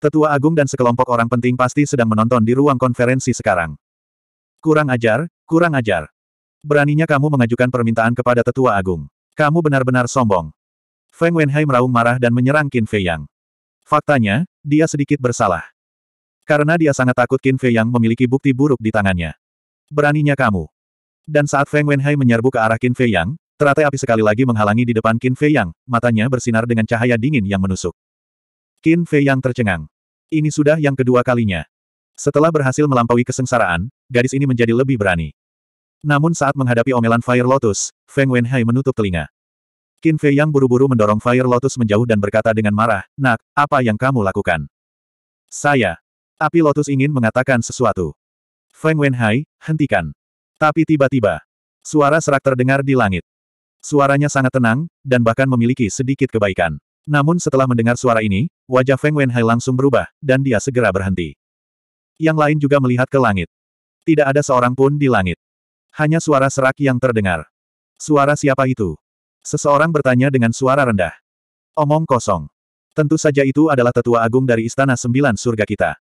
Tetua Agung dan sekelompok orang penting pasti sedang menonton di ruang konferensi sekarang. Kurang ajar, kurang ajar. Beraninya kamu mengajukan permintaan kepada Tetua Agung. Kamu benar-benar sombong. Feng Wenhai meraung marah dan menyerang Qin Fei Yang. Faktanya, dia sedikit bersalah. Karena dia sangat takut Qin Fei Yang memiliki bukti buruk di tangannya. Beraninya kamu. Dan saat Feng Wenhai menyerbu ke arah Qin Fei Yang, teratai api sekali lagi menghalangi di depan Qin Fei Yang, matanya bersinar dengan cahaya dingin yang menusuk. Qin Fei yang tercengang. Ini sudah yang kedua kalinya. Setelah berhasil melampaui kesengsaraan, gadis ini menjadi lebih berani. Namun saat menghadapi omelan Fire Lotus, Feng Wenhai menutup telinga. Qin Fei yang buru-buru mendorong Fire Lotus menjauh dan berkata dengan marah, Nak, apa yang kamu lakukan? Saya. Api Lotus ingin mengatakan sesuatu. Feng Wenhai, hentikan. Tapi tiba-tiba, suara serak terdengar di langit. Suaranya sangat tenang, dan bahkan memiliki sedikit kebaikan. Namun setelah mendengar suara ini, Wajah Feng Wenhai langsung berubah, dan dia segera berhenti. Yang lain juga melihat ke langit. Tidak ada seorang pun di langit. Hanya suara serak yang terdengar. Suara siapa itu? Seseorang bertanya dengan suara rendah. Omong kosong. Tentu saja itu adalah tetua agung dari Istana Sembilan Surga kita.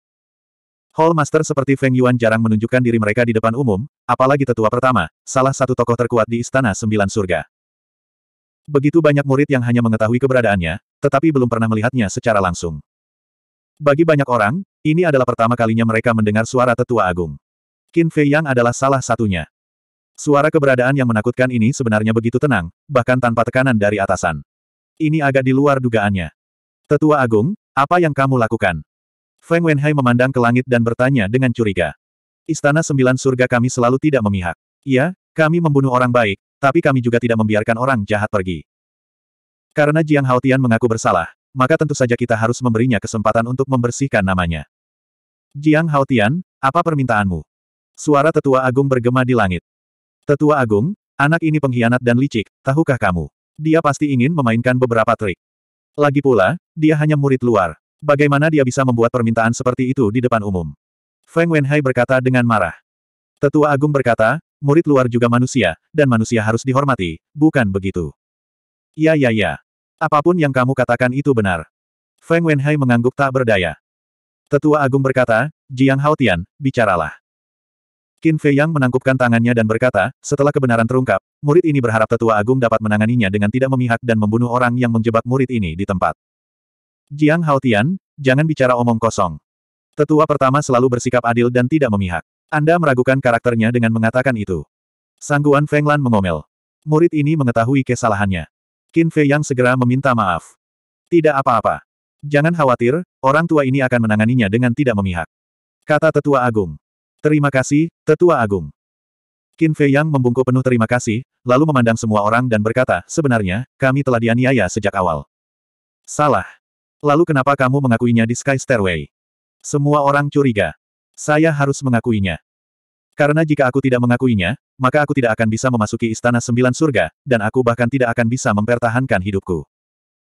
Hall Master seperti Feng Yuan jarang menunjukkan diri mereka di depan umum, apalagi tetua pertama, salah satu tokoh terkuat di Istana Sembilan Surga. Begitu banyak murid yang hanya mengetahui keberadaannya, tetapi belum pernah melihatnya secara langsung. Bagi banyak orang, ini adalah pertama kalinya mereka mendengar suara tetua agung. Qin Fei Yang adalah salah satunya. Suara keberadaan yang menakutkan ini sebenarnya begitu tenang, bahkan tanpa tekanan dari atasan. Ini agak di luar dugaannya. Tetua Agung, apa yang kamu lakukan? Feng Wenhai memandang ke langit dan bertanya dengan curiga. Istana Sembilan Surga kami selalu tidak memihak. Iya, kami membunuh orang baik, tapi kami juga tidak membiarkan orang jahat pergi. Karena Jiang Haotian mengaku bersalah, maka tentu saja kita harus memberinya kesempatan untuk membersihkan namanya. Jiang Haotian, apa permintaanmu? Suara tetua agung bergema di langit. Tetua agung, anak ini pengkhianat dan licik, tahukah kamu? Dia pasti ingin memainkan beberapa trik. Lagi pula, dia hanya murid luar. Bagaimana dia bisa membuat permintaan seperti itu di depan umum? Feng Wenhai berkata dengan marah. Tetua agung berkata, murid luar juga manusia, dan manusia harus dihormati, bukan begitu? Ya ya ya. Apapun yang kamu katakan itu benar. Feng Wenhai mengangguk tak berdaya. Tetua Agung berkata, Jiang Haotian, bicaralah. Qin Fei Yang menangkupkan tangannya dan berkata, setelah kebenaran terungkap, murid ini berharap Tetua Agung dapat menanganinya dengan tidak memihak dan membunuh orang yang menjebak murid ini di tempat. Jiang Haotian, jangan bicara omong kosong. Tetua pertama selalu bersikap adil dan tidak memihak. Anda meragukan karakternya dengan mengatakan itu. Sangguan Fenglan mengomel. Murid ini mengetahui kesalahannya. Qin Fei Yang segera meminta maaf. Tidak apa-apa. Jangan khawatir, orang tua ini akan menanganinya dengan tidak memihak. Kata Tetua Agung. Terima kasih, Tetua Agung. Qin Fei Yang membungkuk penuh terima kasih, lalu memandang semua orang dan berkata, sebenarnya, kami telah dianiaya sejak awal. Salah. Lalu kenapa kamu mengakuinya di Sky Stairway? Semua orang curiga. Saya harus mengakuinya. Karena jika aku tidak mengakuinya, maka aku tidak akan bisa memasuki Istana Sembilan Surga, dan aku bahkan tidak akan bisa mempertahankan hidupku.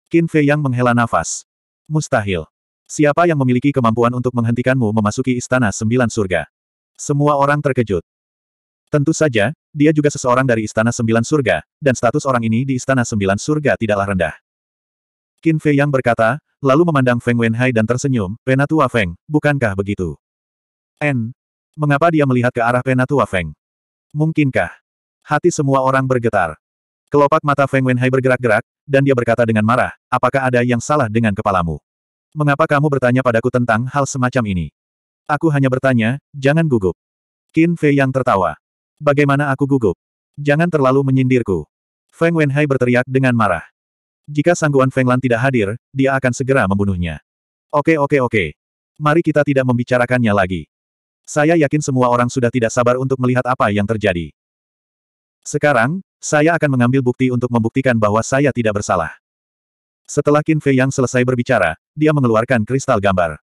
Qin Fei yang menghela nafas. Mustahil. Siapa yang memiliki kemampuan untuk menghentikanmu memasuki Istana Sembilan Surga? Semua orang terkejut. Tentu saja, dia juga seseorang dari Istana Sembilan Surga, dan status orang ini di Istana Sembilan Surga tidaklah rendah. Qin Fei Yang berkata, lalu memandang Feng Wenhai dan tersenyum, Penatua Feng, bukankah begitu? N. Mengapa dia melihat ke arah Penatua Feng? Mungkinkah? Hati semua orang bergetar. Kelopak mata Feng Wenhai bergerak-gerak, dan dia berkata dengan marah, apakah ada yang salah dengan kepalamu? Mengapa kamu bertanya padaku tentang hal semacam ini? Aku hanya bertanya, jangan gugup. Qin Fei yang tertawa. Bagaimana aku gugup? Jangan terlalu menyindirku. Feng Wenhai berteriak dengan marah. Jika sangguan Feng Lan tidak hadir, dia akan segera membunuhnya. Oke oke oke. Mari kita tidak membicarakannya lagi. Saya yakin semua orang sudah tidak sabar untuk melihat apa yang terjadi. Sekarang, saya akan mengambil bukti untuk membuktikan bahwa saya tidak bersalah. Setelah Qin Fei yang selesai berbicara, dia mengeluarkan kristal gambar.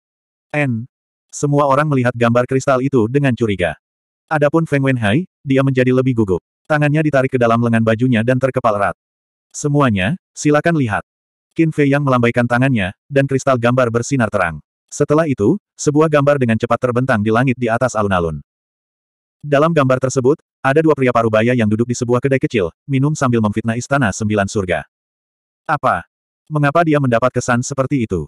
N. Semua orang melihat gambar kristal itu dengan curiga. Adapun Feng Wenhai, dia menjadi lebih gugup. Tangannya ditarik ke dalam lengan bajunya dan terkepal erat. Semuanya, silakan lihat. Qin Fei yang melambaikan tangannya, dan kristal gambar bersinar terang. Setelah itu, sebuah gambar dengan cepat terbentang di langit di atas alun-alun. Dalam gambar tersebut, ada dua pria parubaya yang duduk di sebuah kedai kecil, minum sambil memfitnah istana sembilan surga. Apa? Mengapa dia mendapat kesan seperti itu?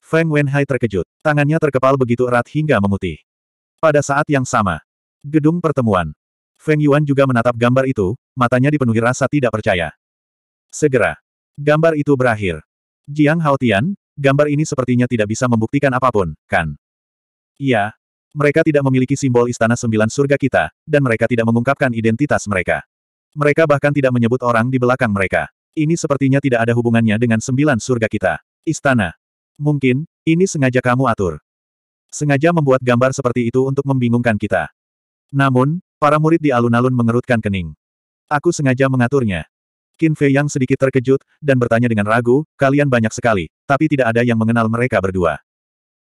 Feng Wenhai terkejut. Tangannya terkepal begitu erat hingga memutih. Pada saat yang sama, gedung pertemuan. Feng Yuan juga menatap gambar itu, matanya dipenuhi rasa tidak percaya. Segera, gambar itu berakhir. Jiang Haotian, gambar ini sepertinya tidak bisa membuktikan apapun, kan? Iya. Mereka tidak memiliki simbol istana sembilan surga kita, dan mereka tidak mengungkapkan identitas mereka. Mereka bahkan tidak menyebut orang di belakang mereka. Ini sepertinya tidak ada hubungannya dengan sembilan surga kita. Istana. Mungkin, ini sengaja kamu atur. Sengaja membuat gambar seperti itu untuk membingungkan kita. Namun, para murid di alun-alun mengerutkan kening. Aku sengaja mengaturnya. Qin Fei yang sedikit terkejut, dan bertanya dengan ragu, kalian banyak sekali, tapi tidak ada yang mengenal mereka berdua.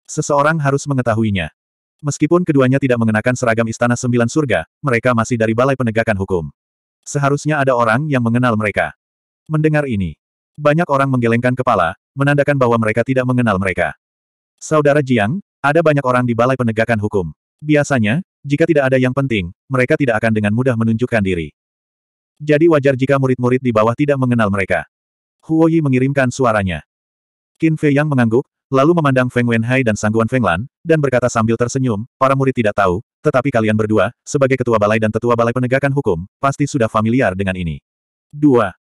Seseorang harus mengetahuinya. Meskipun keduanya tidak mengenakan seragam Istana Sembilan Surga, mereka masih dari Balai Penegakan Hukum. Seharusnya ada orang yang mengenal mereka. Mendengar ini, banyak orang menggelengkan kepala, menandakan bahwa mereka tidak mengenal mereka. Saudara Jiang, ada banyak orang di Balai Penegakan Hukum. Biasanya, jika tidak ada yang penting, mereka tidak akan dengan mudah menunjukkan diri. Jadi wajar jika murid-murid di bawah tidak mengenal mereka. Huo Yi mengirimkan suaranya. Qin Fei Yang mengangguk, lalu memandang Feng Wenhai dan Sangguan Fenglan, dan berkata sambil tersenyum, para murid tidak tahu, tetapi kalian berdua, sebagai ketua balai dan tetua balai penegakan hukum, pasti sudah familiar dengan ini. 2.